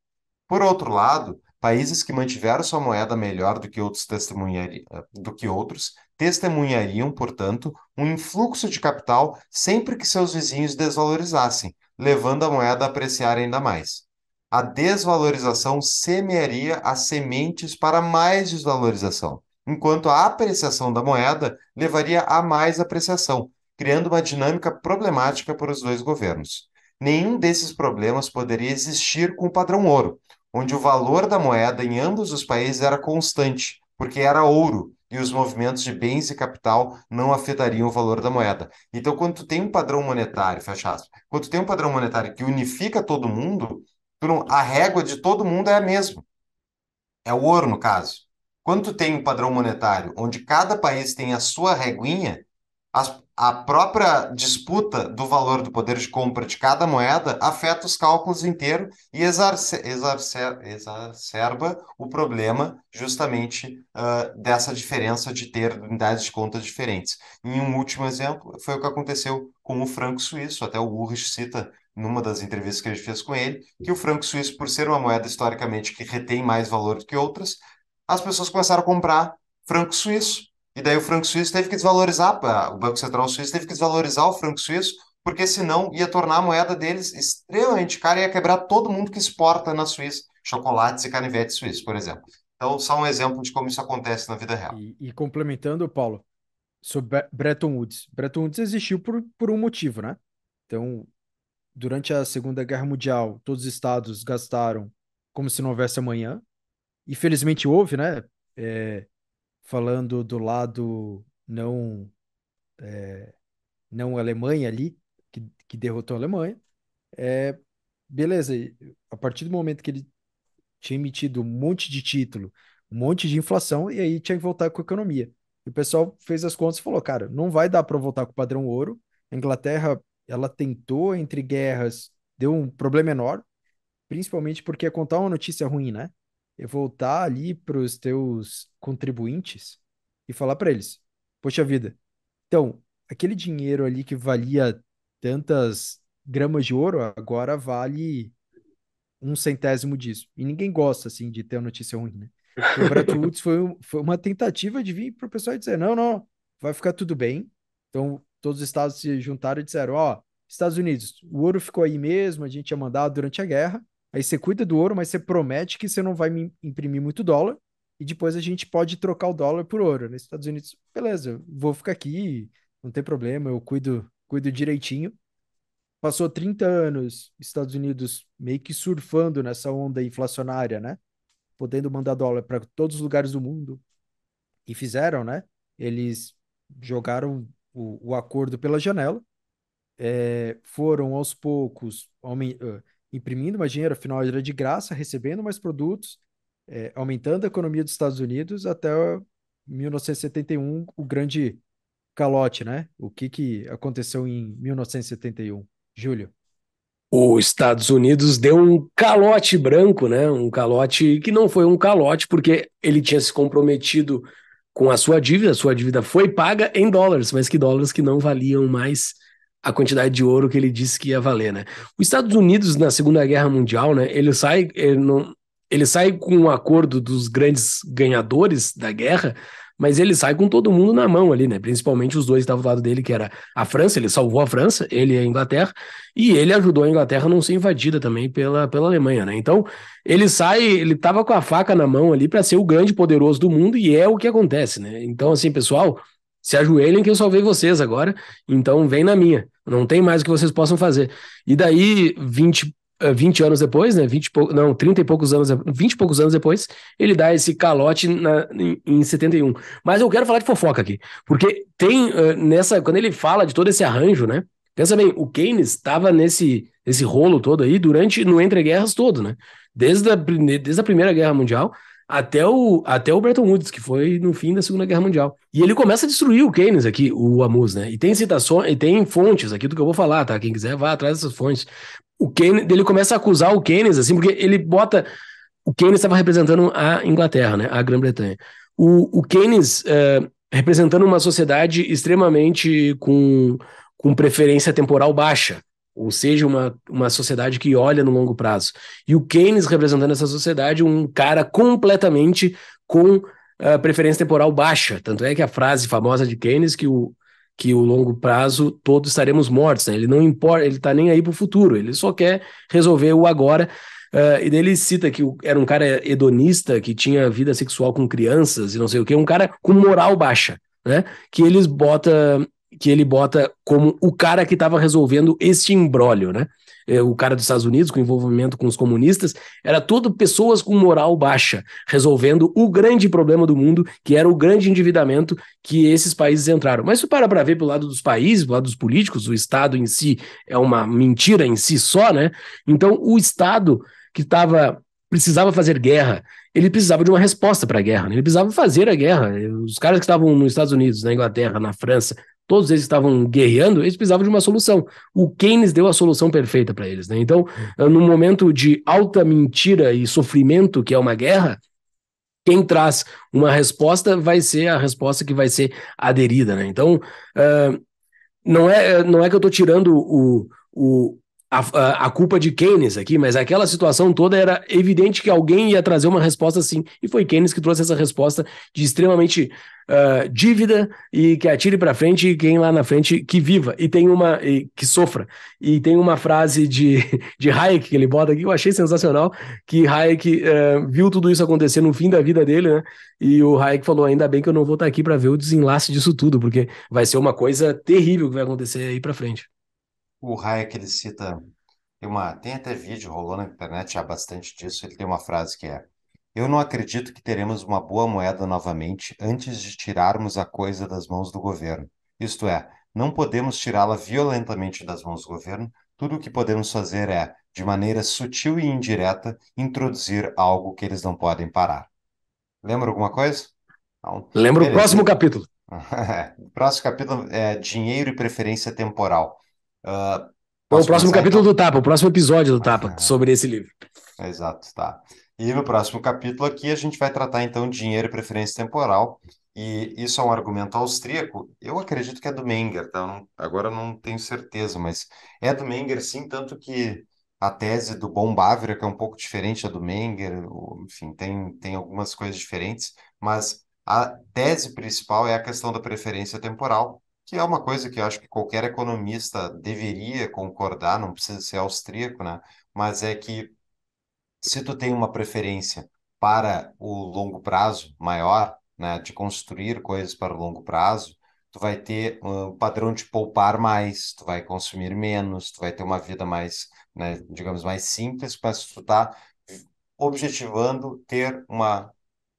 Por outro lado, Países que mantiveram sua moeda melhor do que outros, eh, do que outros testemunhariam, portanto, um influxo de capital sempre que seus vizinhos desvalorizassem, levando a moeda a apreciar ainda mais. A desvalorização semearia as sementes para mais desvalorização, enquanto a apreciação da moeda levaria a mais apreciação, criando uma dinâmica problemática para os dois governos. Nenhum desses problemas poderia existir com o padrão ouro, onde o valor da moeda em ambos os países era constante, porque era ouro e os movimentos de bens e capital não afetariam o valor da moeda. Então, quando tu tem um padrão monetário, fecha aspas, quando tu tem um padrão monetário que unifica todo mundo, não, a régua de todo mundo é a mesma. É o ouro, no caso. Quando tu tem um padrão monetário onde cada país tem a sua reguinha, as, a própria disputa do valor do poder de compra de cada moeda afeta os cálculos inteiros e exarce, exacerba o problema justamente uh, dessa diferença de ter unidades de conta diferentes. Em um último exemplo, foi o que aconteceu com o franco suíço, até o Urich cita numa das entrevistas que a gente fez com ele, que o franco suíço, por ser uma moeda historicamente que retém mais valor do que outras, as pessoas começaram a comprar franco suíço e daí o franco suíço teve que desvalorizar, o Banco Central Suíço teve que desvalorizar o franco suíço, porque senão ia tornar a moeda deles extremamente cara e ia quebrar todo mundo que exporta na Suíça chocolates e canivetes suíços, por exemplo. Então, só um exemplo de como isso acontece na vida real. E, e complementando, Paulo, sobre Bretton Woods. Bretton Woods existiu por, por um motivo, né? Então, durante a Segunda Guerra Mundial, todos os estados gastaram como se não houvesse amanhã. E felizmente houve, né? É, falando do lado não é, não Alemanha ali, que, que derrotou a Alemanha, é, beleza, a partir do momento que ele tinha emitido um monte de título, um monte de inflação, e aí tinha que voltar com a economia. E o pessoal fez as contas e falou, cara, não vai dar para voltar com o padrão ouro. A Inglaterra, ela tentou entre guerras, deu um problema enorme, principalmente porque contar uma notícia ruim, né? é voltar ali para os teus contribuintes e falar para eles: Poxa vida, então, aquele dinheiro ali que valia tantas gramas de ouro, agora vale um centésimo disso. E ninguém gosta, assim, de ter uma notícia ruim, né? O Bretton Woods foi, um, foi uma tentativa de vir para o pessoal e dizer: Não, não, vai ficar tudo bem. Então, todos os estados se juntaram e disseram: Ó, oh, Estados Unidos, o ouro ficou aí mesmo, a gente ia mandar durante a guerra. Aí você cuida do ouro, mas você promete que você não vai imprimir muito dólar e depois a gente pode trocar o dólar por ouro. Nos Estados Unidos, beleza, vou ficar aqui, não tem problema, eu cuido, cuido direitinho. Passou 30 anos, Estados Unidos meio que surfando nessa onda inflacionária, né? Podendo mandar dólar para todos os lugares do mundo. E fizeram, né? Eles jogaram o, o acordo pela janela, é, foram aos poucos imprimindo mais dinheiro, afinal era de graça, recebendo mais produtos, é, aumentando a economia dos Estados Unidos até 1971, o grande calote, né? O que, que aconteceu em 1971, Júlio? Os Estados Unidos deu um calote branco, né? Um calote que não foi um calote, porque ele tinha se comprometido com a sua dívida, a sua dívida foi paga em dólares, mas que dólares que não valiam mais a quantidade de ouro que ele disse que ia valer, né? Os Estados Unidos na Segunda Guerra Mundial, né? Ele sai, ele não, ele sai com um acordo dos grandes ganhadores da guerra, mas ele sai com todo mundo na mão ali, né? Principalmente os dois que estavam do lado dele, que era a França, ele salvou a França, ele e a Inglaterra, e ele ajudou a Inglaterra a não ser invadida também pela, pela Alemanha, né? Então, ele sai, ele tava com a faca na mão ali para ser o grande poderoso do mundo e é o que acontece, né? Então, assim, pessoal, se ajoelhem que eu salvei vocês agora, então vem na minha, não tem mais o que vocês possam fazer. E daí, 20, 20 eh, anos depois, né, 20, não, 30 e poucos anos, 20 e poucos anos depois, ele dá esse calote na, em, em 71. Mas eu quero falar de fofoca aqui, porque tem uh, nessa, quando ele fala de todo esse arranjo, né, pensa bem, o Keynes estava nesse, nesse rolo todo aí durante, no entre-guerras todo, né, desde a, desde a Primeira Guerra Mundial, até o, até o Bretton Woods, que foi no fim da Segunda Guerra Mundial. E ele começa a destruir o Keynes aqui, o Amus, né? E tem citações, e tem fontes aqui do que eu vou falar, tá? Quem quiser, vá atrás dessas fontes. O Keynes, ele começa a acusar o Keynes, assim, porque ele bota... O Keynes estava representando a Inglaterra, né? A Grã-Bretanha. O, o Keynes é, representando uma sociedade extremamente com, com preferência temporal baixa ou seja, uma, uma sociedade que olha no longo prazo. E o Keynes representando essa sociedade, um cara completamente com uh, preferência temporal baixa. Tanto é que a frase famosa de Keynes que o que o longo prazo todos estaremos mortos. Né? Ele não importa, ele está nem aí para o futuro. Ele só quer resolver o agora. Uh, e dele cita que o, era um cara hedonista que tinha vida sexual com crianças e não sei o que, um cara com moral baixa, né? Que eles bota que ele bota como o cara que estava resolvendo este imbróglio, né? É, o cara dos Estados Unidos, com envolvimento com os comunistas, era todo pessoas com moral baixa, resolvendo o grande problema do mundo, que era o grande endividamento que esses países entraram. Mas se para para ver pelo lado dos países, pelo lado dos políticos, o Estado em si é uma mentira em si só, né? Então, o Estado que estava precisava fazer guerra, ele precisava de uma resposta para a guerra, né? ele precisava fazer a guerra. Os caras que estavam nos Estados Unidos, na Inglaterra, na França, todos eles estavam guerreando, eles precisavam de uma solução. O Keynes deu a solução perfeita para eles. Né? Então, eh, no momento de alta mentira e sofrimento que é uma guerra, quem traz uma resposta vai ser a resposta que vai ser aderida. Né? Então, uh, não, é, eh, não é que eu estou tirando o, o a, a, culpa de Keynes aqui, mas aquela situação toda era evidente que alguém ia trazer uma resposta assim, e foi Keynes que trouxe essa resposta de extremamente uh, dívida e que atire para frente e quem lá na frente que viva e tem uma e, que sofra. E tem uma frase de, de Hayek que ele bota aqui, eu achei sensacional, que Hayek uh, viu tudo isso acontecer no fim da vida dele, né? E o Hayek falou: ainda bem que eu não vou estar tá aqui para ver o desenlace disso tudo, porque vai ser uma coisa terrível que vai acontecer aí para frente. O Hayek ele cita, tem, uma, tem até vídeo rolando na internet há bastante disso, ele tem uma frase que é Eu não acredito que teremos uma boa moeda novamente antes de tirarmos a coisa das mãos do governo. Isto é, não podemos tirá-la violentamente das mãos do governo, tudo o que podemos fazer é, de maneira sutil e indireta, introduzir algo que eles não podem parar. Lembra alguma coisa? Não. Lembra o próximo capítulo. É, o próximo capítulo é dinheiro e preferência temporal. Uh, Bom, o próximo capítulo então? do Tapa, o próximo episódio do Tapa, ah. sobre esse livro. É, exato, tá. E no próximo capítulo aqui a gente vai tratar então de dinheiro e preferência temporal. E isso é um argumento austríaco. Eu acredito que é do Menger, Então Não, agora não tenho certeza, mas é do Menger sim, tanto que a tese do Bom Bávira, que é um pouco diferente da é do Menger, enfim, tem, tem algumas coisas diferentes, mas a tese principal é a questão da preferência temporal, que é uma coisa que eu acho que qualquer economista deveria concordar, não precisa ser austríaco, né? Mas é que se tu tem uma preferência para o longo prazo maior, né, de construir coisas para o longo prazo, tu vai ter um padrão de poupar mais, tu vai consumir menos, tu vai ter uma vida mais, né, digamos, mais simples, mas tu está objetivando ter uma,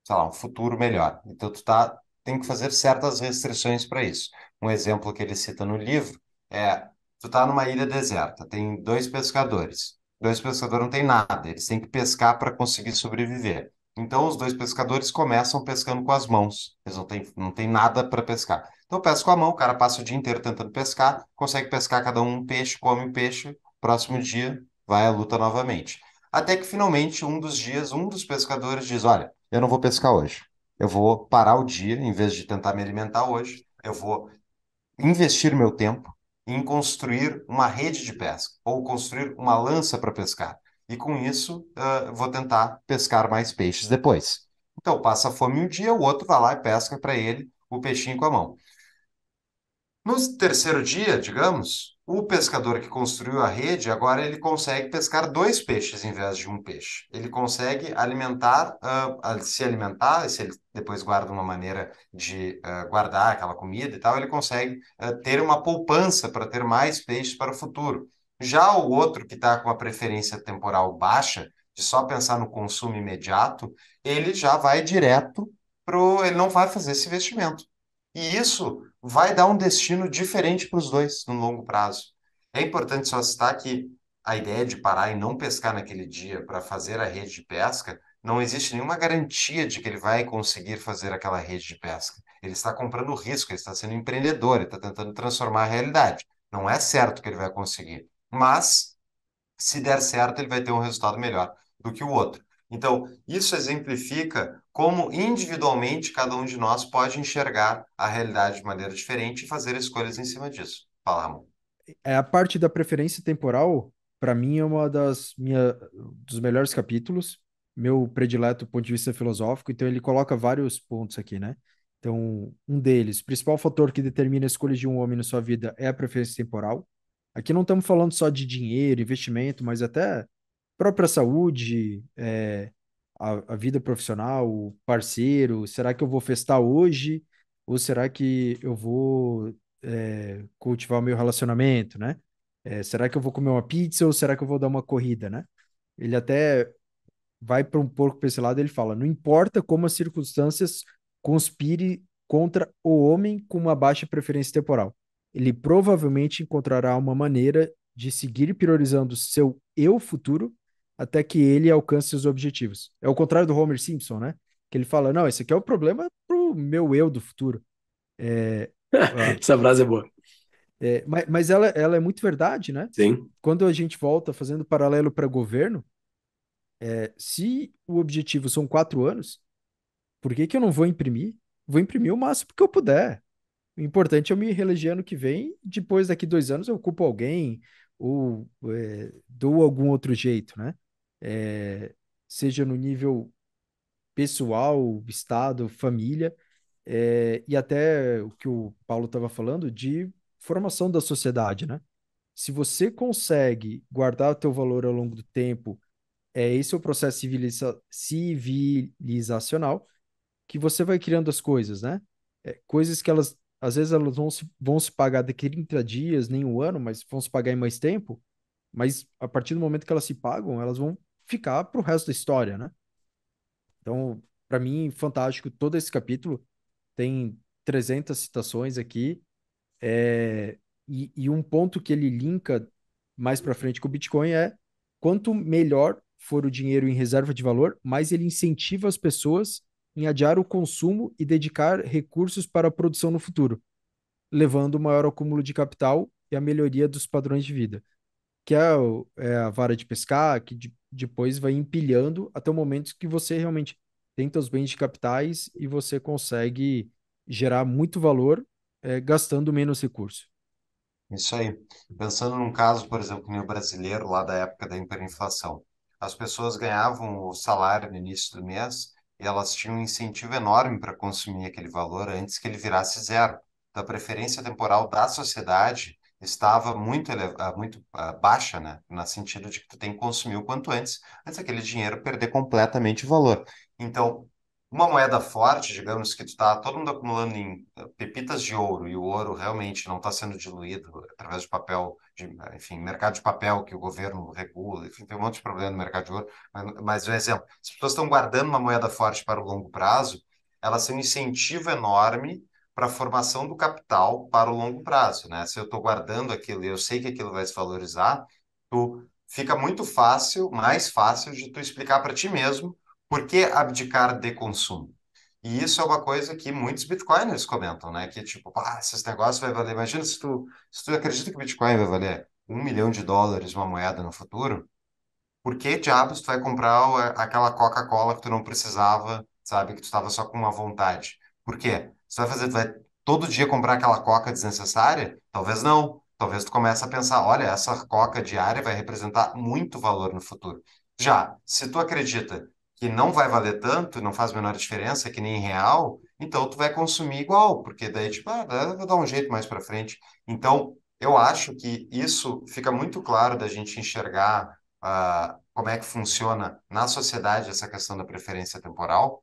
sei lá, um futuro melhor. Então tu tá tem que fazer certas restrições para isso um exemplo que ele cita no livro é: tu tá numa ilha deserta, tem dois pescadores. Dois pescadores não tem nada, eles têm que pescar para conseguir sobreviver. Então, os dois pescadores começam pescando com as mãos. Eles não têm, não têm nada para pescar. Então, pesca com a mão, o cara passa o dia inteiro tentando pescar, consegue pescar cada um um peixe, come um peixe, próximo dia vai à luta novamente. Até que, finalmente, um dos dias, um dos pescadores diz: Olha, eu não vou pescar hoje. Eu vou parar o dia, em vez de tentar me alimentar hoje, eu vou investir meu tempo em construir uma rede de pesca ou construir uma lança para pescar. E com isso, uh, vou tentar pescar mais peixes depois. Então, passa fome um dia, o outro vai lá e pesca para ele o peixinho com a mão. No terceiro dia, digamos, o pescador que construiu a rede, agora ele consegue pescar dois peixes em vez de um peixe. Ele consegue alimentar, uh, se alimentar, se ele depois guarda uma maneira de uh, guardar aquela comida e tal, ele consegue uh, ter uma poupança para ter mais peixes para o futuro. Já o outro que está com a preferência temporal baixa, de só pensar no consumo imediato, ele já vai direto para ele não vai fazer esse investimento. E isso vai dar um destino diferente para os dois no longo prazo. É importante só citar que a ideia de parar e não pescar naquele dia para fazer a rede de pesca, não existe nenhuma garantia de que ele vai conseguir fazer aquela rede de pesca. Ele está comprando risco, ele está sendo empreendedor, ele está tentando transformar a realidade. Não é certo que ele vai conseguir, mas se der certo, ele vai ter um resultado melhor do que o outro. Então, isso exemplifica como individualmente cada um de nós pode enxergar a realidade de maneira diferente e fazer escolhas em cima disso. Fala, Ramon. É, a parte da preferência temporal, para mim, é uma das minha, dos melhores capítulos, meu predileto do ponto de vista filosófico, então ele coloca vários pontos aqui, né? Então, um deles, principal fator que determina a escolha de um homem na sua vida é a preferência temporal. Aqui não estamos falando só de dinheiro, investimento, mas até própria saúde, é, a, a vida profissional, o parceiro? Será que eu vou festar hoje? Ou será que eu vou é, cultivar o meu relacionamento, né? É, será que eu vou comer uma pizza ou será que eu vou dar uma corrida, né? Ele até vai para um porco para esse lado, ele fala: não importa como as circunstâncias conspire contra o homem com uma baixa preferência temporal. Ele provavelmente encontrará uma maneira de seguir priorizando seu eu futuro até que ele alcance seus objetivos. É o contrário do Homer Simpson, né? Que ele fala: não, esse aqui é o problema pro meu eu do futuro. É, Essa frase é boa. É, mas mas ela, ela é muito verdade, né? Sim. Quando a gente volta fazendo paralelo para governo, é, se o objetivo são quatro anos, por que, que eu não vou imprimir? Vou imprimir o máximo que eu puder. O importante é eu me reeleger ano que vem, depois daqui dois anos eu ocupo alguém ou é, dou algum outro jeito, né? é, seja no nível pessoal, estado, família, é, e até o que o Paulo estava falando de formação da sociedade, né? Se você consegue guardar o teu valor ao longo do tempo, é esse o processo civiliza civilizacional que você vai criando as coisas, né? É, coisas que elas, às vezes elas vão se, vão se pagar daqui 30 dias, nem um ano, mas vão se pagar em mais tempo, mas a partir do momento que elas se pagam, elas vão ficar para o resto da história, né? Então, para mim, fantástico todo esse capítulo. Tem 300 citações aqui. É... E, e, um ponto que ele linka mais para frente com o Bitcoin é quanto melhor for o dinheiro em reserva de valor, mais ele incentiva as pessoas em adiar o consumo e dedicar recursos para a produção no futuro, levando maior acúmulo de capital e a melhoria dos padrões de vida que é, o, é a vara de pescar, que de, depois vai empilhando até o momento que você realmente tem os bens de capitais e você consegue gerar muito valor é, gastando menos recurso. Isso aí. Pensando num caso, por exemplo, meu brasileiro, lá da época da hiperinflação. As pessoas ganhavam o salário no início do mês e elas tinham um incentivo enorme para consumir aquele valor antes que ele virasse zero. Da então, preferência temporal da sociedade, estava muito, ah, muito ah, baixa, né? No sentido de que tu tem que consumir o quanto antes, antes aquele dinheiro perder completamente o valor. Então, uma moeda forte, digamos que tu tá todo mundo acumulando em ah, pepitas de ouro e o ouro realmente não está sendo diluído através de papel, de, enfim, mercado de papel que o governo regula, enfim, tem um monte de problema no mercado de ouro, mas, mas um exemplo, se as pessoas estão guardando uma moeda forte para o longo prazo, elas têm um incentivo enorme para a formação do capital para o longo prazo, né? Se eu estou guardando aquilo e eu sei que aquilo vai se valorizar, tu fica muito fácil, mais fácil de tu explicar para ti mesmo por que abdicar de consumo. E isso é uma coisa que muitos bitcoiners comentam, né? Que tipo, ah, esses negócios vai valer. Imagina se tu, se tu acredita que o Bitcoin vai valer um milhão de dólares uma moeda no futuro, por que diabos tu vai comprar aquela Coca-Cola que tu não precisava, sabe? Que tu estava só com uma vontade? Por quê? Você vai fazer, vai todo dia comprar aquela coca desnecessária? Talvez não. Talvez tu comece a pensar, olha, essa coca diária vai representar muito valor no futuro. Já, se tu acredita que não vai valer tanto, não faz a menor diferença, que nem real, então tu vai consumir igual, porque daí, tipo, ah, vou dar um jeito mais para frente. Então, eu acho que isso fica muito claro da gente enxergar ah, como é que funciona na sociedade essa questão da preferência temporal,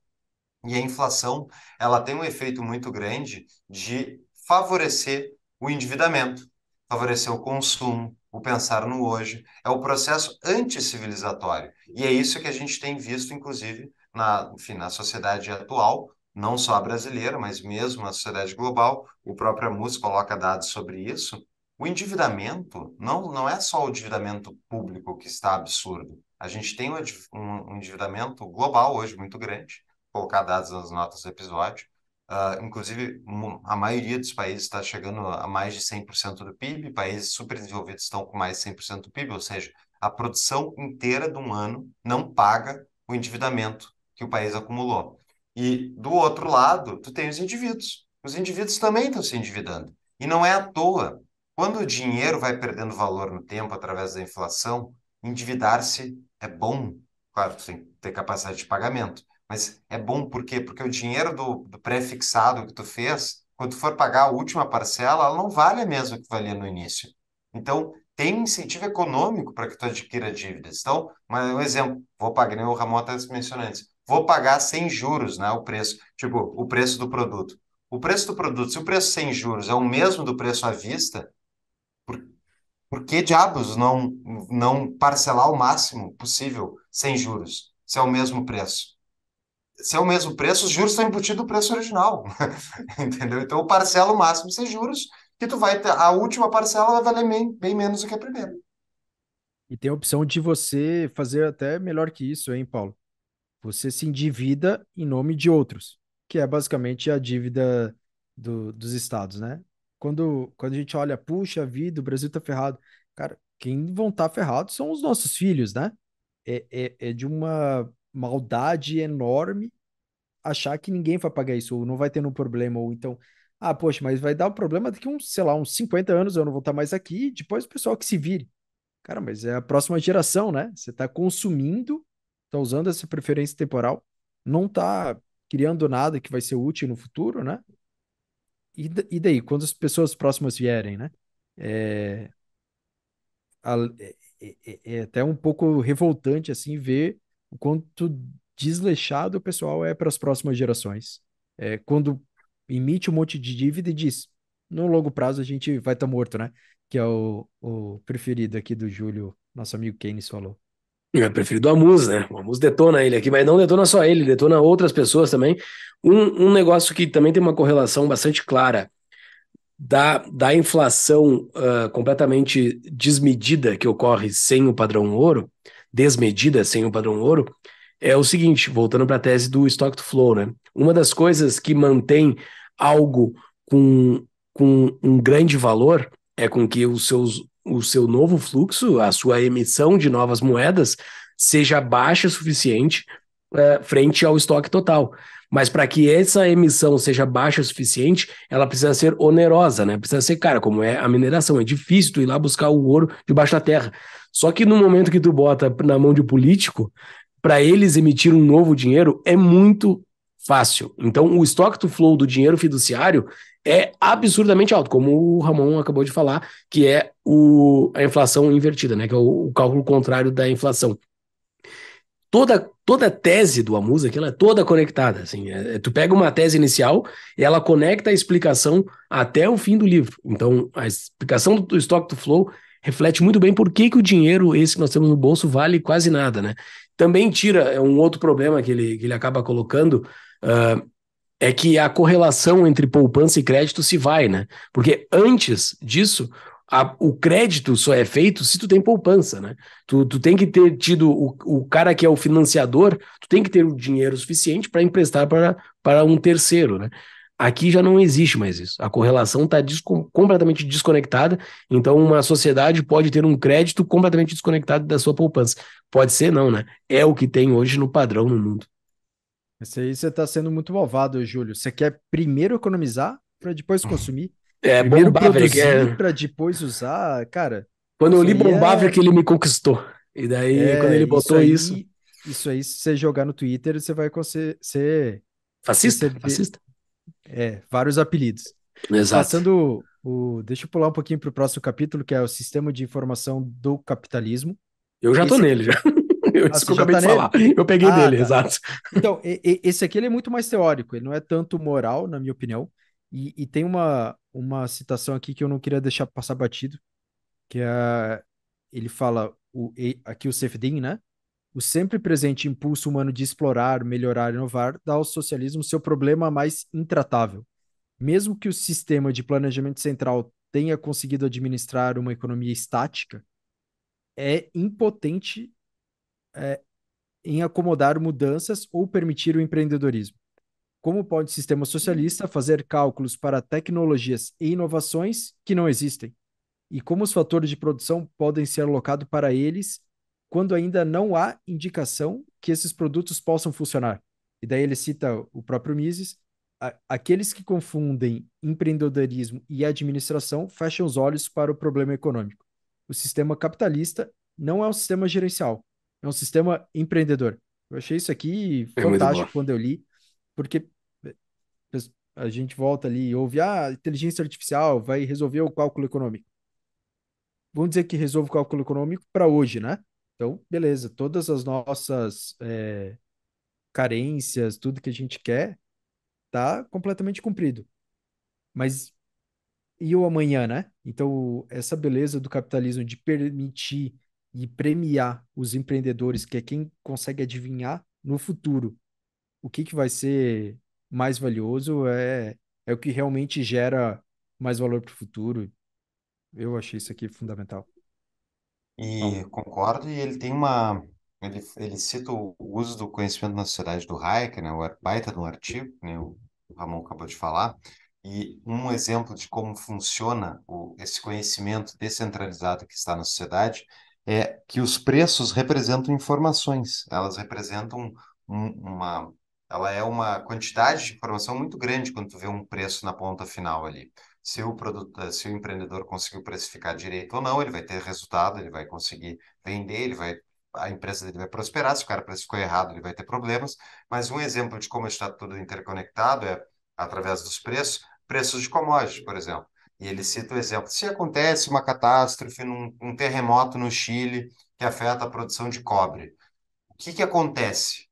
e a inflação ela tem um efeito muito grande de favorecer o endividamento, favorecer o consumo, o pensar no hoje. É o processo anticivilizatório. E é isso que a gente tem visto, inclusive, na, enfim, na sociedade atual, não só a brasileira, mas mesmo a sociedade global. O próprio Amus coloca dados sobre isso. O endividamento não, não é só o endividamento público que está absurdo. A gente tem um, um endividamento global hoje muito grande colocar dados nas notas do episódio. Uh, inclusive, a maioria dos países está chegando a mais de 100% do PIB, países super desenvolvidos estão com mais de 100% do PIB, ou seja, a produção inteira de um ano não paga o endividamento que o país acumulou. E do outro lado, tu tem os indivíduos. Os indivíduos também estão se endividando. E não é à toa. Quando o dinheiro vai perdendo valor no tempo através da inflação, endividar-se é bom. Claro, tem que ter capacidade de pagamento. Mas é bom por quê? Porque o dinheiro do, do pré-fixado que tu fez, quando tu for pagar a última parcela, ela não vale a mesma que valia no início. Então, tem incentivo econômico para que tu adquira dívidas. Então, um exemplo, vou pagar, nem o Ramon está mencionando antes, vou pagar sem juros né, o preço, tipo, o preço do produto. O preço do produto, se o preço sem juros é o mesmo do preço à vista, por, por que diabos não, não parcelar o máximo possível sem juros, se é o mesmo preço? se é o mesmo preço, os juros estão embutidos no preço original, entendeu? Então, o parcela o máximo ser juros, que tu vai ter, a última parcela vai valer bem, bem menos do que a primeira. E tem a opção de você fazer até melhor que isso, hein, Paulo? Você se endivida em nome de outros, que é basicamente a dívida do, dos estados, né? Quando, quando a gente olha, puxa vida, o Brasil tá ferrado. Cara, quem vão estar tá ferrados são os nossos filhos, né? É, é, é de uma maldade enorme achar que ninguém vai pagar isso, ou não vai ter um problema, ou então, ah, poxa, mas vai dar um problema daqui uns, sei lá, uns 50 anos eu não vou estar mais aqui, depois o pessoal que se vire. Cara, mas é a próxima geração, né? Você está consumindo, está usando essa preferência temporal, não está criando nada que vai ser útil no futuro, né? E, e daí, quando as pessoas próximas vierem, né? É, é, é, é, é até um pouco revoltante, assim, ver o quanto desleixado o pessoal é para as próximas gerações. É, quando emite um monte de dívida e diz: no longo prazo a gente vai estar tá morto, né? Que é o, o preferido aqui do Júlio, nosso amigo Keynes falou. É preferido o Amus, né? O Amus detona ele aqui, mas não detona só ele, detona outras pessoas também. Um, um negócio que também tem uma correlação bastante clara da, da inflação uh, completamente desmedida que ocorre sem o padrão ouro, desmedida, sem o padrão ouro, é o seguinte, voltando para a tese do stock to flow, né? Uma das coisas que mantém algo com, com um grande valor é com que os seus, o seu novo fluxo, a sua emissão de novas moedas, seja baixa o suficiente é, frente ao estoque total. Mas para que essa emissão seja baixa o suficiente, ela precisa ser onerosa, né? Precisa ser cara, como é a mineração. É difícil tu ir lá buscar o ouro debaixo da terra. Só que no momento que tu bota na mão de um político, para eles emitir um novo dinheiro é muito fácil. Então, o estoque to flow do dinheiro fiduciário é absurdamente alto, como o Ramon acabou de falar, que é o, a inflação invertida, né? Que é o, o cálculo contrário da inflação. Toda, toda a tese do Amus que ela é toda conectada. Assim, é, é, tu pega uma tese inicial, e ela conecta a explicação até o fim do livro. Então, a explicação do, do estoque to flow reflete muito bem por que, que o dinheiro esse que nós temos no bolso vale quase nada, né? Também tira, é um outro problema que ele, que ele acaba colocando, uh, é que a correlação entre poupança e crédito se vai, né? Porque antes disso, a, o crédito só é feito se tu tem poupança, né? Tu, tu tem que ter tido o, o cara que é o financiador, tu tem que ter o dinheiro suficiente para emprestar para um terceiro, né? Aqui já não existe mais isso. A correlação está desco completamente desconectada. Então, uma sociedade pode ter um crédito completamente desconectado da sua poupança. Pode ser, não, né? É o que tem hoje no padrão no mundo. Isso aí você está sendo muito malvado, Júlio. Você quer primeiro economizar para depois consumir? É, primeiro bombar, produzir é- para depois usar, cara. Quando eu li Bombava é... que ele me conquistou. E daí, é, quando ele botou isso, aí, isso. Isso aí, se você jogar no Twitter, você vai ser. Fascista? Fascista? É, vários apelidos. Exato. Passando o, deixa eu pular um pouquinho para o próximo capítulo, que é o sistema de informação do capitalismo. Eu já esse... tô nele, já. Eu, ah, isso eu acabei tá de nele? falar. Eu peguei ah, dele, tá. exato. Então, e, e, esse aqui ele é muito mais teórico, ele não é tanto moral, na minha opinião. E, e tem uma, uma citação aqui que eu não queria deixar passar batido, que é, ele fala o, aqui o Sefdin, né? O sempre presente impulso humano de explorar, melhorar e inovar dá ao socialismo seu problema mais intratável. Mesmo que o sistema de planejamento central tenha conseguido administrar uma economia estática, é impotente é, em acomodar mudanças ou permitir o empreendedorismo. Como pode o sistema socialista fazer cálculos para tecnologias e inovações que não existem? E como os fatores de produção podem ser alocados para eles quando ainda não há indicação que esses produtos possam funcionar. E daí ele cita o próprio Mises. Aqueles que confundem empreendedorismo e administração fecham os olhos para o problema econômico. O sistema capitalista não é um sistema gerencial, é um sistema empreendedor. Eu achei isso aqui é fantástico quando eu li, porque eh, a gente volta ali e ouve, ah, inteligência artificial vai resolver o cálculo econômico. Vamos dizer que resolve o cálculo econômico para hoje, né? Então, beleza, todas as nossas é, carências, tudo que a gente quer, tá completamente cumprido. Mas e o amanhã, né? Então, essa beleza do capitalismo de permitir e premiar os empreendedores, que é quem consegue adivinhar no futuro o que, que vai ser mais valioso, é, é o que realmente gera mais valor para o futuro. Eu achei isso aqui fundamental. Então e concordo, e ele tem uma. Ele, ele cita o uso do conhecimento na sociedade do Hayek, né, o baita de um artigo, né, o Ramon acabou de falar, e um exemplo de como funciona o, esse conhecimento descentralizado que está na sociedade é que os preços representam informações, elas representam um, uma. Ela é uma quantidade de informação muito grande quando tu vê um preço na ponta final ali se o, produto, se o empreendedor conseguiu precificar direito ou não, ele vai ter resultado, ele vai conseguir vender, ele vai a empresa dele vai prosperar, se o cara precificou errado, ele vai ter problemas. Mas um exemplo de como está tudo interconectado é através dos preços, preços de commodities, por exemplo. E ele cita o exemplo: se acontece uma catástrofe, num, um terremoto no Chile que afeta a produção de cobre, o que, que acontece?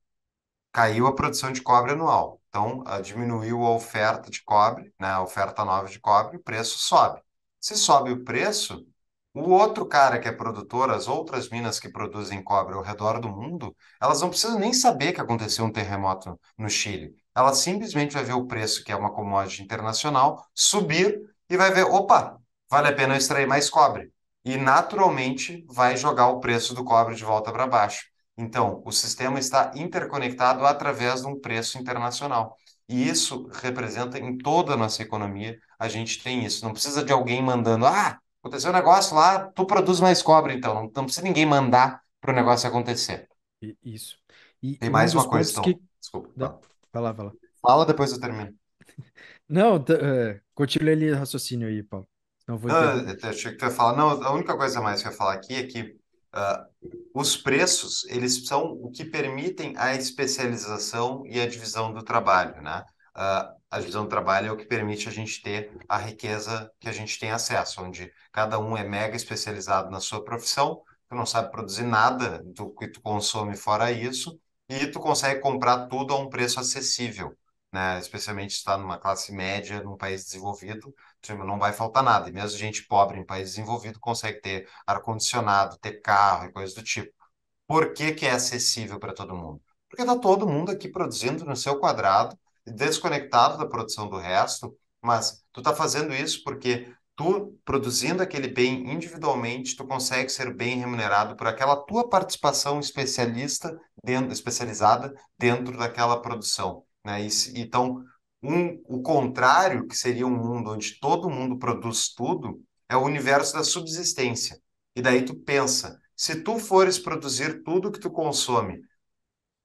Caiu a produção de cobre anual então, ah, diminuiu a oferta de cobre, né, a oferta nova de cobre, o preço sobe. Se sobe o preço, o outro cara que é produtor, as outras minas que produzem cobre ao redor do mundo, elas não precisam nem saber que aconteceu um terremoto no Chile. Ela simplesmente vai ver o preço, que é uma commodity internacional, subir e vai ver, opa, vale a pena eu extrair mais cobre. E naturalmente vai jogar o preço do cobre de volta para baixo. Então, o sistema está interconectado através de um preço internacional. E isso representa em toda a nossa economia, a gente tem isso. Não precisa de alguém mandando, ah, aconteceu um negócio lá, tu produz mais cobre, então. Não, não precisa ninguém mandar para o negócio acontecer. Isso. E tem mais uma coisa, então. Que... Desculpa. Não. Vai lá, vai lá. Fala, depois eu termino. Não, uh, continue ali o raciocínio aí, Paulo. Não, vou não, eu achei que tu ia falar. Não, a única coisa mais que eu ia falar aqui é que Uh, os preços, eles são o que permitem a especialização e a divisão do trabalho, né? Uh, a divisão do trabalho é o que permite a gente ter a riqueza que a gente tem acesso, onde cada um é mega especializado na sua profissão, tu não sabe produzir nada do que tu consome fora isso, e tu consegue comprar tudo a um preço acessível, né? especialmente se está numa classe média, num país desenvolvido, Tipo, não vai faltar nada. E mesmo gente pobre em país desenvolvido consegue ter ar-condicionado, ter carro e coisas do tipo. Por que, que é acessível para todo mundo? Porque está todo mundo aqui produzindo no seu quadrado, desconectado da produção do resto, mas tu está fazendo isso porque tu, produzindo aquele bem individualmente, tu consegue ser bem remunerado por aquela tua participação especialista dentro, especializada dentro daquela produção. Né? E, então, um, o contrário, que seria um mundo onde todo mundo produz tudo, é o universo da subsistência. E daí tu pensa, se tu fores produzir tudo que tu consome,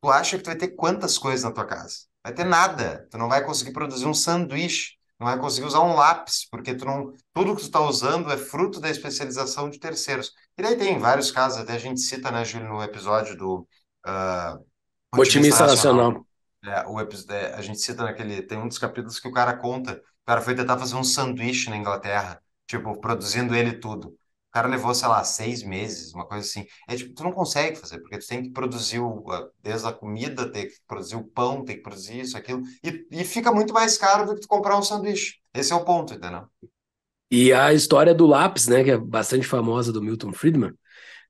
tu acha que tu vai ter quantas coisas na tua casa? Vai ter nada. Tu não vai conseguir produzir um sanduíche, não vai conseguir usar um lápis, porque tu não, tudo que tu está usando é fruto da especialização de terceiros. E daí tem vários casos, até a gente cita, né, Júlio, no episódio do uh, Otimista Nacional. Nacional é, o episódio é, a gente cita naquele. Tem um dos capítulos que o cara conta. O cara foi tentar fazer um sanduíche na Inglaterra, tipo, produzindo ele tudo. O cara levou, sei lá, seis meses, uma coisa assim. É tipo, tu não consegue fazer, porque tu tem que produzir o, desde a comida, tem que produzir o pão, tem que produzir isso, aquilo. E, e fica muito mais caro do que tu comprar um sanduíche. Esse é o ponto, entendeu? E a história do lápis, né, que é bastante famosa do Milton Friedman,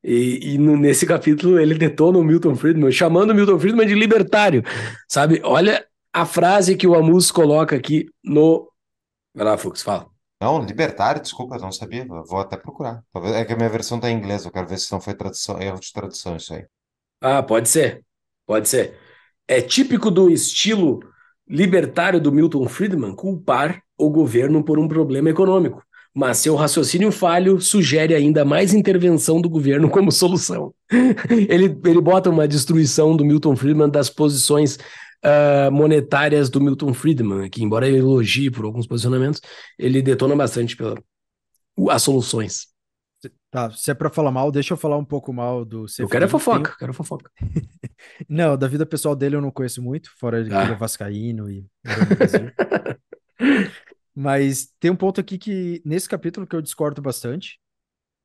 e, e nesse capítulo ele detona o Milton Friedman, chamando o Milton Friedman de libertário, sabe? Olha a frase que o Amus coloca aqui no. Vai lá, Fux, fala. Não, libertário, desculpa, não sabia. Vou até procurar. Talvez é que a minha versão tá em inglês, eu quero ver se não foi tradução, erro de tradução isso aí. Ah, pode ser. Pode ser. É típico do estilo libertário do Milton Friedman culpar o governo por um problema econômico mas seu raciocínio falho sugere ainda mais intervenção do governo como solução. ele, ele bota uma destruição do Milton Friedman das posições uh, monetárias do Milton Friedman, que, embora ele elogie por alguns posicionamentos, ele detona bastante pela, as soluções. Tá, se é para falar mal, deixa eu falar um pouco mal do CFD. Eu quero é fofoca, eu quero fofoca. não, da vida pessoal dele eu não conheço muito, fora de ah. ele é vascaíno e... Mas tem um ponto aqui que, nesse capítulo, que eu discordo bastante,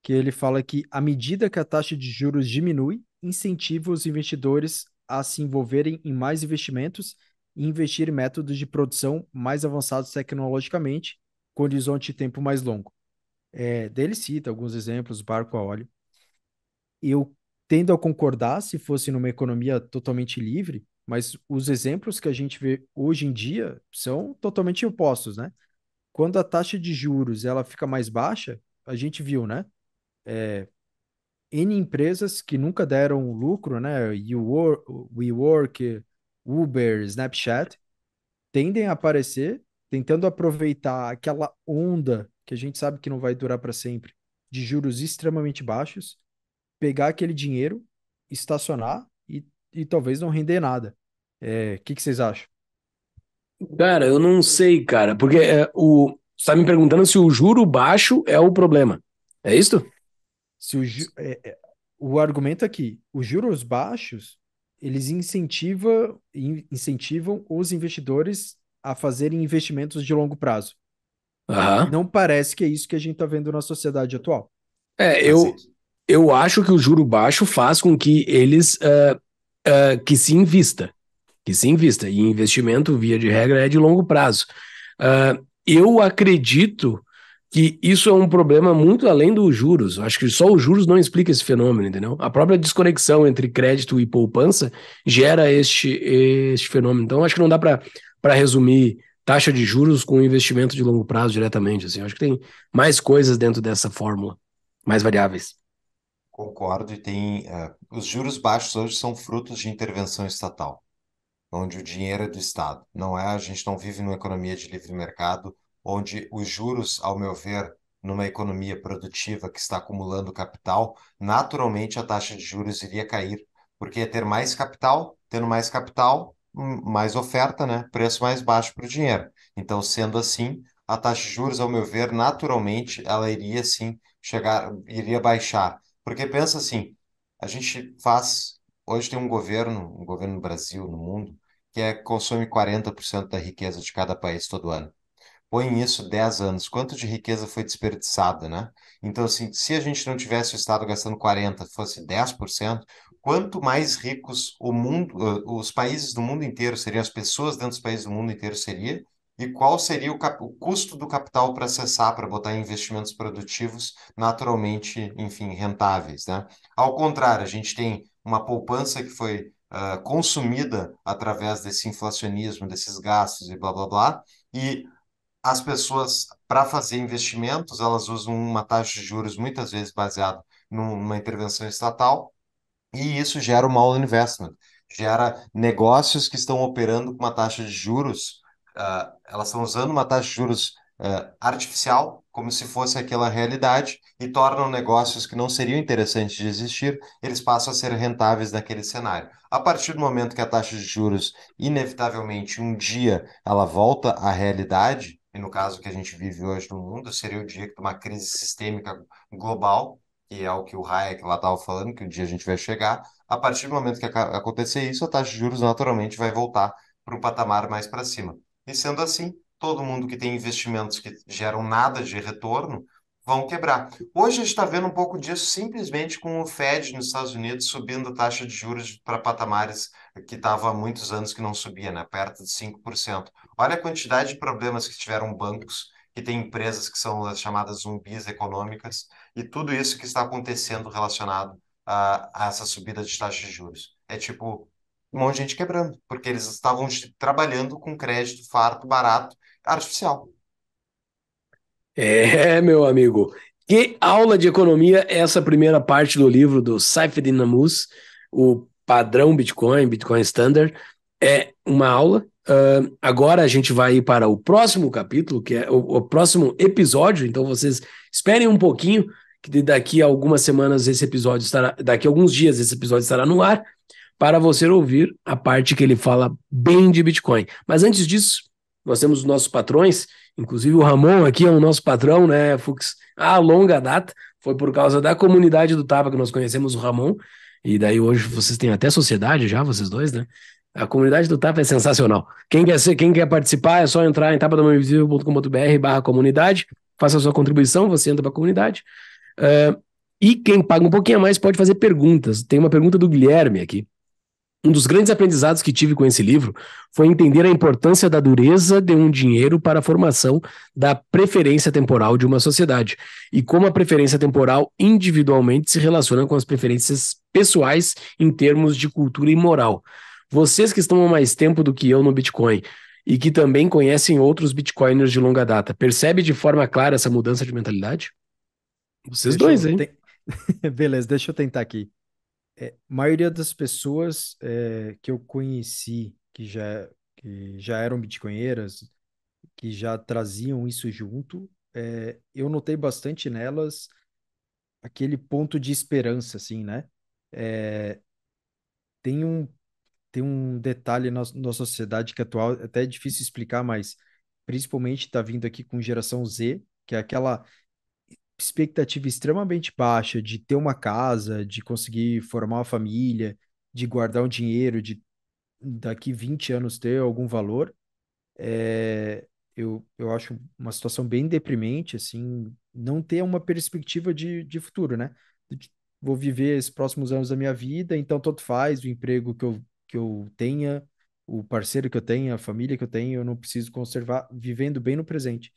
que ele fala que à medida que a taxa de juros diminui, incentiva os investidores a se envolverem em mais investimentos e investir em métodos de produção mais avançados tecnologicamente, com horizonte de tempo mais longo. É, dele cita alguns exemplos, barco a óleo. Eu tendo a concordar se fosse numa economia totalmente livre, mas os exemplos que a gente vê hoje em dia são totalmente opostos, né? quando a taxa de juros ela fica mais baixa, a gente viu, né? É, N empresas que nunca deram lucro, né? WeWork, Uber, Snapchat, tendem a aparecer tentando aproveitar aquela onda que a gente sabe que não vai durar para sempre, de juros extremamente baixos, pegar aquele dinheiro, estacionar e, e talvez não render nada. O é, que, que vocês acham? Cara, eu não sei, cara, porque é, o você tá me perguntando se o juro baixo é o problema. É isso? Se o, ju... é, é, o argumento aqui, os juros baixos, eles incentiva, in, incentivam os investidores a fazerem investimentos de longo prazo. Uhum. Não parece que é isso que a gente está vendo na sociedade atual. É, eu, eu acho que o juro baixo faz com que eles uh, uh, que se invista que se invista. E investimento, via de regra, é de longo prazo. Uh, eu acredito que isso é um problema muito além dos juros. Acho que só os juros não explica esse fenômeno, entendeu? A própria desconexão entre crédito e poupança gera este, este fenômeno. Então, acho que não dá para resumir taxa de juros com investimento de longo prazo diretamente. Assim. Acho que tem mais coisas dentro dessa fórmula, mais variáveis. Concordo, e tem. Uh, os juros baixos hoje são frutos de intervenção estatal onde o dinheiro é do Estado. Não é, a gente não vive numa economia de livre mercado, onde os juros, ao meu ver, numa economia produtiva que está acumulando capital, naturalmente a taxa de juros iria cair, porque ia é ter mais capital, tendo mais capital, hum, mais oferta, né? Preço mais baixo para o dinheiro. Então, sendo assim, a taxa de juros, ao meu ver, naturalmente ela iria sim chegar, iria baixar. Porque pensa assim, a gente faz hoje tem um governo, um governo no Brasil, no mundo, que é, consome 40% da riqueza de cada país todo ano. Põe isso 10 anos, quanto de riqueza foi desperdiçada, né? Então, assim, se a gente não tivesse o Estado gastando 40%, fosse 10%, quanto mais ricos o mundo, eh, os países do mundo inteiro seriam, as pessoas dentro dos países do mundo inteiro seria, e qual seria o, o custo do capital para acessar, para botar em investimentos produtivos naturalmente, enfim, rentáveis, né? Ao contrário, a gente tem uma poupança que foi uh, consumida através desse inflacionismo, desses gastos e blá blá blá, e as pessoas, para fazer investimentos, elas usam uma taxa de juros muitas vezes baseada numa intervenção estatal, e isso gera um mal investment, gera negócios que estão operando com uma taxa de juros, uh, elas estão usando uma taxa de juros uh, artificial, como se fosse aquela realidade, e tornam negócios que não seriam interessantes de existir, eles passam a ser rentáveis naquele cenário. A partir do momento que a taxa de juros, inevitavelmente, um dia ela volta à realidade, e no caso que a gente vive hoje no mundo, seria o dia que uma crise sistêmica global, que é o que o Hayek lá estava falando, que um dia a gente vai chegar, a partir do momento que acontecer isso, a taxa de juros naturalmente vai voltar para um patamar mais para cima. E sendo assim, todo mundo que tem investimentos que geram nada de retorno vão quebrar. Hoje a gente está vendo um pouco disso simplesmente com o Fed nos Estados Unidos subindo a taxa de juros para patamares que estava há muitos anos que não subia, né? perto de 5%. Olha a quantidade de problemas que tiveram bancos, que tem empresas que são as chamadas zumbis econômicas, e tudo isso que está acontecendo relacionado a, a essa subida de taxa de juros. É tipo um monte de gente quebrando, porque eles estavam trabalhando com crédito farto, barato, artificial. É, meu amigo. Que aula de economia é essa primeira parte do livro do Saifedean Namus, o padrão Bitcoin, Bitcoin Standard, é uma aula. Uh, agora a gente vai para o próximo capítulo, que é o, o, próximo episódio. Então vocês esperem um pouquinho, que daqui a algumas semanas esse episódio estará, daqui a alguns dias esse episódio estará no ar, para você ouvir a parte que ele fala bem de Bitcoin. Mas antes disso, nós temos os nossos patrões, inclusive o Ramon aqui é o nosso patrão, né, Fux? Há ah, longa data, foi por causa da comunidade do Tapa que nós conhecemos o Ramon, e daí hoje vocês têm até sociedade já, vocês dois, né? A comunidade do Tapa é sensacional. Quem quer, ser, quem quer participar é só entrar em tapadamainvisível.com.br barra comunidade, faça a sua contribuição, você entra para a comunidade. Uh, e quem paga um pouquinho a mais pode fazer perguntas. Tem uma pergunta do Guilherme aqui. Um dos grandes aprendizados que tive com esse livro foi entender a importância da dureza de um dinheiro para a formação da preferência temporal de uma sociedade e como a preferência temporal individualmente se relaciona com as preferências pessoais em termos de cultura e moral. Vocês que estão há mais tempo do que eu no Bitcoin e que também conhecem outros Bitcoiners de longa data, percebe de forma clara essa mudança de mentalidade? Vocês deixa dois, hein? Te... Beleza, deixa eu tentar aqui é, maioria das pessoas é, que eu conheci, que já, que já eram bitcoinheiras, que já traziam isso junto, é, eu notei bastante nelas aquele ponto de esperança, assim, né? É, tem um tem um detalhe na, nossa sociedade que é atual é até é difícil explicar, mas principalmente está vindo aqui com geração Z, que é aquela expectativa extremamente baixa de ter uma casa, de conseguir formar uma família, de guardar um dinheiro, de daqui 20 anos ter algum valor, é, eu, eu acho uma situação bem deprimente, assim, não ter uma perspectiva de, de futuro, né? vou viver esses próximos anos da minha vida, então tanto faz o emprego que eu, que eu tenha, o parceiro que eu tenha, a família que eu tenho, eu não preciso conservar, vivendo bem no presente.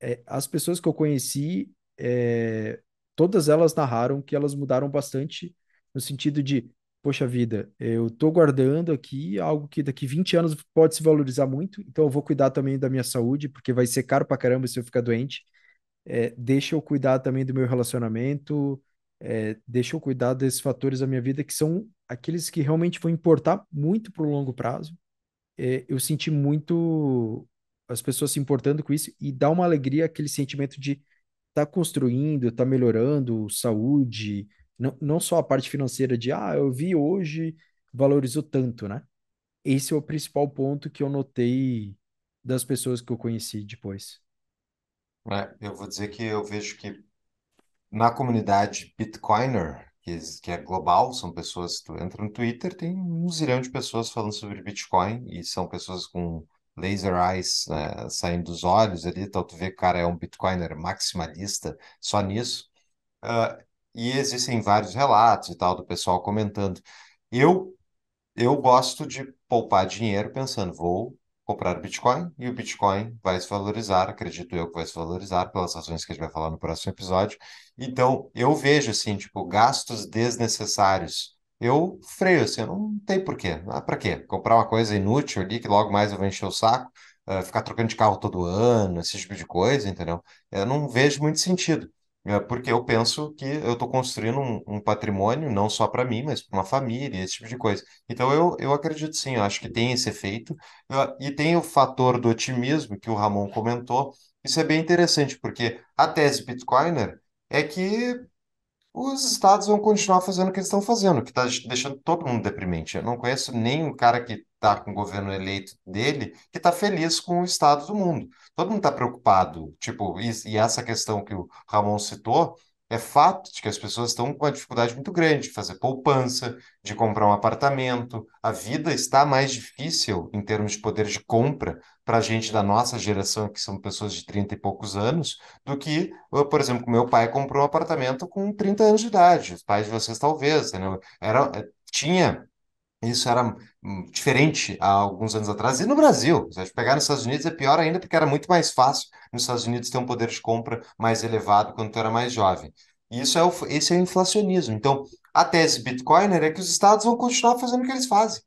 É, as pessoas que eu conheci, é, todas elas narraram que elas mudaram bastante no sentido de, poxa vida, eu tô guardando aqui algo que daqui 20 anos pode se valorizar muito, então eu vou cuidar também da minha saúde, porque vai ser caro pra caramba se eu ficar doente. É, deixa eu cuidar também do meu relacionamento, é, deixa eu cuidar desses fatores da minha vida que são aqueles que realmente vão importar muito pro longo prazo. É, eu senti muito as pessoas se importando com isso e dá uma alegria aquele sentimento de está construindo, está melhorando saúde, não, não só a parte financeira de, ah, eu vi hoje, valorizou tanto, né? Esse é o principal ponto que eu notei das pessoas que eu conheci depois. É, eu vou dizer que eu vejo que na comunidade Bitcoiner, que, que é global, são pessoas, tu entra no Twitter, tem um zilhão de pessoas falando sobre Bitcoin e são pessoas com laser eyes né, saindo dos olhos ali, então tu vê que o cara é um bitcoiner maximalista só nisso. Uh, e existem vários relatos e tal do pessoal comentando. Eu eu gosto de poupar dinheiro pensando, vou comprar Bitcoin e o Bitcoin vai se valorizar, acredito eu que vai se valorizar pelas razões que a gente vai falar no próximo episódio. Então, eu vejo assim, tipo, gastos desnecessários eu freio assim, eu não tem porquê. Ah, para quê? Comprar uma coisa inútil ali que logo mais eu vou encher o saco, uh, ficar trocando de carro todo ano, esse tipo de coisa, entendeu? Eu não vejo muito sentido, ah, porque eu penso que eu estou construindo um, um, patrimônio não só para mim, mas para uma família, esse tipo de coisa. Então eu, eu acredito sim, eu acho que tem esse efeito. Uh, e tem o fator do otimismo que o Ramon comentou. Isso é bem interessante, porque a tese Bitcoiner é que os estados vão continuar fazendo o que eles estão fazendo, que está deixando todo mundo deprimente. Eu não conheço nenhum cara que está com o governo eleito dele que está feliz com o estado do mundo. Todo mundo está preocupado. Tipo, e, e, essa questão que o Ramon citou é fato de que as pessoas estão com uma dificuldade muito grande de fazer poupança, de comprar um apartamento. A vida está mais difícil em termos de poder de compra para a gente da nossa geração, que são pessoas de 30 e poucos anos, do que, eu, por exemplo, meu pai comprou um apartamento com 30 anos de idade. Os pais de vocês, talvez. Né? Era, eh, tinha isso era hum, diferente há alguns anos atrás. E no Brasil, se a gente pegar nos Estados Unidos é pior ainda, porque era muito mais fácil nos Estados Unidos ter um poder de compra mais elevado quando tu era mais jovem. E isso é o, esse é o inflacionismo. Então, a tese Bitcoiner é que os estados vão continuar fazendo o que eles fazem.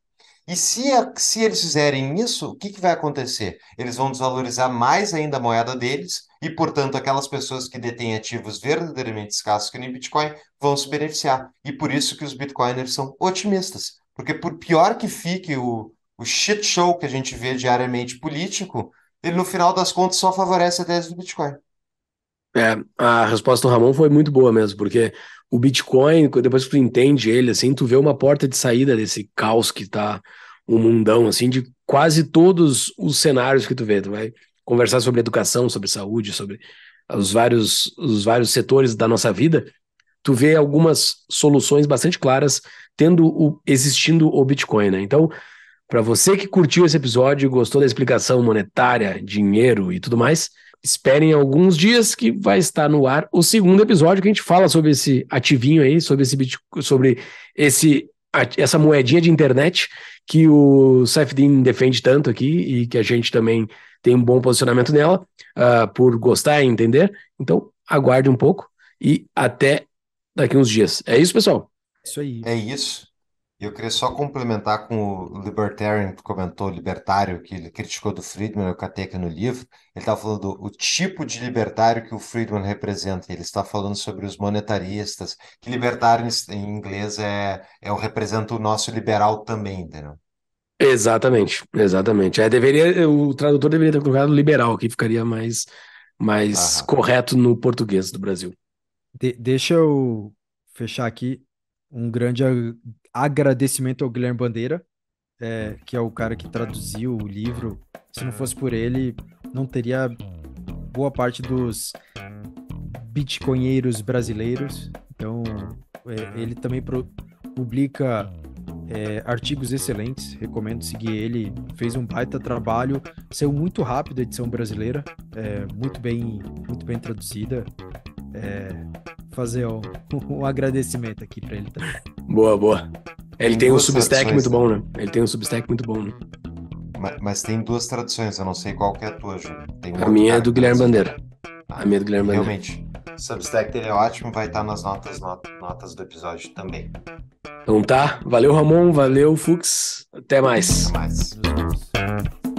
E se, a, se eles fizerem isso, o que, que vai acontecer? Eles vão desvalorizar mais ainda a moeda deles, e, portanto, aquelas pessoas que detêm ativos verdadeiramente escassos que nem Bitcoin vão se beneficiar. E por isso que os Bitcoiners são otimistas porque por pior que fique o, o shit show que a gente vê diariamente político, ele no final das contas só favorece a tese do Bitcoin. É, a resposta do Ramon foi muito boa mesmo, porque o Bitcoin, depois que tu entende ele, assim, tu vê uma porta de saída desse caos que tá o um mundão, assim, de quase todos os cenários que tu vê. Tu vai conversar sobre educação, sobre saúde, sobre os vários, os vários setores da nossa vida, tu vê algumas soluções bastante claras tendo o, existindo o Bitcoin, né? Então, para você que curtiu esse episódio e gostou da explicação monetária, dinheiro e tudo mais, esperem alguns dias que vai estar no ar o segundo episódio que a gente fala sobre esse ativinho aí, sobre esse sobre esse essa moedinha de internet que o Saifedean defende tanto aqui e que a gente também tem um bom posicionamento nela uh, por gostar e entender. Então, aguarde um pouco e até daqui uns dias. É isso, pessoal. Isso aí. É isso. Eu queria só complementar com o Libertarian que comentou, libertário, que ele criticou do Friedman, eu catei aqui no livro. Ele estava falando do tipo de libertário que o Friedman representa. Ele está falando sobre os monetaristas, que libertário em inglês é, é o representa o nosso liberal também, entendeu? Exatamente, exatamente. É, deveria, o tradutor deveria ter colocado liberal, que ficaria mais, mais correto no português do Brasil. De- deixa eu fechar aqui um grande agradecimento ao Guilherme Bandeira, é, que é o cara que traduziu o livro. Se não fosse por ele, não teria boa parte dos bitcoinheiros brasileiros. Então, é, ele também pro, publica é, artigos excelentes, recomendo seguir ele. Fez um baita trabalho, saiu muito rápido a edição brasileira, é, muito, bem, muito bem traduzida. É, fazer o, o agradecimento aqui pra ele também. Boa, boa. Ele tem, tem um substack muito bom, né? Ele tem um substack muito bom, né? Mas, mas, tem duas traduções, eu não sei qual que é a tua, Júlio. a minha é do Guilherme Bandeira. Ah, a minha é do Guilherme Bandeira. Realmente. Substack dele é ótimo, vai estar nas notas, notas, notas do episódio também. Então tá, valeu Ramon, valeu Fux, até mais. Até mais.